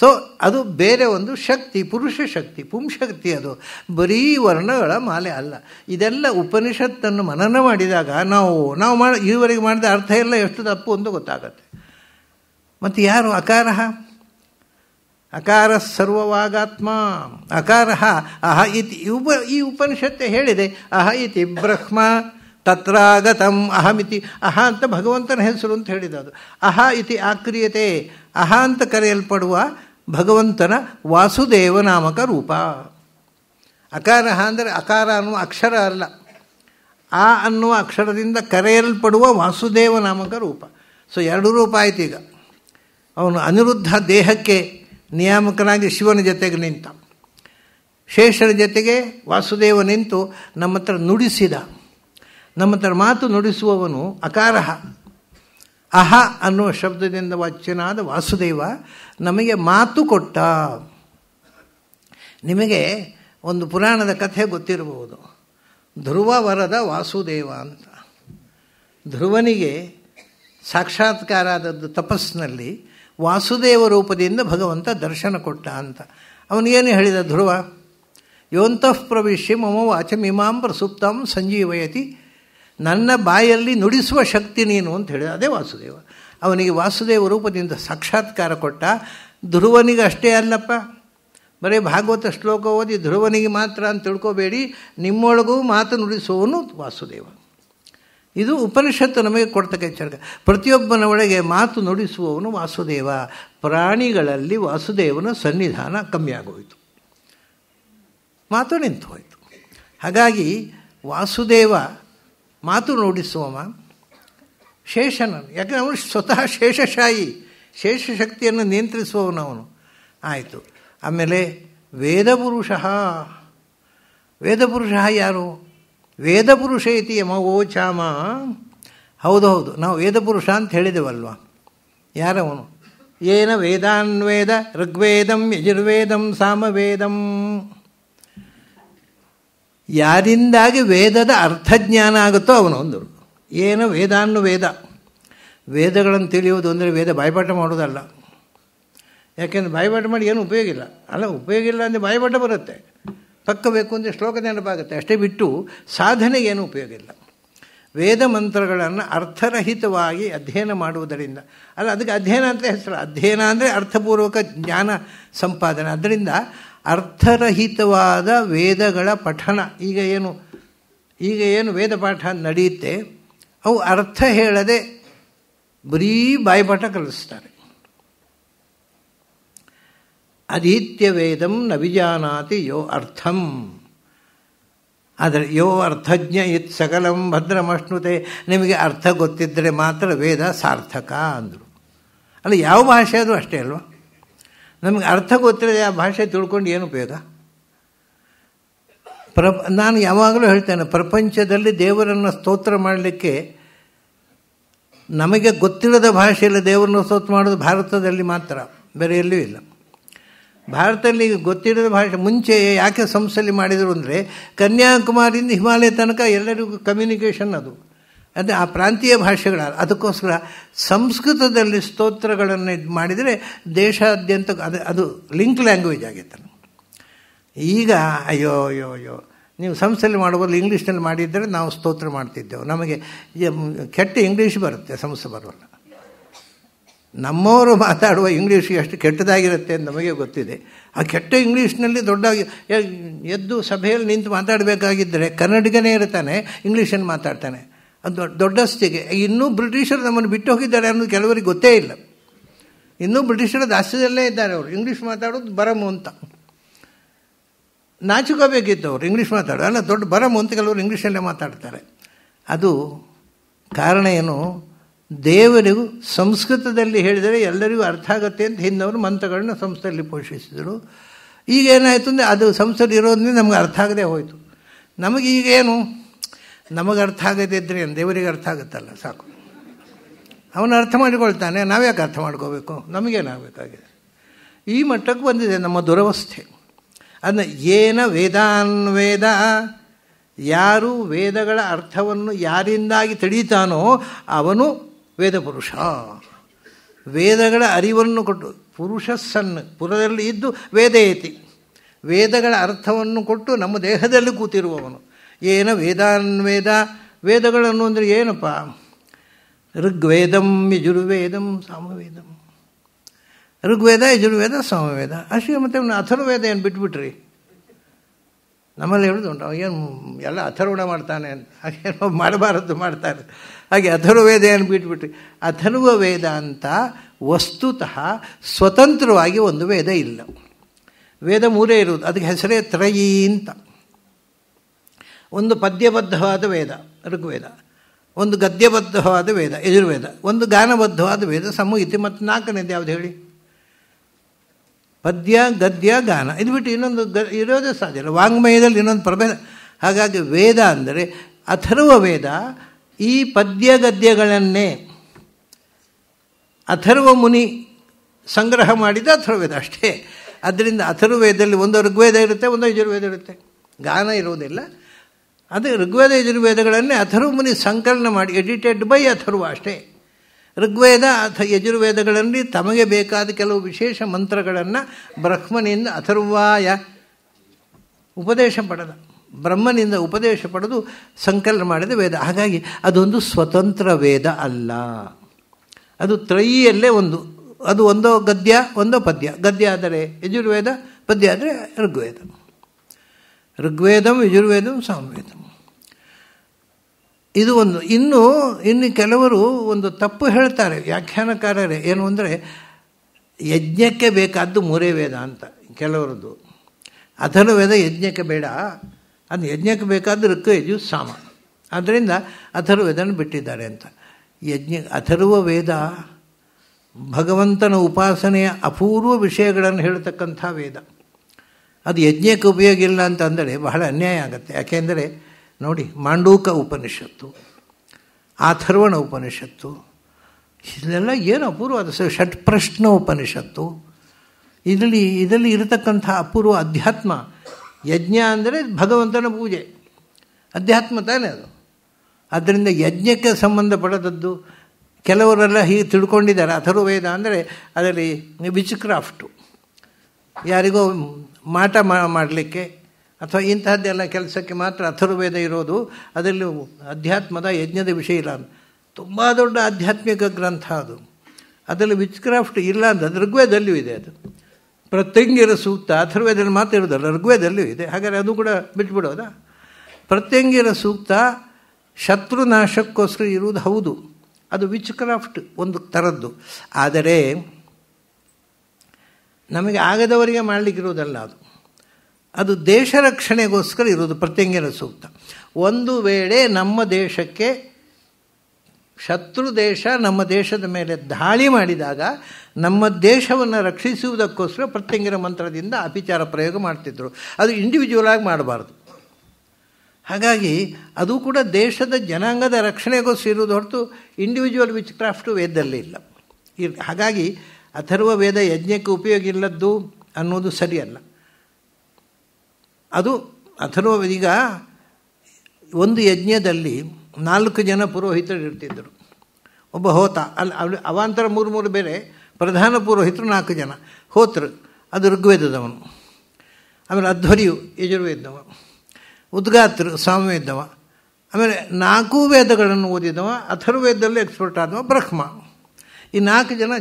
ಸೊ ಅದು ಬೇರೆ ಒಂದು ಶಕ್ತಿ ಪುರುಷ ಶಕ್ತಿ ಪುಂಶಕ್ತಿ ಅದು ಬರೀ ವರ್ಣಗಳ ಮಾಲೆ ಅಲ್ಲ ಇದೆಲ್ಲ ಉಪನಿಷತ್ತನ್ನು ಮನನ ಮಾಡಿದಾಗ ನಾವು ನಾವು ಮಾಡಿ ಇದುವರೆಗೆ ಮಾಡಿದ ಅರ್ಥ ಎಲ್ಲ ಎಷ್ಟು ತಪ್ಪು ಅಂತ ಗೊತ್ತಾಗತ್ತೆ ಮತ್ತು ಯಾರು ಅಕಾರ ಅಕಾರ ಸರ್ವವಾಗಾತ್ಮ ಅಕಾರ ಅಹ ಇತಿ ಉಪ ಈ ಉಪನಿಷತ್ತೆ ಹೇಳಿದೆ ಅಹ ಇತಿ ಬ್ರಹ್ಮ ತತ್ರಾಗತಂ ಅಹಮಿತಿ ಅಹ ಅಂತ ಭಗವಂತನ ಹೆಸರು ಅಂತ ಹೇಳಿದ ಅದು ಅಹ ಇತಿ ಆಕ್ರಿಯತೆ ಅಹ ಅಂತ ಕರೆಯಲ್ಪಡುವ ಭಗವಂತನ ವಾಸುದೇವ ನಾಮಕ ರೂಪ ಅಕಾರ ಅಂದರೆ ಅಕಾರ ಅನ್ನುವ ಅಕ್ಷರ ಅಲ್ಲ ಆ ಅನ್ನುವ ಅಕ್ಷರದಿಂದ ಕರೆಯಲ್ಪಡುವ ವಾಸುದೇವ ನಾಮಕ ರೂಪ ಸೊ ಎರಡು ರೂಪ ಆಯಿತು ಈಗ ಅವನು ಅನಿರುದ್ಧ ದೇಹಕ್ಕೆ ನಿಯಾಮಕನಾಗಿ ಶಿವನ ಜೊತೆಗೆ ನಿಂತ ಶೇಷರ ಜೊತೆಗೆ ವಾಸುದೇವ ನಿಂತು ನಮ್ಮ ಹತ್ರ ನುಡಿಸಿದ ನಮ್ಮ ಹತ್ರ ಮಾತು ನುಡಿಸುವವನು ಅಕಾರಹ ಅಹ ಅನ್ನುವ ಶಬ್ದದಿಂದ ವಾಚ್ಯನಾದ ವಾಸುದೇವ ನಮಗೆ ಮಾತು ಕೊಟ್ಟ ನಿಮಗೆ ಒಂದು ಪುರಾಣದ ಕಥೆ ಗೊತ್ತಿರಬಹುದು ಧ್ರುವ ವರದ ವಾಸುದೇವ ಅಂತ ಧ್ರುವನಿಗೆ ಸಾಕ್ಷಾತ್ಕಾರ ಆದದ್ದು ತಪಸ್ಸಿನಲ್ಲಿ ವಾಸುದೇವ ರೂಪದಿಂದ ಭಗವಂತ ದರ್ಶನ ಕೊಟ್ಟ ಅಂತ ಅವನಿಗೇನು ಹೇಳಿದ ಧ್ರುವ ಯೋಂತಃ ಪ್ರವಿಶ್ಯ ಮಮ ಮೀಮಾಂ ಪ್ರಸುಪ್ತಂ ಸಂಜೀವಯತಿ ನನ್ನ ಬಾಯಲ್ಲಿ ನುಡಿಸುವ ಶಕ್ತಿ ನೀನು ಅಂತ ಹೇಳಿದ ಅದೇ ವಾಸುದೇವ ಅವನಿಗೆ ವಾಸುದೇವ ರೂಪದಿಂದ ಸಾಕ್ಷಾತ್ಕಾರ ಕೊಟ್ಟ ಧ್ರುವನಿಗೆ ಅಷ್ಟೇ ಅಲ್ಲಪ್ಪ ಬರೀ ಭಾಗವತ ಶ್ಲೋಕ ಓದಿ ಧ್ರುವನಿಗೆ ಮಾತ್ರ ಅಂತ ತಿಳ್ಕೋಬೇಡಿ ನಿಮ್ಮೊಳಗೂ ಮಾತು ನುಡಿಸುವವನು ವಾಸುದೇವ ಇದು ಉಪನಿಷತ್ತು ನಮಗೆ ಕೊಡ್ತಕ್ಕ ಎಚ್ಚರಿಕೆ ಪ್ರತಿಯೊಬ್ಬನ ಒಳಗೆ ಮಾತು ನುಡಿಸುವವನು ವಾಸುದೇವ ಪ್ರಾಣಿಗಳಲ್ಲಿ ವಾಸುದೇವನ ಸನ್ನಿಧಾನ ಕಮ್ಮಿಯಾಗೋಯಿತು ಮಾತು ನಿಂತು ಹೋಯಿತು ಹಾಗಾಗಿ ವಾಸುದೇವ ಮಾತು ನೋಡಿ ಸೋಮ ಶೇಷನನು ಯಾಕಂದರೆ ಅವನು ಸ್ವತಃ ಶೇಷಶಾಯಿ ಶೇಷಶಕ್ತಿಯನ್ನು ನಿಯಂತ್ರಿಸುವವನು ಆಯಿತು ಆಮೇಲೆ ವೇದಪುರುಷ ವೇದಪುರುಷ ಯಾರು ವೇದಪುರುಷ ಇತಿ ಯಮ ಓ ಚಾಮ ಹೌದು ಹೌದು ನಾವು ವೇದಪುರುಷ ಅಂತ ಹೇಳಿದೆವಲ್ವ ಯಾರವನು ಏನ ವೇದಾನ್ವೇದ ಋಗ್ವೇದಂ ಯಜುರ್ವೇದಂ ಸಾಮವೇದಂ ಯಾರಿಂದಾಗಿ ವೇದದ ಅರ್ಥಜ್ಞಾನ ಆಗುತ್ತೋ ಅವನು ಒಂದು ಏನು ವೇದ ವೇದ ವೇದಗಳನ್ನು ತಿಳಿಯುವುದು ಅಂದರೆ ವೇದ ಬಾಯ್ಪಾಠ ಮಾಡೋದಲ್ಲ ಯಾಕೆಂದರೆ ಬಾಯ್ಪಾಠ ಮಾಡಿ ಏನು ಉಪಯೋಗ ಇಲ್ಲ ಅಲ್ಲ ಉಪಯೋಗ ಇಲ್ಲ ಅಂದರೆ ಬಾಯ್ಪಾಠ ಬರುತ್ತೆ ಪಕ್ಕ ಬೇಕು ಅಂದರೆ ಶ್ಲೋಕ ನೆನಪಾಗುತ್ತೆ ಅಷ್ಟೇ ಬಿಟ್ಟು ಸಾಧನೆಗೇನು ಉಪಯೋಗ ಇಲ್ಲ ವೇದ ಮಂತ್ರಗಳನ್ನು ಅರ್ಥರಹಿತವಾಗಿ ಅಧ್ಯಯನ ಮಾಡುವುದರಿಂದ ಅಲ್ಲ ಅದಕ್ಕೆ ಅಧ್ಯಯನ ಅಂತ ಹೆಸರು ಅಧ್ಯಯನ ಅಂದರೆ ಅರ್ಥಪೂರ್ವಕ ಜ್ಞಾನ ಸಂಪಾದನೆ ಅದರಿಂದ ಅರ್ಥರಹಿತವಾದ ವೇದಗಳ ಪಠನ ಈಗ ಏನು ಈಗ ಏನು ವೇದ ಪಾಠ ನಡೆಯುತ್ತೆ ಅವು ಅರ್ಥ ಹೇಳದೆ ಬರೀ ಬಾಯಿಪಾಠ ಕಲಿಸ್ತಾರೆ ಅಧೀತ್ಯ ವೇದಂ ನವಿಜಾನಾತಿ ಯೋ ಅರ್ಥಂ ಆದರೆ ಯೋ ಅರ್ಥಜ್ಞ ಇತ್ ಸಕಲಂ ಭದ್ರಮಷ್ಣುತೆ ನಿಮಗೆ ಅರ್ಥ ಗೊತ್ತಿದ್ದರೆ ಮಾತ್ರ ವೇದ ಸಾರ್ಥಕ ಅಂದರು ಅಲ್ಲ ಯಾವ ಭಾಷೆ ಆದರೂ ಅಷ್ಟೇ ಅಲ್ವಾ ನಮಗೆ ಅರ್ಥ ಗೊತ್ತಿರದೆ ಆ ಭಾಷೆ ತಿಳ್ಕೊಂಡು ಏನು ಉಪಯೋಗ ಪ್ರ ನಾನು ಯಾವಾಗಲೂ ಹೇಳ್ತೇನೆ ಪ್ರಪಂಚದಲ್ಲಿ ದೇವರನ್ನು ಸ್ತೋತ್ರ ಮಾಡಲಿಕ್ಕೆ ನಮಗೆ ಗೊತ್ತಿರದ ಭಾಷೆಯಲ್ಲಿ ದೇವರನ್ನು ಸ್ತೋತ್ರ ಮಾಡೋದು ಭಾರತದಲ್ಲಿ ಮಾತ್ರ ಬೇರೆ ಎಲ್ಲೂ ಇಲ್ಲ ಭಾರತದಲ್ಲಿ ಗೊತ್ತಿರದ ಭಾಷೆ ಮುಂಚೆ ಯಾಕೆ ಸಂಸ್ಥೆಯಲ್ಲಿ ಮಾಡಿದರು ಅಂದರೆ ಕನ್ಯಾಕುಮಾರಿಯಿಂದ ಹಿಮಾಲಯ ತನಕ ಎಲ್ಲರಿಗೂ ಕಮ್ಯುನಿಕೇಷನ್ ಅದು ಅಂದರೆ ಆ ಪ್ರಾಂತೀಯ ಭಾಷೆಗಳ ಅದಕ್ಕೋಸ್ಕರ ಸಂಸ್ಕೃತದಲ್ಲಿ ಸ್ತೋತ್ರಗಳನ್ನು ಇದು ಮಾಡಿದರೆ ದೇಶಾದ್ಯಂತ ಅದು ಅದು ಲಿಂಕ್ ಲ್ಯಾಂಗ್ವೇಜ್ ಆಗಿತ್ತು ಈಗ ಅಯ್ಯೋ ಅಯ್ಯೋ ಅಯ್ಯೋ ನೀವು ಸಂಸ್ಥೆಯಲ್ಲಿ ಮಾಡುವಲ್ಲಿ ಇಂಗ್ಲೀಷ್ನಲ್ಲಿ ಮಾಡಿದ್ದರೆ ನಾವು ಸ್ತೋತ್ರ ಮಾಡ್ತಿದ್ದೆವು ನಮಗೆ ಕೆಟ್ಟ ಇಂಗ್ಲೀಷ್ ಬರುತ್ತೆ ಸಂಸ್ಥೆ ಬರೋಲ್ಲ ನಮ್ಮವರು ಮಾತಾಡುವ ಇಂಗ್ಲೀಷ್ ಎಷ್ಟು ಕೆಟ್ಟದಾಗಿರುತ್ತೆ ಅಂತ ನಮಗೆ ಗೊತ್ತಿದೆ ಆ ಕೆಟ್ಟ ಇಂಗ್ಲೀಷ್ನಲ್ಲಿ ದೊಡ್ಡಾಗಿ ಎದ್ದು ಸಭೆಯಲ್ಲಿ ನಿಂತು ಮಾತಾಡಬೇಕಾಗಿದ್ದರೆ ಕನ್ನಡಿಗನೇ ಇರ್ತಾನೆ ಇಂಗ್ಲೀಷನ್ನು ಮಾತಾಡ್ತಾನೆ ಅದು ದೊಡ್ಡಷ್ಟಿಗೆ ಇನ್ನೂ ಬ್ರಿಟಿಷರು ನಮ್ಮನ್ನು ಬಿಟ್ಟು ಹೋಗಿದ್ದಾರೆ ಅನ್ನೋದು ಕೆಲವರಿಗೆ ಗೊತ್ತೇ ಇಲ್ಲ ಇನ್ನೂ ಬ್ರಿಟಿಷರ ದಾಸ್ಯದಲ್ಲೇ ಇದ್ದಾರೆ ಅವರು ಇಂಗ್ಲೀಷ್ ಮಾತಾಡೋದು ಬರಮು ಅಂತ ನಾಚಿಕೋಬೇಕಿತ್ತು ಅವರು ಇಂಗ್ಲೀಷ್ ಮಾತಾಡೋ ಅಲ್ಲ ದೊಡ್ಡ ಬರಮು ಅಂತ ಕೆಲವರು ಇಂಗ್ಲೀಷಲ್ಲೇ ಮಾತಾಡ್ತಾರೆ ಅದು ಕಾರಣ ಏನು ದೇವರಿಗೂ ಸಂಸ್ಕೃತದಲ್ಲಿ ಹೇಳಿದರೆ ಎಲ್ಲರಿಗೂ ಅರ್ಥ ಆಗುತ್ತೆ ಅಂತ ಹಿಂದವರು ಮಂತ್ರಗಳನ್ನ ಸಂಸ್ಥೆಯಲ್ಲಿ ಪೋಷಿಸಿದರು ಈಗ ಏನಾಯಿತು ಅಂದರೆ ಅದು ಸಂಸ್ಥೆಯಲ್ಲಿ ಇರೋದ್ರಿಂದ ನಮ್ಗೆ ಅರ್ಥ ಆಗದೆ ಹೋಯಿತು ನಮಗೀಗೇನು ನಮಗೆ ಅರ್ಥ ಆಗದಿದ್ದರೆ ಏನು ದೇವರಿಗೆ ಅರ್ಥ ಆಗುತ್ತಲ್ಲ ಸಾಕು ಅವನು ಅರ್ಥ ಮಾಡಿಕೊಳ್ತಾನೆ ನಾವ್ಯಾಕೆ ಅರ್ಥ ಮಾಡ್ಕೋಬೇಕು ನಮಗೇನಾಗಬೇಕಾಗಿದೆ ಈ ಮಟ್ಟಕ್ಕೆ ಬಂದಿದೆ ನಮ್ಮ ದುರವಸ್ಥೆ ಅದನ್ನ ಏನ ವೇದಾನ್ವೇದ ಯಾರು ವೇದಗಳ ಅರ್ಥವನ್ನು ಯಾರಿಂದಾಗಿ ತಿಳಿಯುತ್ತಾನೋ ಅವನು ವೇದ ಪುರುಷ ವೇದಗಳ ಅರಿವನ್ನು ಕೊಟ್ಟು ಪುರುಷ ಪುರದಲ್ಲಿ ಇದ್ದು ವೇದೇತಿ ವೇದಗಳ ಅರ್ಥವನ್ನು ಕೊಟ್ಟು ನಮ್ಮ ದೇಹದಲ್ಲಿ ಕೂತಿರುವವನು ಏನ ವೇದಾನ್ವೇದ ವೇದಗಳನ್ನು ಅಂದರೆ ಏನಪ್ಪ ಋಗ್ವೇದಂ ಯಜುರ್ವೇದಂ ಸಾಮವೇದಂ ಋಗ್ವೇದ ಯಜುರ್ವೇದ ಸಾಮವೇದ ಅಷ್ಟೇ ಮತ್ತು ಅಥರ್ವೇದ ಏನು ಬಿಟ್ಬಿಟ್ರಿ ನಮ್ಮಲ್ಲಿ ಹೇಳೋದು ಉಂಟು ಏನು ಎಲ್ಲ ಅಥರ್ವಣ ಮಾಡ್ತಾನೆ ಅಂತ ಹಾಗೇನೋ ಮಾಡಬಾರದು ಮಾಡ್ತಾರೆ ಹಾಗೆ ಅಥರ್ವೇದ ಏನು ಬಿಟ್ಬಿಟ್ರಿ ಅಥರ್ವ ವೇದ ಅಂತ ವಸ್ತುತಃ ಸ್ವತಂತ್ರವಾಗಿ ಒಂದು ವೇದ ಇಲ್ಲ ವೇದ ಮೂರೇ ಇರುವುದು ಅದಕ್ಕೆ ಹೆಸರೇ ತ್ರಯಿ ಅಂತ ಒಂದು ಪದ್ಯಬದ್ಧವಾದ ವೇದ ಋಗ್ವೇದ ಒಂದು ಗದ್ಯಬದ್ಧವಾದ ವೇದ ಯಜುರ್ವೇದ ಒಂದು ಗಾನಬದ್ಧವಾದ ವೇದ ಸಮೂಹಿತಿ ಮತ್ತು ನಾಲ್ಕನೇದು ಯಾವುದು ಹೇಳಿ ಪದ್ಯ ಗದ್ಯ ಗಾನ ಇದು ಬಿಟ್ಟು ಇನ್ನೊಂದು ಗ ಇರೋದೇ ಸಾಧ್ಯ ಇಲ್ಲ ವಾಂಗ್ಮಯದಲ್ಲಿ ಇನ್ನೊಂದು ಪ್ರಭೇದ ಹಾಗಾಗಿ ವೇದ ಅಂದರೆ ಅಥರ್ವ ವೇದ ಈ ಪದ್ಯ ಗದ್ಯಗಳನ್ನೇ ಅಥರ್ವ ಮುನಿ ಸಂಗ್ರಹ ಮಾಡಿದ ಅಥರ್ವೇದ ಅಷ್ಟೇ ಅದರಿಂದ ಅಥರ್ವೇದದಲ್ಲಿ ಒಂದು ಋಗ್ವೇದ ಇರುತ್ತೆ ಒಂದು ಯಜುರ್ವೇದ ಇರುತ್ತೆ ಗಾನ ಇರುವುದಿಲ್ಲ ಅದು ಋಗ್ವೇದ ಯಜುರ್ವೇದಗಳನ್ನೇ ಅಥರ್ವಮುನಿ ಸಂಕಲನ ಮಾಡಿ ಎಡಿಟೆಡ್ ಬೈ ಅಥರ್ವ ಅಷ್ಟೇ ಋಗ್ವೇದ ಅಥ ಯಜುರ್ವೇದಗಳಲ್ಲಿ ತಮಗೆ ಬೇಕಾದ ಕೆಲವು ವಿಶೇಷ ಮಂತ್ರಗಳನ್ನು ಬ್ರಹ್ಮನಿಂದ ಅಥರ್ವಾಯ ಉಪದೇಶ ಪಡೆದ ಬ್ರಹ್ಮನಿಂದ ಉಪದೇಶ ಪಡೆದು ಸಂಕಲನ ಮಾಡಿದ ವೇದ ಹಾಗಾಗಿ ಅದೊಂದು ಸ್ವತಂತ್ರ ವೇದ ಅಲ್ಲ ಅದು ತ್ರಯಿಯಲ್ಲೇ ಒಂದು ಅದು ಒಂದೋ ಗದ್ಯ ಒಂದೋ ಪದ್ಯ ಗದ್ಯ ಆದರೆ ಯಜುರ್ವೇದ ಪದ್ಯ ಆದರೆ ಋಗ್ವೇದ ಋಗ್ವೇದಂ ಯಜುರ್ವೇದಂ ಸಾಮವೇದಂ ಇದು ಒಂದು ಇನ್ನು ಇನ್ನು ಕೆಲವರು ಒಂದು ತಪ್ಪು ಹೇಳ್ತಾರೆ ವ್ಯಾಖ್ಯಾನಕಾರರೇ ಏನು ಅಂದರೆ ಯಜ್ಞಕ್ಕೆ ಬೇಕಾದ್ದು ಮೂರೇ ವೇದ ಅಂತ ಕೆಲವರದ್ದು ಅಥರ್ವೇದ ಯಜ್ಞಕ್ಕೆ ಬೇಡ ಅದು ಯಜ್ಞಕ್ಕೆ ಬೇಕಾದ್ದು ಋಕ್ ಯಜು ಸಾಮ ಆದ್ದರಿಂದ ಅಥರ್ವೇದನ ಬಿಟ್ಟಿದ್ದಾರೆ ಅಂತ ಯಜ್ಞ ಅಥರ್ವ ವೇದ ಭಗವಂತನ ಉಪಾಸನೆಯ ಅಪೂರ್ವ ವಿಷಯಗಳನ್ನು ಹೇಳ್ತಕ್ಕಂಥ ವೇದ ಅದು ಯಜ್ಞಕ್ಕೆ ಉಪಯೋಗ ಇಲ್ಲ ಅಂತ ಅಂದರೆ ಬಹಳ ಅನ್ಯಾಯ ಆಗುತ್ತೆ ಯಾಕೆಂದರೆ ನೋಡಿ ಮಾಂಡೂಕ ಉಪನಿಷತ್ತು ಆಥರ್ವಣ ಉಪನಿಷತ್ತು ಇದೆಲ್ಲ ಏನು ಷಟ್ ಪ್ರಶ್ನ ಉಪನಿಷತ್ತು ಇದರಲ್ಲಿ ಇದರಲ್ಲಿ ಇರತಕ್ಕಂಥ ಅಪೂರ್ವ ಅಧ್ಯಾತ್ಮ ಯಜ್ಞ ಅಂದರೆ ಭಗವಂತನ ಪೂಜೆ ಅಧ್ಯಾತ್ಮ ತಾನೇ ಅದು ಅದರಿಂದ ಯಜ್ಞಕ್ಕೆ ಸಂಬಂಧಪಡದದ್ದು ಕೆಲವರೆಲ್ಲ ಹೀಗೆ ತಿಳ್ಕೊಂಡಿದ್ದಾರೆ ಅಥರ್ವೇದ ಅಂದರೆ ಅದರಲ್ಲಿ ವಿಚ್ ಕ್ರಾಫ್ಟು ಯಾರಿಗೂ ಮಾಟ ಮಾಡಲಿಕ್ಕೆ ಅಥವಾ ಇಂಥದ್ದೆಲ್ಲ ಕೆಲಸಕ್ಕೆ ಮಾತ್ರ ಅಥರ್ವೇದ ಇರೋದು ಅದರಲ್ಲಿ ಅಧ್ಯಾತ್ಮದ ಯಜ್ಞದ ವಿಷಯ ಇಲ್ಲ ತುಂಬ ದೊಡ್ಡ ಆಧ್ಯಾತ್ಮಿಕ ಗ್ರಂಥ ಅದು ಅದರಲ್ಲಿ ವಿಚ್ ಕ್ರಾಫ್ಟ್ ಇಲ್ಲ ಅಂತ ಋಗ್ವೇದಲ್ಲೂ ಇದೆ ಅದು ಪ್ರತ್ಯಂಗಿರ ಸೂಕ್ತ ಅಥರ್ವೇದಲ್ಲಿ ಮಾತ್ರ ಇರೋದಲ್ಲ ಋಗ್ವೇದಲ್ಲೂ ಇದೆ ಹಾಗಾದರೆ ಅದು ಕೂಡ ಬಿಟ್ಬಿಡೋದಾ ಪ್ರತ್ಯಂಗಿರ ಸೂಕ್ತ ಶತ್ರುನಾಶಕ್ಕೋಸ್ಕರ ಇರುವುದು ಹೌದು ಅದು ವಿಚ್ ಕ್ರಾಫ್ಟ್ ಒಂದು ಥರದ್ದು ಆದರೆ ನಮಗೆ ಆಗದವರಿಗೆ ಮಾಡಲಿಕ್ಕಿರುವುದಲ್ಲ ಅದು ಅದು ದೇಶ ರಕ್ಷಣೆಗೋಸ್ಕರ ಇರುವುದು ಪ್ರತ್ಯಂಗರ ಸೂಕ್ತ ಒಂದು ವೇಳೆ ನಮ್ಮ ದೇಶಕ್ಕೆ ಶತ್ರು ದೇಶ ನಮ್ಮ ದೇಶದ ಮೇಲೆ ದಾಳಿ ಮಾಡಿದಾಗ ನಮ್ಮ ದೇಶವನ್ನು ರಕ್ಷಿಸುವುದಕ್ಕೋಸ್ಕರ ಪ್ರತ್ಯಂಗಿರ ಮಂತ್ರದಿಂದ ಅಪಿಚಾರ ಪ್ರಯೋಗ ಮಾಡ್ತಿದ್ರು ಅದು ಇಂಡಿವಿಜುವಲ್ ಆಗಿ ಮಾಡಬಾರ್ದು ಹಾಗಾಗಿ ಅದು ಕೂಡ ದೇಶದ ಜನಾಂಗದ ರಕ್ಷಣೆಗೋಸ್ಕರ ಇರುವುದು ಹೊರತು ಇಂಡಿವಿಜುವಲ್ ವಿಚ್ ಕ್ರಾಫ್ಟು ವೇದಲ್ಲಿ ಇಲ್ಲ ಹಾಗಾಗಿ ಅಥರ್ವ ವೇದ ಯಜ್ಞಕ್ಕೆ ಉಪಯೋಗ ಇಲ್ಲದ್ದು ಅನ್ನೋದು ಸರಿಯಲ್ಲ ಅದು ಅಥರ್ವ ಈಗ ಒಂದು ಯಜ್ಞದಲ್ಲಿ ನಾಲ್ಕು ಜನ ಪುರೋಹಿತರು ಇರ್ತಿದ್ದರು ಒಬ್ಬ ಹೋತ ಅಲ್ಲಿ ಅಲ್ಲಿ ಅವಾಂತರ ಮೂರು ಮೂರು ಬೇರೆ ಪ್ರಧಾನ ಪುರೋಹಿತರು ನಾಲ್ಕು ಜನ ಹೋತರು ಅದು ಋಗ್ವೇದದವನು ಆಮೇಲೆ ಅಧ್ವರಿಯು ಯಜುರ್ವೇದವ ಉದ್ಗಾತ್ರ ಸಾಮವೇದವ ಆಮೇಲೆ ನಾಲ್ಕು ವೇದಗಳನ್ನು ಓದಿದವ ಅಥರ್ವೇದದಲ್ಲಿ ಎಕ್ಸ್ಪರ್ಟ್ ಆದವ ಬ್ರಹ್ಮ ಈ ನಾಲ್ಕು ಜನ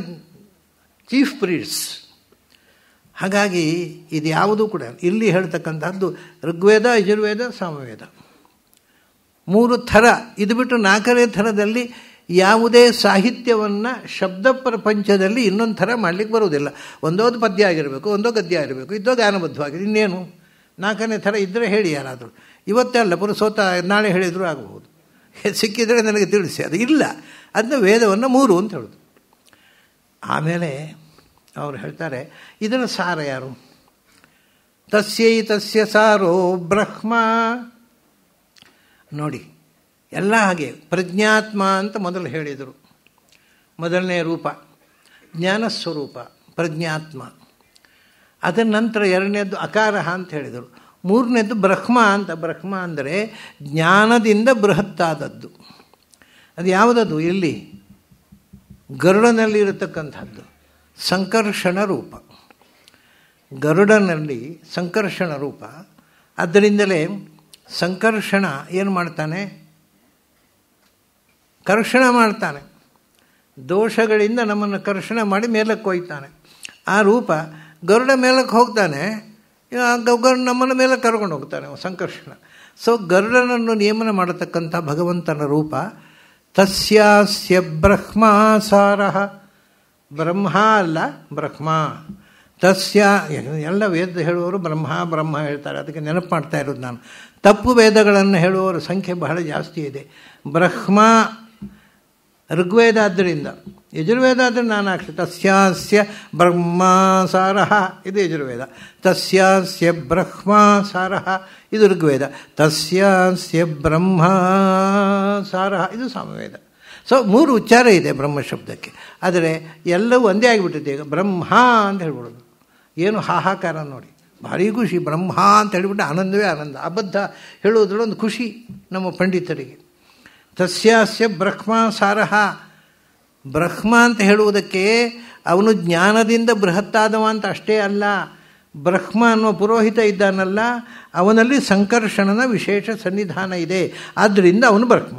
ಚೀಫ್ ಪ್ರೀಟ್ಸ್ ಹಾಗಾಗಿ ಇದು ಯಾವುದೂ ಕೂಡ ಇಲ್ಲಿ ಹೇಳ್ತಕ್ಕಂಥದ್ದು ಋಗ್ವೇದ ಯಜುರ್ವೇದ ಸಾಮವೇದ ಮೂರು ಥರ ಇದು ಬಿಟ್ಟು ನಾಲ್ಕನೇ ಥರದಲ್ಲಿ ಯಾವುದೇ ಸಾಹಿತ್ಯವನ್ನು ಶಬ್ದ ಪ್ರಪಂಚದಲ್ಲಿ ಇನ್ನೊಂದು ಥರ ಮಾಡಲಿಕ್ಕೆ ಬರುವುದಿಲ್ಲ ಒಂದೊಂದು ಪದ್ಯ ಆಗಿರಬೇಕು ಒಂದೋ ಗದ್ಯ ಆಗಿರಬೇಕು ಇದ್ದೋ ಗಾನಬದ್ಧವಾಗಿದೆ ಇನ್ನೇನು ನಾಲ್ಕನೇ ಥರ ಇದ್ದರೆ ಹೇಳಿ ಯಾರಾದರೂ ಇವತ್ತೇ ಅಲ್ಲ ಪುರುಸೋತ ನಾಳೆ ಹೇಳಿದರೂ ಆಗಬಹುದು ಸಿಕ್ಕಿದರೆ ನನಗೆ ತಿಳಿಸಿ ಅದು ಇಲ್ಲ ಅದನ್ನ ವೇದವನ್ನು ಮೂರು ಅಂತ ಹೇಳೋದು ಆಮೇಲೆ ಅವರು ಹೇಳ್ತಾರೆ ಇದರ ಸಾರ ಯಾರು ತಸ್ಯ ಸಾರೋ ಬ್ರಹ್ಮ ನೋಡಿ ಎಲ್ಲ ಹಾಗೆ ಪ್ರಜ್ಞಾತ್ಮ ಅಂತ ಮೊದಲು ಹೇಳಿದರು ಮೊದಲನೇ ರೂಪ ಜ್ಞಾನಸ್ವರೂಪ ಪ್ರಜ್ಞಾತ್ಮ ಅದರ ನಂತರ ಎರಡನೇದ್ದು ಅಕಾರ ಅಂತ ಹೇಳಿದರು ಮೂರನೇದ್ದು ಬ್ರಹ್ಮ ಅಂತ ಬ್ರಹ್ಮ ಅಂದರೆ ಜ್ಞಾನದಿಂದ ಬೃಹತ್ತಾದದ್ದು ಅದು ಯಾವುದದು ಇಲ್ಲಿ ಗರುಡನಲ್ಲಿ ಇರತಕ್ಕಂಥದ್ದು ಸಂಕರ್ಷಣ ರೂಪ ಗರುಡನಲ್ಲಿ ಸಂಕರ್ಷಣ ರೂಪ ಆದ್ದರಿಂದಲೇ ಸಂಕರ್ಷಣ ಏನು ಮಾಡ್ತಾನೆ ಕರ್ಷಣ ಮಾಡ್ತಾನೆ ದೋಷಗಳಿಂದ ನಮ್ಮನ್ನು ಕರ್ಷಣ ಮಾಡಿ ಮೇಲಕ್ಕೆ ಹೋಯ್ತಾನೆ ಆ ರೂಪ ಗರುಡ ಮೇಲಕ್ಕೆ ಹೋಗ್ತಾನೆ ಗರುಡ ನಮ್ಮನ್ನು ಮೇಲೆ ಕರ್ಕೊಂಡು ಹೋಗ್ತಾನೆ ಸಂಕರ್ಷಣ ಸೊ ಗರುಡನನ್ನು ನಿಯಮನ ಮಾಡತಕ್ಕಂಥ ಭಗವಂತನ ರೂಪ ತಸ್ಯಾಸ್ಯ ಬ್ರಹ್ಮಾಸಾರ ಬ್ರಹ್ಮ ಅಲ್ಲ ಬ್ರಹ್ಮ ತಸ್ಯ ಎಲ್ಲ ವೇದ ಹೇಳುವವರು ಬ್ರಹ್ಮ ಬ್ರಹ್ಮ ಹೇಳ್ತಾರೆ ಅದಕ್ಕೆ ನೆನಪು ಮಾಡ್ತಾ ಇರೋದು ನಾನು ತಪ್ಪು ವೇದಗಳನ್ನು ಹೇಳುವವರ ಸಂಖ್ಯೆ ಬಹಳ ಜಾಸ್ತಿ ಇದೆ ಬ್ರಹ್ಮ ಋಗ್ವೇದ ಆದ್ದರಿಂದ ಯಜುರ್ವೇದ ಆದರೆ ನಾನಾಕ್ಷರ ತಸ್ಯಾಸ್ಯ ಬ್ರಹ್ಮಾಸಾರಹ ಇದು ಯಜುರ್ವೇದ ತಸ್ಯಾಸ್ಯ ಬ್ರಹ್ಮಾಸಾರಹ ಇದು ಋಗ್ವೇದ ತಸ್ಯಾಸ್ಯ ಬ್ರಹ್ಮಾಸಾರ ಇದು ಸಾಮವೇದ ಸೊ ಮೂರು ಉಚ್ಚಾರ ಇದೆ ಬ್ರಹ್ಮ ಶಬ್ದಕ್ಕೆ ಆದರೆ ಎಲ್ಲವೂ ಒಂದೇ ಆಗಿಬಿಟ್ಟಿದೆ ಈಗ ಬ್ರಹ್ಮ ಅಂತ ಹೇಳ್ಬಿಡೋದು ಏನು ಹಾಹಾಕಾರ ನೋಡಿ ಭಾರಿ ಖುಷಿ ಬ್ರಹ್ಮ ಅಂತ ಹೇಳಿಬಿಟ್ಟು ಆನಂದವೇ ಆನಂದ ಅಬದ್ಧ ಹೇಳುವುದರೊಂದು ಖುಷಿ ನಮ್ಮ ಪಂಡಿತರಿಗೆ ತಸ್ಯಾಸ್ಯ ಸಾರಹ ಬ್ರಹ್ಮ ಅಂತ ಹೇಳುವುದಕ್ಕೆ ಅವನು ಜ್ಞಾನದಿಂದ ಬೃಹತ್ತಾದವ ಅಂತ ಅಷ್ಟೇ ಅಲ್ಲ ಬ್ರಹ್ಮ ಅನ್ನೋ ಪುರೋಹಿತ ಇದ್ದಾನಲ್ಲ ಅವನಲ್ಲಿ ಸಂಕರ್ಷಣನ ವಿಶೇಷ ಸನ್ನಿಧಾನ ಇದೆ ಆದ್ದರಿಂದ ಅವನು ಬ್ರಹ್ಮ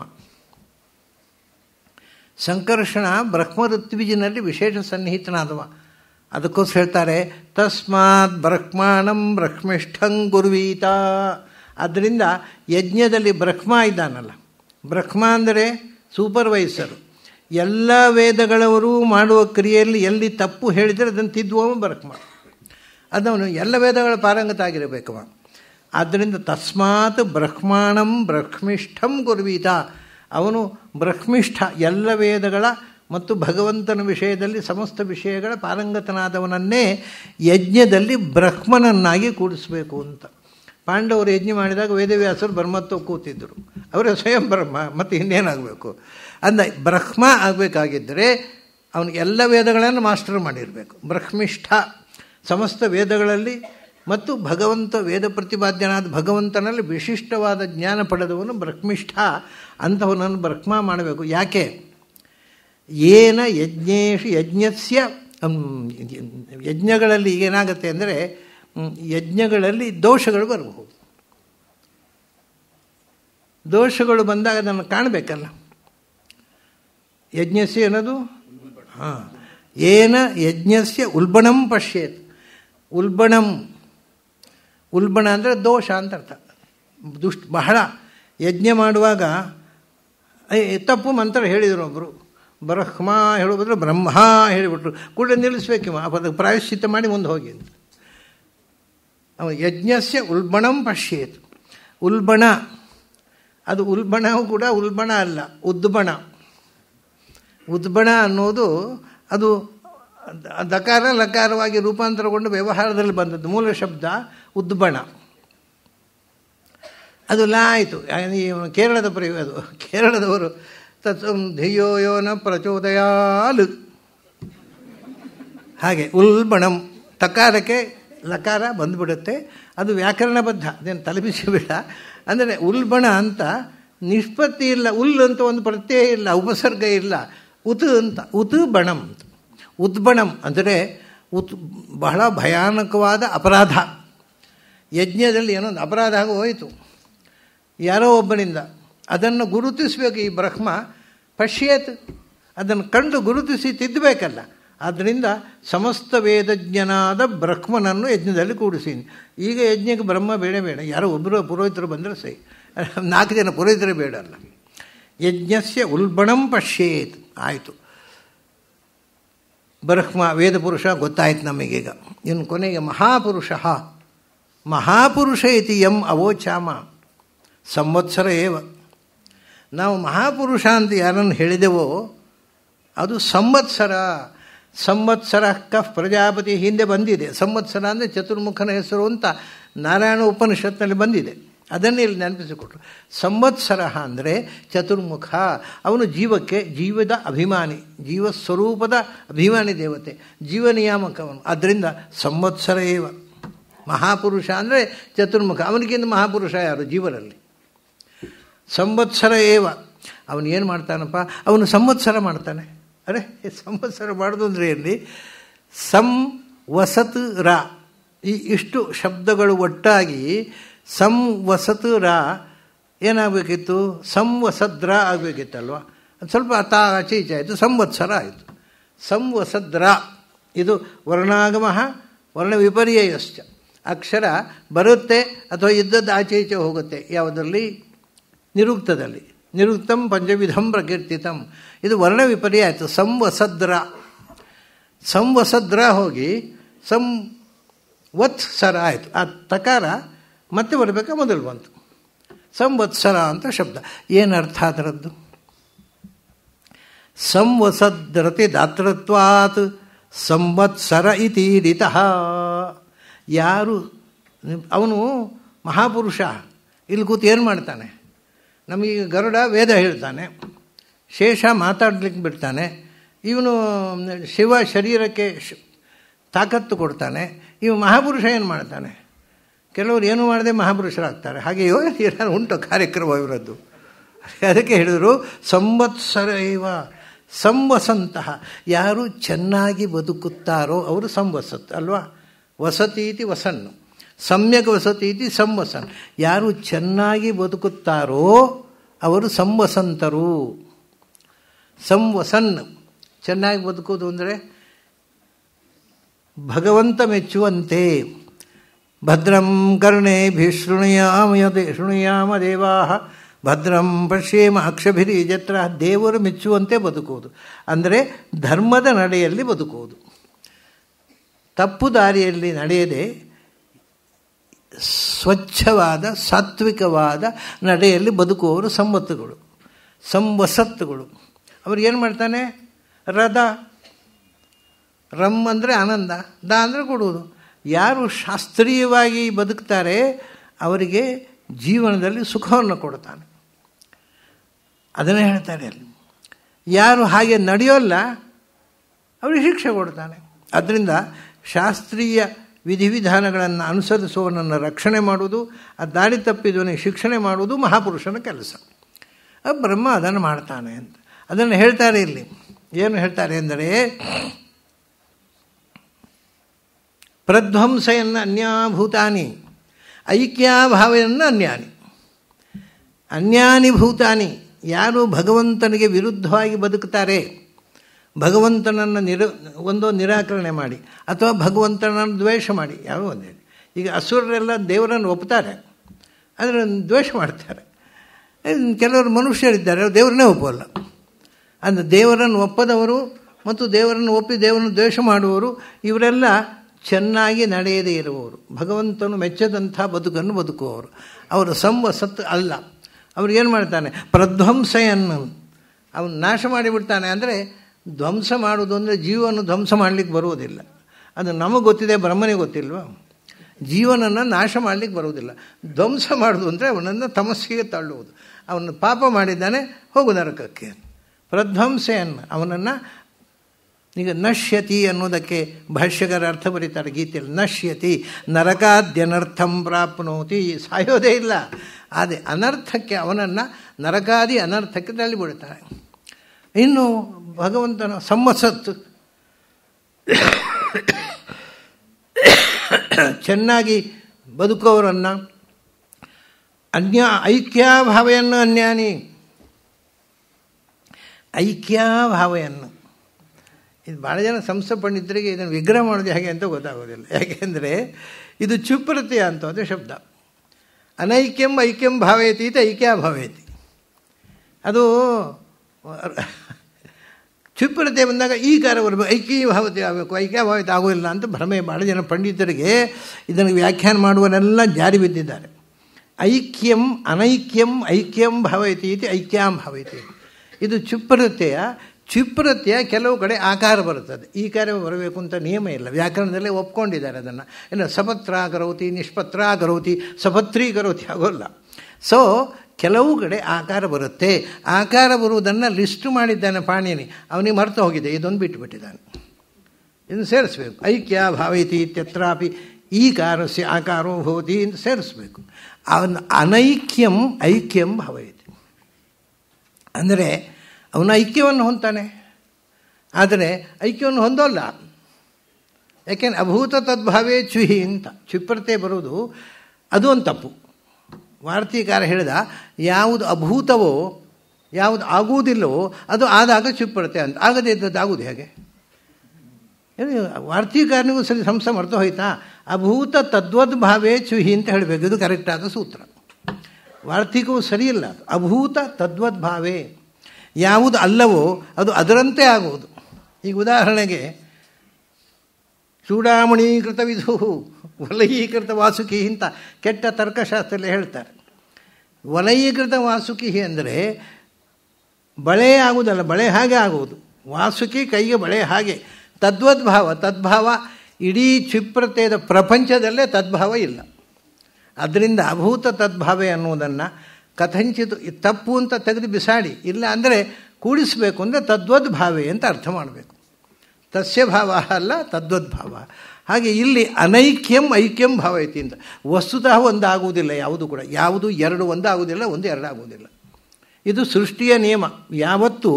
ಸಂಕರ್ಷಣ ಬ್ರಹ್ಮ ಋತ್ವಿಜಿನಲ್ಲಿ ವಿಶೇಷ ಸನ್ನಿಹಿತನಾದವ ಅದಕ್ಕೋಸ್ಕರ ಹೇಳ್ತಾರೆ ತಸ್ಮಾತ್ ಬ್ರಹ್ಮಾಣಂ ಬ್ರಹ್ಮಿಷ್ಠಂ ಗುರುವೀತ ಆದ್ದರಿಂದ ಯಜ್ಞದಲ್ಲಿ ಬ್ರಹ್ಮ ಇದ್ದಾನಲ್ಲ ಬ್ರಹ್ಮ ಅಂದರೆ ಸೂಪರ್ವೈಸರು ಎಲ್ಲ ವೇದಗಳವರು ಮಾಡುವ ಕ್ರಿಯೆಯಲ್ಲಿ ಎಲ್ಲಿ ತಪ್ಪು ಹೇಳಿದರೆ ಅದನ್ನು ತಿದ್ದುವವ ಬ್ರಹ್ಮ ಅದವನು ಎಲ್ಲ ವೇದಗಳ ಪಾರಂಗತ ಆಗಿರಬೇಕು ಆದ್ದರಿಂದ ತಸ್ಮಾತ್ ಬ್ರಹ್ಮಾಣಂ ಬ್ರಹ್ಮಿಷ್ಠಂ ಗುರುವೀತ ಅವನು ಬ್ರಹ್ಮಿಷ್ಠ ಎಲ್ಲ ವೇದಗಳ ಮತ್ತು ಭಗವಂತನ ವಿಷಯದಲ್ಲಿ ಸಮಸ್ತ ವಿಷಯಗಳ ಪಾರಂಗತನಾದವನನ್ನೇ ಯಜ್ಞದಲ್ಲಿ ಬ್ರಹ್ಮನನ್ನಾಗಿ ಕೂಡಿಸಬೇಕು ಅಂತ ಪಾಂಡವರು ಯಜ್ಞ ಮಾಡಿದಾಗ ವೇದವ್ಯಾಸರು ಬ್ರಹ್ಮತ್ವ ಕೂತಿದ್ದರು ಅವರೇ ಸ್ವಯಂ ಬ್ರಹ್ಮ ಮತ್ತು ಇನ್ನೇನಾಗಬೇಕು ಅಂದ ಬ್ರಹ್ಮ ಆಗಬೇಕಾಗಿದ್ದರೆ ಅವನು ಎಲ್ಲ ವೇದಗಳನ್ನು ಮಾಸ್ಟರ್ ಮಾಡಿರಬೇಕು ಬ್ರಹ್ಮಿಷ್ಠ ಸಮಸ್ತ ವೇದಗಳಲ್ಲಿ ಮತ್ತು ಭಗವಂತ ವೇದ ಪ್ರತಿಪಾದ್ಯನಾದ ಭಗವಂತನಲ್ಲಿ ವಿಶಿಷ್ಟವಾದ ಜ್ಞಾನ ಪಡೆದವನು ಬ್ರಹ್ಮಿಷ್ಠ ಅಂಥವನನ್ನು ಬ್ರಹ್ಮ ಮಾಡಬೇಕು ಯಾಕೆ ಏನ ಯಜ್ಞೇಶು ಯಜ್ಞಸ್ಯ ಯಜ್ಞಗಳಲ್ಲಿ ಏನಾಗುತ್ತೆ ಅಂದರೆ ಯಜ್ಞಗಳಲ್ಲಿ ದೋಷಗಳು ಬರಬಹುದು ದೋಷಗಳು ಬಂದಾಗ ಅದನ್ನು ಕಾಣಬೇಕಲ್ಲ ಯಜ್ಞಸ್ಯ ಅನ್ನೋದು ಹಾಂ ಏನ ಯಜ್ಞಸ್ಯ ಉಲ್ಬಣಂ ಪಶ್ಯೇತ್ ಉಲ್ಬಣಂ ಉಲ್ಬಣ ಅಂದರೆ ದೋಷ ಅಂತ ಅರ್ಥ ದುಷ್ಟ ಬಹಳ ಯಜ್ಞ ಮಾಡುವಾಗ ತಪ್ಪು ಮಂತ್ರ ಹೇಳಿದರು ಒಬ್ಬರು ಬ್ರಹ್ಮ ಹೇಳೋ ಬ್ರಹ್ಮ ಹೇಳಿಬಿಟ್ರು ಕೂಡ ನಿಲ್ಲಿಸ್ಬೇಕು ಅದಕ್ಕೆ ಪ್ರಾಯಶ್ಚಿತ ಮಾಡಿ ಮುಂದೆ ಹೋಗಿ ಅಂತ ಅವನು ಯಜ್ಞಸ್ಯ ಉಲ್ಬಣಂ ಪಶ್ಯೇತು ಉಲ್ಬಣ ಅದು ಉಲ್ಬಣವು ಕೂಡ ಉಲ್ಬಣ ಅಲ್ಲ ಉದ್ಬಣ ಉದ್ಬಣ ಅನ್ನೋದು ಅದು ದಕಾರ ಲಕಾರವಾಗಿ ರೂಪಾಂತರಗೊಂಡು ವ್ಯವಹಾರದಲ್ಲಿ ಬಂದದ್ದು ಮೂಲ ಶಬ್ದ ಉದ್ಬಣ ಅದು ಲಾ ಆಯಿತು ಕೇರಳದ ಪ್ರಯೋಗ ಅದು ಕೇರಳದವರು ತತ್ವಂ ಧಿಯೋಯೋನ ಪ್ರಚೋದಯಾಲು ಹಾಗೆ ಉಲ್ಬಣಂ ತಕಾರಕ್ಕೆ ಲಕಾರ ಬಂದುಬಿಡುತ್ತೆ ಅದು ವ್ಯಾಕರಣಬದ್ಧ ಅದೇನು ತಲುಪಿಸಿಬಿಡ ಅಂದರೆ ಉಲ್ಬಣ ಅಂತ ನಿಷ್ಪತ್ತಿ ಇಲ್ಲ ಉಲ್ ಅಂತ ಒಂದು ಪ್ರತ್ಯಯ ಇಲ್ಲ ಉಪಸರ್ಗ ಇಲ್ಲ ಉತ್ ಅಂತ ಉತ್ ಬಣಂ ಅಂತ ಉದ್ಬಣಂ ಅಂದರೆ ಉತ್ ಬಹಳ ಭಯಾನಕವಾದ ಅಪರಾಧ ಯಜ್ಞದಲ್ಲಿ ಏನೊಂದು ಅಪರಾಧ ಆಗಿ ಹೋಯಿತು ಯಾರೋ ಒಬ್ಬನಿಂದ ಅದನ್ನು ಗುರುತಿಸಬೇಕು ಈ ಬ್ರಹ್ಮ ಪಶ್ಯೇತ್ ಅದನ್ನು ಕಂಡು ಗುರುತಿಸಿ ತಿದ್ದಬೇಕಲ್ಲ ಆದ್ದರಿಂದ ಸಮಸ್ತ ವೇದಜ್ಞನಾದ ಬ್ರಹ್ಮನನ್ನು ಯಜ್ಞದಲ್ಲಿ ಕೂಡಿಸೀನಿ ಈಗ ಯಜ್ಞಕ್ಕೆ ಬ್ರಹ್ಮ ಬೇಡ ಬೇಡ ಯಾರೋ ಒಬ್ಬರು ಪುರೋಹಿತರು ಬಂದರೆ ಸೈ ನಾಲ್ಕು ಜನ ಪುರೋಹಿತರೇ ಬೇಡ ಅಲ್ಲ ಯಜ್ಞಸ್ಯ ಉಲ್ಬಣಂ ಪಶ್ಯೇತ್ ಆಯಿತು ಬ್ರಹ್ಮ ವೇದ ಪುರುಷ ಗೊತ್ತಾಯ್ತು ನಮಗೀಗ ಇನ್ನು ಕೊನೆಗೆ ಮಹಾಪುರುಷ ಮಹಾಪುರುಷ ಇತಿ ಎಂ ಅವೋಚಾಮ ಸಂವತ್ಸರ ಏವ ನಾವು ಮಹಾಪುರುಷ ಅಂತ ಯಾರನ್ನು ಹೇಳಿದೆವೋ ಅದು ಸಂವತ್ಸರ ಸಂವತ್ಸರ ಕಫ್ ಪ್ರಜಾಪತಿ ಹಿಂದೆ ಬಂದಿದೆ ಸಂವತ್ಸರ ಅಂದರೆ ಚತುರ್ಮುಖನ ಹೆಸರು ಅಂತ ನಾರಾಯಣ ಉಪನಿಷತ್ನಲ್ಲಿ ಬಂದಿದೆ ಅದನ್ನೇ ಇಲ್ಲಿ ನೆನಪಿಸಿಕೊಟ್ರು ಸಂವತ್ಸರ ಅಂದರೆ ಚತುರ್ಮುಖ ಅವನು ಜೀವಕ್ಕೆ ಜೀವದ ಅಭಿಮಾನಿ ಜೀವ ಸ್ವರೂಪದ ಅಭಿಮಾನಿ ದೇವತೆ ಜೀವನಿಯಾಮಕವನು ಅದರಿಂದ ಸಂವತ್ಸರ ಏವ ಮಹಾಪುರುಷ ಅಂದರೆ ಚತುರ್ಮುಖ ಅವನಿಗಿಂತ ಮಹಾಪುರುಷ ಯಾರು ಜೀವನಲ್ಲಿ ಸಂವತ್ಸರ ಏವ ಅವನು ಏನು ಮಾಡ್ತಾನಪ್ಪ ಅವನು ಸಂವತ್ಸರ ಮಾಡ್ತಾನೆ ಅರೆ ಸಂವತ್ಸರ ಮಾಡೋದು ಅಂದರೆ ಇಲ್ಲಿ ಸಂ ವಸತ್ ರ ಈ ಇಷ್ಟು ಶಬ್ದಗಳು ಒಟ್ಟಾಗಿ ವಸತ್ ರ ಏನಾಗಬೇಕಿತ್ತು ಸಂವಸದ್ರ ಆಗಬೇಕಿತ್ತಲ್ವ ಅದು ಸ್ವಲ್ಪ ತಾ ಆಚೆ ಈಚೆ ಆಯಿತು ಸಂವತ್ಸರ ಆಯಿತು ಸಂವಸದ್ರ ಇದು ವರ್ಣಾಗಮ ವರ್ಣ ವಿಪರ್ಯಯಶ್ಚ ಅಕ್ಷರ ಬರುತ್ತೆ ಅಥವಾ ಇದ್ದದ್ದು ಆಚೆ ಹೋಗುತ್ತೆ ಯಾವುದರಲ್ಲಿ ನಿರುಕ್ತದಲ್ಲಿ ನಿರುಕ್ತಂ ಪಂಚವಿಧಂ ಪ್ರಕೀರ್ತಿತಂ ಇದು ವರ್ಣ ವಿಪರ್ಯ ಆಯಿತು ಸಂವಸದ್ರ ಸಂವಸದ್ರ ಹೋಗಿ ಸಂ ವತ್ಸರ ಆಯಿತು ಆ ತಕಾರ ಮತ್ತೆ ಬರಬೇಕಾ ಮೊದಲು ಬಂತು ಸಂವತ್ಸರ ಅಂತ ಶಬ್ದ ಏನರ್ಥ ಅದರದ್ದು ಸಂವಸದ್ರತಿ ದಾತೃತ್ವಾತ್ ಸಂವತ್ಸರ ಇತೀರಿತ ಯಾರು ಅವನು ಮಹಾಪುರುಷ ಇಲ್ಲಿ ಕೂತು ಏನು ಮಾಡ್ತಾನೆ ನಮಗೆ ಗರುಡ ವೇದ ಹೇಳ್ತಾನೆ ಶೇಷ ಮಾತಾಡಲಿಕ್ಕೆ ಬಿಡ್ತಾನೆ ಇವನು ಶಿವ ಶರೀರಕ್ಕೆ ತಾಕತ್ತು ಕೊಡ್ತಾನೆ ಇವ ಮಹಾಪುರುಷ ಏನು ಮಾಡ್ತಾನೆ ಕೆಲವರು ಏನು ಮಾಡದೆ ಮಹಾಪುರುಷರಾಗ್ತಾರೆ ಹಾಗೆ ಏನಾದ್ರು ಉಂಟು ಕಾರ್ಯಕ್ರಮ ಇವರದ್ದು ಅದಕ್ಕೆ ಹೇಳಿದರು ಸಂವತ್ಸರ ಇವ ಸಂವಸಂತಹ ಯಾರು ಚೆನ್ನಾಗಿ ಬದುಕುತ್ತಾರೋ ಅವರು ಸಂವಸತ್ ಅಲ್ವಾ ವಸತಿ ಇತಿ ವಸನ್ನು ಸಮ್ಯಕ್ ವಸತಿ ಇತಿ ಸಂವಸನ್ ಯಾರು ಚೆನ್ನಾಗಿ ಬದುಕುತ್ತಾರೋ ಅವರು ಸಂವಸಂತರು ಸಂವಸನ್ ಚೆನ್ನಾಗಿ ಬದುಕೋದು ಅಂದರೆ ಭಗವಂತ ಮೆಚ್ಚುವಂತೆ ಭದ್ರಂ ಕರ್ಣೇ ಶೃಣುಯಾಮ ಶೃಣಯಾಮ ದೇವಾ ಭದ್ರಂ ಪಶ್ಯೇಮ ಅಕ್ಷಭಿರಿ ಜತ್ರ ದೇವರು ಮೆಚ್ಚುವಂತೆ ಬದುಕೋದು ಅಂದರೆ ಧರ್ಮದ ನಡೆಯಲ್ಲಿ ಬದುಕೋದು ತಪ್ಪು ದಾರಿಯಲ್ಲಿ ನಡೆಯದೆ ಸ್ವಚ್ಛವಾದ ಸಾತ್ವಿಕವಾದ ನಡೆಯಲ್ಲಿ ಬದುಕುವವರು ಸಂವತ್ತುಗಳು ಸಂವಸತ್ತುಗಳು ಅವ್ರು ಏನು ಮಾಡ್ತಾನೆ ರದ ರಮ್ ಅಂದರೆ ಆನಂದ ದ ಅಂದರೆ ಕೊಡುವುದು ಯಾರು ಶಾಸ್ತ್ರೀಯವಾಗಿ ಬದುಕ್ತಾರೆ ಅವರಿಗೆ ಜೀವನದಲ್ಲಿ ಸುಖವನ್ನು ಕೊಡ್ತಾನೆ ಅದನ್ನೇ ಹೇಳ್ತಾರೆ ಅಲ್ಲಿ ಯಾರು ಹಾಗೆ ನಡೆಯೋಲ್ಲ ಅವರಿಗೆ ಶಿಕ್ಷೆ ಕೊಡ್ತಾನೆ ಅದರಿಂದ ಶಾಸ್ತ್ರೀಯ ವಿಧಿವಿಧಾನಗಳನ್ನು ಅನುಸರಿಸುವವನನ್ನು ರಕ್ಷಣೆ ಮಾಡುವುದು ಆ ದಾರಿ ತಪ್ಪಿದವನಿಗೆ ಶಿಕ್ಷಣೆ ಮಾಡುವುದು ಮಹಾಪುರುಷನ ಕೆಲಸ ಆ ಬ್ರಹ್ಮ ಅದನ್ನು ಮಾಡ್ತಾನೆ ಅಂತ ಅದನ್ನು ಹೇಳ್ತಾರೆ ಇಲ್ಲಿ ಏನು ಹೇಳ್ತಾರೆ ಅಂದರೆ ಪ್ರಧ್ವಂಸೆಯನ್ನು ಅನ್ಯಾಭೂತಾನಿ ಐಕ್ಯಾಭಾವೆಯನ್ನು ಅನ್ಯಾನಿ ಅನ್ಯಾನಿ ಭೂತಾನಿ ಯಾರು ಭಗವಂತನಿಗೆ ವಿರುದ್ಧವಾಗಿ ಬದುಕ್ತಾರೆ ಭಗವಂತನನ್ನು ನಿರ ಒಂದು ನಿರಾಕರಣೆ ಮಾಡಿ ಅಥವಾ ಭಗವಂತನನ್ನು ದ್ವೇಷ ಮಾಡಿ ಯಾವ ಹೇಳಿ ಈಗ ಅಸುರರೆಲ್ಲ ದೇವರನ್ನು ಒಪ್ಪುತ್ತಾರೆ ಅದರ ದ್ವೇಷ ಮಾಡ್ತಾರೆ ಕೆಲವರು ಮನುಷ್ಯರಿದ್ದಾರೆ ದೇವರನ್ನೇ ಒಪ್ಪಲ್ಲ ಅಂದರೆ ದೇವರನ್ನು ಒಪ್ಪದವರು ಮತ್ತು ದೇವರನ್ನು ಒಪ್ಪಿ ದೇವರನ್ನು ದ್ವೇಷ ಮಾಡುವವರು ಇವರೆಲ್ಲ ಚೆನ್ನಾಗಿ ನಡೆಯದೇ ಇರುವವರು ಭಗವಂತನು ಮೆಚ್ಚದಂಥ ಬದುಕನ್ನು ಬದುಕುವವರು ಅವರು ಸಂವ ಸತ್ ಅಲ್ಲ ಅವ್ರಿಗೇನು ಮಾಡ್ತಾನೆ ಪ್ರಧ್ವಂಸೆಯನ್ನು ಅವನು ನಾಶ ಮಾಡಿಬಿಡ್ತಾನೆ ಅಂದರೆ ಧ್ವಂಸ ಮಾಡುವುದು ಅಂದರೆ ಜೀವವನ್ನು ಧ್ವಂಸ ಮಾಡಲಿಕ್ಕೆ ಬರುವುದಿಲ್ಲ ಅದು ನಮಗೆ ಗೊತ್ತಿದೆ ಬ್ರಹ್ಮನಿಗೆ ಗೊತ್ತಿಲ್ವ ಜೀವನನ್ನು ನಾಶ ಮಾಡಲಿಕ್ಕೆ ಬರುವುದಿಲ್ಲ ಧ್ವಂಸ ಮಾಡೋದು ಅಂದರೆ ಅವನನ್ನು ತಮಸ್ಸಿಗೆ ತಳ್ಳುವುದು ಅವನು ಪಾಪ ಮಾಡಿದ್ದಾನೆ ಹೋಗು ನರಕಕ್ಕೆ ಪ್ರಧ್ವಂಸೆಯನ್ನು ಅವನನ್ನು ಈಗ ನಶ್ಯತಿ ಅನ್ನೋದಕ್ಕೆ ಭಾಷ್ಯಗಾರ ಅರ್ಥ ಬರೀತಾರೆ ಗೀತೆಯಲ್ಲಿ ನಶ್ಯತಿ ನರಕಾದ್ಯನರ್ಥಂ ಪ್ರಾಪ್ನೋತಿ ಸಾಯೋದೇ ಇಲ್ಲ ಅದೇ ಅನರ್ಥಕ್ಕೆ ಅವನನ್ನು ನರಕಾದಿ ಅನರ್ಥಕ್ಕೆ ತಳ್ಳಿಬಿಡ್ತಾನೆ ಇನ್ನು ಭಗವಂತನ ಸಮ್ಮಸತ್ತು ಚೆನ್ನಾಗಿ ಬದುಕೋರನ್ನು ಅನ್ಯ ಐಕ್ಯಾಭಾವೆಯನ್ನು ಅನ್ಯಾನಿ ಐಕ್ಯ ಐಕ್ಯಾಭಾವೆಯನ್ನು ಇದು ಭಾಳ ಜನ ಸಂಸ್ಥೆ ಪಂಡಿತರಿಗೆ ಇದನ್ನು ವಿಗ್ರಹ ಮಾಡೋದು ಹೇಗೆ ಅಂತ ಗೊತ್ತಾಗೋದಿಲ್ಲ ಯಾಕೆಂದರೆ ಇದು ಕ್ಷಿಪ್ರತೆ ಅಂತ ಅದು ಶಬ್ದ ಅನೈಕ್ಯಂ ಐಕ್ಯಂ ಭಾವೈತಿ ಇದು ಐಕ್ಯ ಭಾವೈತಿ ಅದು ಕ್ಷಿಪ್ರತೆ ಬಂದಾಗ ಈ ಕಾರ ಬರಬೇಕು ಐಕ್ಯ ಭಾವತೆ ಆಗಬೇಕು ಐಕ್ಯ ಭಾವತೆ ಆಗೋದಿಲ್ಲ ಅಂತ ಭ್ರಮೆ ಭಾಳ ಜನ ಪಂಡಿತರಿಗೆ ಇದನ್ನು ವ್ಯಾಖ್ಯಾನ ಮಾಡುವರೆಲ್ಲ ಜಾರಿ ಬಿದ್ದಿದ್ದಾರೆ ಐಕ್ಯಂ ಅನೈಕ್ಯಂ ಐಕ್ಯಂ ಭಾವಯತಿ ಐಕ್ಯಂ ಭಾವೈತಿ ಅಂತ ಇದು ಕ್ಷಿಪ್ರತೆಯ ಕ್ಷಿಪ್ರತೆಯ ಕೆಲವು ಕಡೆ ಆಕಾರ ಬರುತ್ತದೆ ಈ ಕಾರ್ಯ ಬರಬೇಕು ಅಂತ ನಿಯಮ ಇಲ್ಲ ವ್ಯಾಕರಣದಲ್ಲೇ ಒಪ್ಕೊಂಡಿದ್ದಾರೆ ಅದನ್ನು ಇನ್ನು ಸಪತ್ರ ಕರೋತಿ ನಿಷ್ಪತ್ರ ಕರೋತಿ ಸಪತ್ರೀಕರೋತಿ ಆಗೋಲ್ಲ ಸೊ ಕೆಲವು ಕಡೆ ಆಕಾರ ಬರುತ್ತೆ ಆಕಾರ ಬರುವುದನ್ನು ಲಿಸ್ಟ್ ಮಾಡಿದ್ದಾನೆ ಪಾಣಿನಿ ಅವನಿಗೆ ಮರ್ತು ಹೋಗಿದೆ ಇದೊಂದು ಬಿಟ್ಟುಬಿಟ್ಟಿದ್ದಾನೆ ಇದನ್ನು ಸೇರಿಸಬೇಕು ಐಕ್ಯ ಭಾವೈತಿ ಇತ್ಯತ್ರಾಪಿ ಈ ಕಾರಸ್ಯ ಆಕಾರೋ ಭವತಿ ಅಂತ ಸೇರಿಸ್ಬೇಕು ಅವನ ಅನೈಕ್ಯಂ ಐಕ್ಯಂ ಭಾವೈತಿ ಅಂದರೆ ಅವನ ಐಕ್ಯವನ್ನು ಹೊಂದ್ತಾನೆ ಆದರೆ ಐಕ್ಯವನ್ನು ಹೊಂದೋಲ್ಲ ಯಾಕೆಂದರೆ ಅಭೂತ ತದ್ಭಾವೇ ಚುಹಿ ಅಂತ ಕ್ಷಿಪ್ರತೆ ಬರೋದು ಅದು ಒಂದು ತಪ್ಪು ವಾರ್ತೀಕಾರ ಹೇಳಿದ ಯಾವುದು ಅಭೂತವೋ ಯಾವುದು ಆಗುವುದಿಲ್ಲವೋ ಅದು ಆದಾಗ ಕ್ಷಿಪ್ರತೆ ಅಂತ ಆಗದೆ ಇದ್ದದ್ದು ಆಗುವುದು ಹೇಗೆ ವಾರ್ತೀಕಾರನಿಗೂ ಸರಿ ಸಂಸ ಮರೆತು ಹೋಯ್ತಾ ಅಭೂತ ತದ್ವದ್ಭಾವೇ ಚುಹಿ ಅಂತ ಹೇಳಬೇಕು ಇದು ಕರೆಕ್ಟಾದ ಸೂತ್ರ ವಾರ್ತಿಕವೂ ಸರಿಯಿಲ್ಲ ಅಭೂತ ತದ್ವದ್ಭಾವೇ ಯಾವುದು ಅಲ್ಲವೋ ಅದು ಅದರಂತೆ ಆಗುವುದು ಈಗ ಉದಾಹರಣೆಗೆ ಚೂಡಾಮಣೀಕೃತ ವಿಧು ವಲಯೀಕೃತ ವಾಸುಕಿ ಇಂಥ ಕೆಟ್ಟ ತರ್ಕಶಾಸ್ತ್ರದಲ್ಲಿ ಹೇಳ್ತಾರೆ ವಲಯೀಕೃತ ವಾಸುಕಿ ಅಂದರೆ ಬಳೆ ಆಗುವುದಲ್ಲ ಬಳೆ ಹಾಗೆ ಆಗುವುದು ವಾಸುಕಿ ಕೈಗೆ ಬಳೆ ಹಾಗೆ ತದ್ವದ್ಭಾವ ತದ್ಭಾವ ಇಡೀ ಕ್ಷಿಪ್ರತೆಯದ ಪ್ರಪಂಚದಲ್ಲೇ ತದ್ಭಾವ ಇಲ್ಲ ಅದರಿಂದ ಅಭೂತ ತದ್ಭಾವೆ ಅನ್ನುವುದನ್ನು ಕಥಂಚಿತ್ ತಪ್ಪು ಅಂತ ತೆಗೆದು ಬಿಸಾಡಿ ಇಲ್ಲ ಅಂದರೆ ಕೂಡಿಸಬೇಕು ಅಂದರೆ ತದ್ವದ್ ಭಾವೆ ಅಂತ ಅರ್ಥ ಮಾಡಬೇಕು ತಸ್ಯ ಭಾವ ಅಲ್ಲ ತದ್ವದ್ಭಾವ ಹಾಗೆ ಇಲ್ಲಿ ಅನೈಕ್ಯಂ ಐಕ್ಯಂ ಭಾವ ಐತಿ ಅಂತ ವಸ್ತುತಃ ಒಂದಾಗುವುದಿಲ್ಲ ಯಾವುದು ಕೂಡ ಯಾವುದು ಎರಡು ಒಂದಾಗುವುದಿಲ್ಲ ಒಂದು ಎರಡು ಆಗುವುದಿಲ್ಲ ಇದು ಸೃಷ್ಟಿಯ ನಿಯಮ ಯಾವತ್ತೂ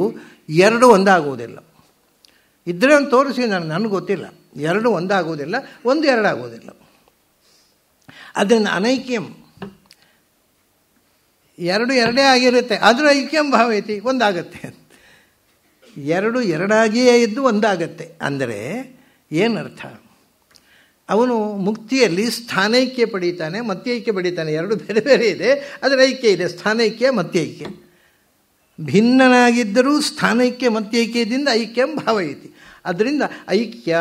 ಎರಡು ಒಂದಾಗುವುದಿಲ್ಲ ಇದ್ರೆ ಒಂದು ತೋರಿಸಿ ನಾನು ನನಗೆ ಗೊತ್ತಿಲ್ಲ ಎರಡು ಒಂದಾಗುವುದಿಲ್ಲ ಒಂದು ಎರಡಾಗುವುದಿಲ್ಲ ಅದರಿಂದ ಅನೈಕ್ಯಂ ಎರಡು ಎರಡೇ ಆಗಿರುತ್ತೆ ಆದರೂ ಐಕ್ಯಂ ಐತಿ ಒಂದಾಗತ್ತೆ ಅಂತ ಎರಡು ಎರಡಾಗಿಯೇ ಇದ್ದು ಒಂದಾಗತ್ತೆ ಅಂದರೆ ಏನರ್ಥ ಅವನು ಮುಕ್ತಿಯಲ್ಲಿ ಸ್ಥಾನೈಕ್ಯ ಪಡೀತಾನೆ ಮತ್ಯೈಕ್ಯ ಪಡೀತಾನೆ ಎರಡು ಬೇರೆ ಬೇರೆ ಇದೆ ಅದರ ಐಕ್ಯ ಇದೆ ಸ್ಥಾನೈಕ್ಯ ಮತ್ಯೈಕ್ಯ ಭಿನ್ನನಾಗಿದ್ದರೂ ಸ್ಥಾನೈಕ್ಯ ಮತ್ಯೈಕ್ಯದಿಂದ ಐಕ್ಯಂ ಭಾವ ಐತಿ ಅದರಿಂದ ಐಕ್ಯ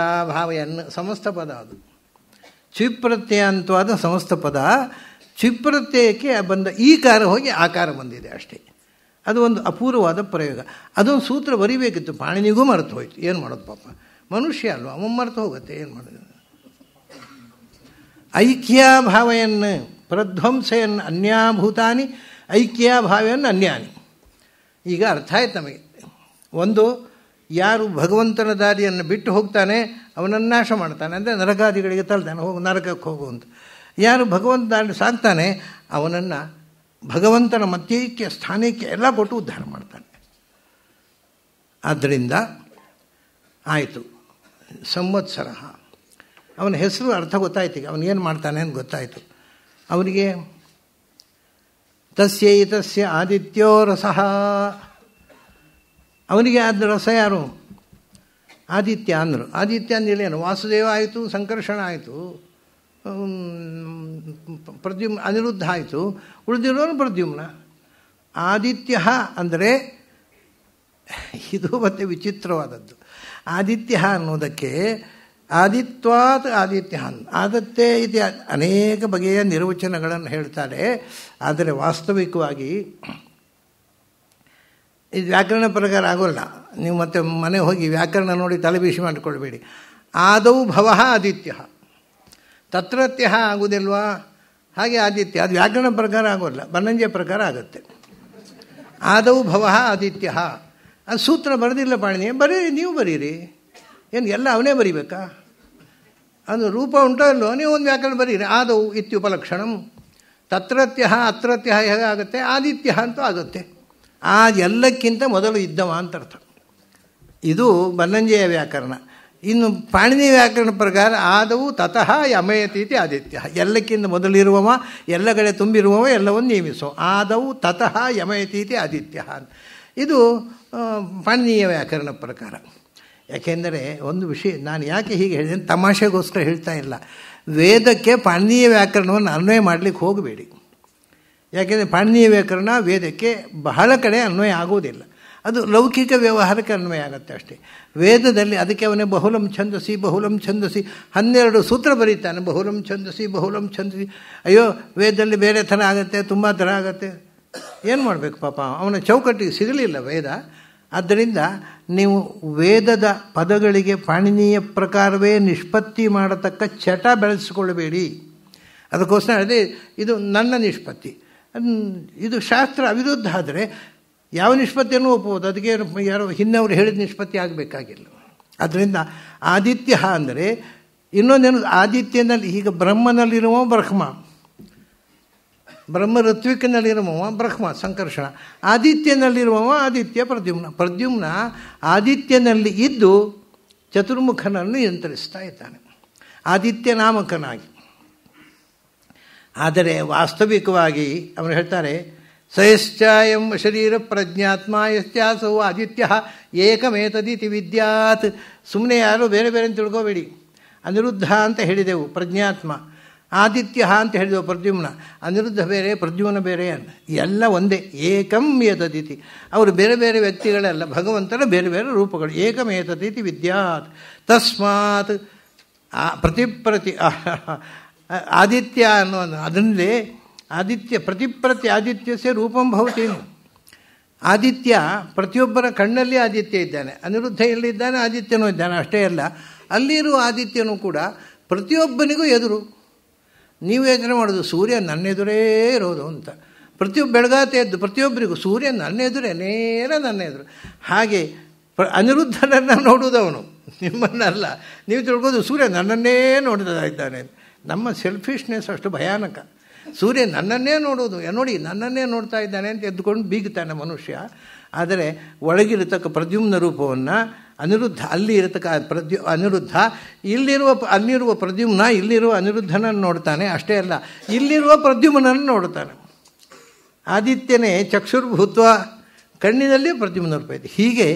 ಎನ್ನು ಸಮಸ್ತ ಪದ ಅದು ಕ್ಷಿಪ್ರತ್ಯ ಸಮಸ್ತ ಪದ ಕ್ಷಿಪ್ರತ್ಯಯಕ್ಕೆ ಬಂದ ಈ ಕಾರ ಹೋಗಿ ಆಕಾರ ಬಂದಿದೆ ಅಷ್ಟೇ ಅದು ಒಂದು ಅಪೂರ್ವವಾದ ಪ್ರಯೋಗ ಅದೊಂದು ಸೂತ್ರ ಬರಿಬೇಕಿತ್ತು ಪಾಣಿನಿಗೂ ಮರೆತು ಹೋಯ್ತು ಏನು ಮಾಡೋದು ಪಾಪ ಮನುಷ್ಯ ಅಲ್ವಾ ಅವನು ಮರೆತು ಹೋಗುತ್ತೆ ಏನು ಮಾಡೋದು ಐಕ್ಯಾಭಾವೆಯನ್ನು ಪ್ರಧ್ವಂಸೆಯನ್ನು ಅನ್ಯಾಭೂತಾನಿ ಐಕ್ಯಾಭಾವೆಯನ್ನು ಅನ್ಯಾನಿ ಈಗ ಅರ್ಥ ಆಯ್ತು ನಮಗೆ ಒಂದು ಯಾರು ಭಗವಂತನ ದಾರಿಯನ್ನು ಬಿಟ್ಟು ಹೋಗ್ತಾನೆ ಅವನನ್ನು ನಾಶ ಮಾಡ್ತಾನೆ ಅಂದರೆ ನರಕಾದಿಗಳಿಗೆ ತಳ್ತಾನೆ ಹೋಗು ನರಕಕ್ಕೆ ಹೋಗು ಅಂತ ಯಾರು ಭಗವಂತ ಸಾಕ್ತಾನೆ ಅವನನ್ನು ಭಗವಂತನ ಮಧ್ಯಕ್ಕೆ ಸ್ಥಾನಕ್ಕೆ ಎಲ್ಲ ಕೊಟ್ಟು ಉದ್ಧಾರ ಮಾಡ್ತಾನೆ ಆದ್ದರಿಂದ ಆಯಿತು ಸಂವತ್ಸರ ಅವನ ಹೆಸರು ಅರ್ಥ ಗೊತ್ತಾಯ್ತು ಈಗ ಅವನೇನು ಮಾಡ್ತಾನೆ ಅಂತ ಗೊತ್ತಾಯಿತು ಅವನಿಗೆ ತಸ್ಯ ತಸ್ಯ ಆದಿತ್ಯೋ ರಸ ಅವನಿಗೆ ಆದ ರಸ ಯಾರು ಆದಿತ್ಯ ಅಂದರು ಆದಿತ್ಯ ಅಂದೇಳೇನು ವಾಸುದೇವ ಆಯಿತು ಸಂಕರ್ಷಣ ಆಯಿತು ಪ್ರದ್ಯುಮ್ನ ಅನಿರುದ್ಧ ಆಯಿತು ಉಳಿದಿರೋನು ಪ್ರದ್ಯುಮ್ನ ಆದಿತ್ಯ ಅಂದರೆ ಇದು ಮತ್ತೆ ವಿಚಿತ್ರವಾದದ್ದು ಆದಿತ್ಯ ಅನ್ನೋದಕ್ಕೆ ಆದಿತ್ವಾತ್ ಆದಿತ್ಯ ಆದತ್ತೆ ಇದೆ ಅನೇಕ ಬಗೆಯ ನಿರ್ವಚನಗಳನ್ನು ಹೇಳ್ತಾರೆ ಆದರೆ ವಾಸ್ತವಿಕವಾಗಿ ಇದು ವ್ಯಾಕರಣ ಪ್ರಕಾರ ಆಗೋಲ್ಲ ನೀವು ಮತ್ತೆ ಮನೆ ಹೋಗಿ ವ್ಯಾಕರಣ ನೋಡಿ ತಲೆಬೀಸಿ ಮಾಡಿಕೊಳ್ಬೇಡಿ ಆದೌ ಭವ ಆದಿತ್ಯ ತತ್ರತ್ಯ ಆಗುವುದಿಲ್ವಾ ಹಾಗೆ ಆದಿತ್ಯ ಅದು ವ್ಯಾಕರಣ ಪ್ರಕಾರ ಆಗೋಲ್ಲ ಬನ್ನಂಜೆ ಪ್ರಕಾರ ಆಗುತ್ತೆ ಆದವು ಭವ ಆದಿತ್ಯ ಅದು ಸೂತ್ರ ಬರೆದಿಲ್ಲ ಪಾಣಿನಿ ಬರೀರಿ ನೀವು ಬರೀರಿ ಏನು ಎಲ್ಲ ಅವನೇ ಬರಿಬೇಕಾ ಅದು ರೂಪ ಉಂಟೋ ನೀವು ಒಂದು ವ್ಯಾಕರಣ ಬರೀರಿ ಆದವು ಇತ್ಯುಪಲಕ್ಷಣಂ ತತ್ರತ್ಯ ಅತ್ರತ್ಯ ಹೇಗೆ ಆಗುತ್ತೆ ಆದಿತ್ಯ ಅಂತೂ ಆಗುತ್ತೆ ಆ ಎಲ್ಲಕ್ಕಿಂತ ಮೊದಲು ಇದ್ದವ ಅಂತ ಅರ್ಥ ಇದು ಬನ್ನಂಜೆಯ ವ್ಯಾಕರಣ ಇನ್ನು ಪಾಣಿನಿ ವ್ಯಾಕರಣ ಪ್ರಕಾರ ಆದವು ತತಃ ಯಮಯತೀತಿ ಆದಿತ್ಯ ಎಲ್ಲಕ್ಕಿಂತ ಮೊದಲಿರುವವ ಎಲ್ಲ ಕಡೆ ತುಂಬಿರುವವ ಎಲ್ಲವನ್ನು ನೇಮಿಸೋ ಆದವು ತತಃ ಯಮಯತೀತಿ ಆದಿತ್ಯ ಇದು ಪಾಣಿನೀಯ ವ್ಯಾಕರಣ ಪ್ರಕಾರ ಯಾಕೆಂದರೆ ಒಂದು ವಿಷಯ ನಾನು ಯಾಕೆ ಹೀಗೆ ಹೇಳಿದೆ ತಮಾಷೆಗೋಸ್ಕರ ಹೇಳ್ತಾ ಇಲ್ಲ ವೇದಕ್ಕೆ ಪಾಣಿನೀಯ ವ್ಯಾಕರಣವನ್ನು ಅನ್ವಯ ಮಾಡಲಿಕ್ಕೆ ಹೋಗಬೇಡಿ ಯಾಕೆಂದರೆ ಪಾಣಿನೀಯ ವ್ಯಾಕರಣ ವೇದಕ್ಕೆ ಬಹಳ ಕಡೆ ಅನ್ವಯ ಆಗೋದಿಲ್ಲ ಅದು ಲೌಕಿಕ ವ್ಯವಹಾರಕ್ಕೆ ಅನ್ವಯ ಆಗುತ್ತೆ ಅಷ್ಟೇ ವೇದದಲ್ಲಿ ಅದಕ್ಕೆ ಅವನೇ ಬಹುಲಂ ಛಂದಸಿ ಬಹುಲಂ ಛಂದಸಿ ಹನ್ನೆರಡು ಸೂತ್ರ ಬರೀತಾನೆ ಬಹುಲಂ ಛಂದಸಿ ಬಹುಲಂ ಛಂದಸಿ ಅಯ್ಯೋ ವೇದದಲ್ಲಿ ಬೇರೆ ಥರ ಆಗುತ್ತೆ ತುಂಬ ಥರ ಆಗುತ್ತೆ ಏನು ಮಾಡಬೇಕು ಪಾಪ ಅವನ ಚೌಕಟ್ಟಿಗೆ ಸಿಗಲಿಲ್ಲ ವೇದ ಆದ್ದರಿಂದ ನೀವು ವೇದದ ಪದಗಳಿಗೆ ಪಾಣಿನೀಯ ಪ್ರಕಾರವೇ ನಿಷ್ಪತ್ತಿ ಮಾಡತಕ್ಕ ಚಟ ಬೆಳೆಸಿಕೊಳ್ಳಬೇಡಿ ಅದಕ್ಕೋಸ್ಕರ ಅದೇ ಇದು ನನ್ನ ನಿಷ್ಪತ್ತಿ ಇದು ಶಾಸ್ತ್ರ ಅವಿರುದ್ಧ ಆದರೆ ಯಾವ ನಿಷ್ಪತ್ತಿಯನ್ನು ಒಪ್ಪುವುದು ಅದಕ್ಕೆ ಯಾರೋ ಹಿನ್ನವರು ಹೇಳಿದ ನಿಷ್ಪತ್ತಿ ಆಗಬೇಕಾಗಿಲ್ಲ ಅದರಿಂದ ಆದಿತ್ಯ ಅಂದರೆ ಇನ್ನೊಂದೇನು ಆದಿತ್ಯನಲ್ಲಿ ಈಗ ಬ್ರಹ್ಮನಲ್ಲಿರುವ ಬ್ರಹ್ಮ ಬ್ರಹ್ಮ ಋತ್ವಿಕ್ನಲ್ಲಿರುವವ ಬ್ರಹ್ಮ ಸಂಕರ್ಷಣ ಆದಿತ್ಯನಲ್ಲಿರುವವ ಆದಿತ್ಯ ಪ್ರದ್ಯುಮ್ನ ಪ್ರದ್ಯುಮ್ನ ಆದಿತ್ಯನಲ್ಲಿ ಇದ್ದು ಚತುರ್ಮುಖನನ್ನು ನಿಯಂತ್ರಿಸ್ತಾ ಇದ್ದಾನೆ ಆದಿತ್ಯ ನಾಮಕನಾಗಿ ಆದರೆ ವಾಸ್ತವಿಕವಾಗಿ ಅವರು ಹೇಳ್ತಾರೆ ಸಯಶ್ಚಾಯಂ ಶರೀರ ಪ್ರಜ್ಞಾತ್ಮ ಯಶ್ಚಾಸವು ಆದಿತ್ಯ ಏಕಮೇತದಿತಿ ವಿದ್ಯಾತ್ ಸುಮ್ಮನೆ ಯಾರು ಬೇರೆ ಬೇರೆ ತಿಳ್ಕೋಬೇಡಿ ಅನಿರುದ್ಧ ಅಂತ ಹೇಳಿದೆವು ಪ್ರಜ್ಞಾತ್ಮ ಆದಿತ್ಯ ಅಂತ ಹೇಳಿದೆವು ಪ್ರದ್ಯುಮ್ನ ಅನಿರುದ್ಧ ಬೇರೆ ಪ್ರದ್ಯುಮ್ನ ಬೇರೆ ಅಂತ ಎಲ್ಲ ಒಂದೇ ಏಕಂ ಏತದಿತಿ ಅವರು ಬೇರೆ ಬೇರೆ ವ್ಯಕ್ತಿಗಳೆಲ್ಲ ಭಗವಂತನ ಬೇರೆ ಬೇರೆ ರೂಪಗಳು ಏಕಮೇತದಿತಿ ವಿದ್ಯಾತ್ ತಸ್ಮಾತ್ ಪ್ರತಿ ಪ್ರತಿ ಆದಿತ್ಯ ಅನ್ನೋ ಅದನ್ನೇ ಆದಿತ್ಯ ಪ್ರತಿಪ್ರತಿ ಆದಿತ್ಯಸ್ಯ ರೂಪಂ ಭವತಿ ಆದಿತ್ಯ ಪ್ರತಿಯೊಬ್ಬರ ಕಣ್ಣಲ್ಲಿ ಆದಿತ್ಯ ಇದ್ದಾನೆ ಅನಿರುದ್ಧ ಎಲ್ಲಿದ್ದಾನೆ ಆದಿತ್ಯನೂ ಇದ್ದಾನೆ ಅಷ್ಟೇ ಅಲ್ಲ ಅಲ್ಲಿರುವ ಆದಿತ್ಯನೂ ಕೂಡ ಪ್ರತಿಯೊಬ್ಬನಿಗೂ ಎದುರು ನೀವು ಯೋಚನೆ ಮಾಡೋದು ಸೂರ್ಯ ನನ್ನೆದುರೇ ಇರೋದು ಅಂತ ಪ್ರತಿಯೊಬ್ಬ ಬೆಳಗಾತ ಎದ್ದು ಪ್ರತಿಯೊಬ್ಬರಿಗೂ ಸೂರ್ಯ ಎದುರೇ ನೇರ ಎದುರು ಹಾಗೆ ಪ್ರ ಅನಿರುದ್ಧನನ್ನು ನೋಡುವುದವನು ನಿಮ್ಮನ್ನಲ್ಲ ನೀವು ತಿಳ್ಕೋದು ಸೂರ್ಯ ನನ್ನನ್ನೇ ನೋಡ್ತಾ ಇದ್ದಾನೆ ನಮ್ಮ ಸೆಲ್ಫಿಶ್ನೆಸ್ ಅಷ್ಟು ಭಯಾನಕ ಸೂರ್ಯ ನನ್ನನ್ನೇ ನೋಡೋದು ನೋಡಿ ನನ್ನನ್ನೇ ನೋಡ್ತಾ ಇದ್ದಾನೆ ಅಂತ ಎದ್ದುಕೊಂಡು ಬೀಗುತ್ತಾನೆ ಮನುಷ್ಯ ಆದರೆ ಒಳಗಿರತಕ್ಕ ಪ್ರದ್ಯುಮ್ನ ರೂಪವನ್ನು ಅನಿರುದ್ಧ ಅಲ್ಲಿ ಇರತಕ್ಕ ಪ್ರದ್ಯು ಅನಿರುದ್ಧ ಇಲ್ಲಿರುವ ಅಲ್ಲಿರುವ ಪ್ರದ್ಯುಮ್ನ ಇಲ್ಲಿರುವ ಅನಿರುದ್ಧನನ್ನು ನೋಡ್ತಾನೆ ಅಷ್ಟೇ ಅಲ್ಲ ಇಲ್ಲಿರುವ ಪ್ರದ್ಯುಮ್ನನ್ನು ನೋಡ್ತಾನೆ ಆದಿತ್ಯನೇ ಚಕ್ಷುರ್ಭೂತ್ವ ಕಣ್ಣಿನಲ್ಲಿ ಪ್ರದ್ಯುಮ್ನ ರೂಪ ಇದೆ ಹೀಗೆ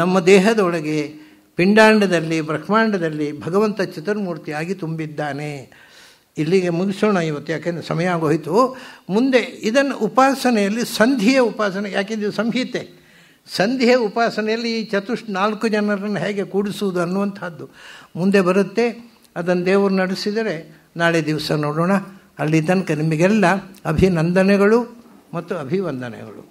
ನಮ್ಮ ದೇಹದೊಳಗೆ ಪಿಂಡಾಂಡದಲ್ಲಿ ಬ್ರಹ್ಮಾಂಡದಲ್ಲಿ ಭಗವಂತ ಚತುರ್ಮೂರ್ತಿಯಾಗಿ ತುಂಬಿದ್ದಾನೆ ಇಲ್ಲಿಗೆ ಮುಗಿಸೋಣ ಇವತ್ತು ಯಾಕೆಂದರೆ ಸಮಯ ಆಗೋಯಿತು ಮುಂದೆ ಇದನ್ನು ಉಪಾಸನೆಯಲ್ಲಿ ಸಂಧಿಯ ಉಪಾಸನೆ ಯಾಕೆಂದರೆ ಸಂಹಿತೆ ಸಂಧಿಯ ಉಪಾಸನೆಯಲ್ಲಿ ಈ ಚತುಷ್ ನಾಲ್ಕು ಜನರನ್ನು ಹೇಗೆ ಕೂಡಿಸುವುದು ಅನ್ನುವಂಥದ್ದು ಮುಂದೆ ಬರುತ್ತೆ ಅದನ್ನು ದೇವರು ನಡೆಸಿದರೆ ನಾಳೆ ದಿವಸ ನೋಡೋಣ ಅಲ್ಲಿ ತನಕ ನಿಮಗೆಲ್ಲ ಅಭಿನಂದನೆಗಳು ಮತ್ತು ಅಭಿವಂದನೆಗಳು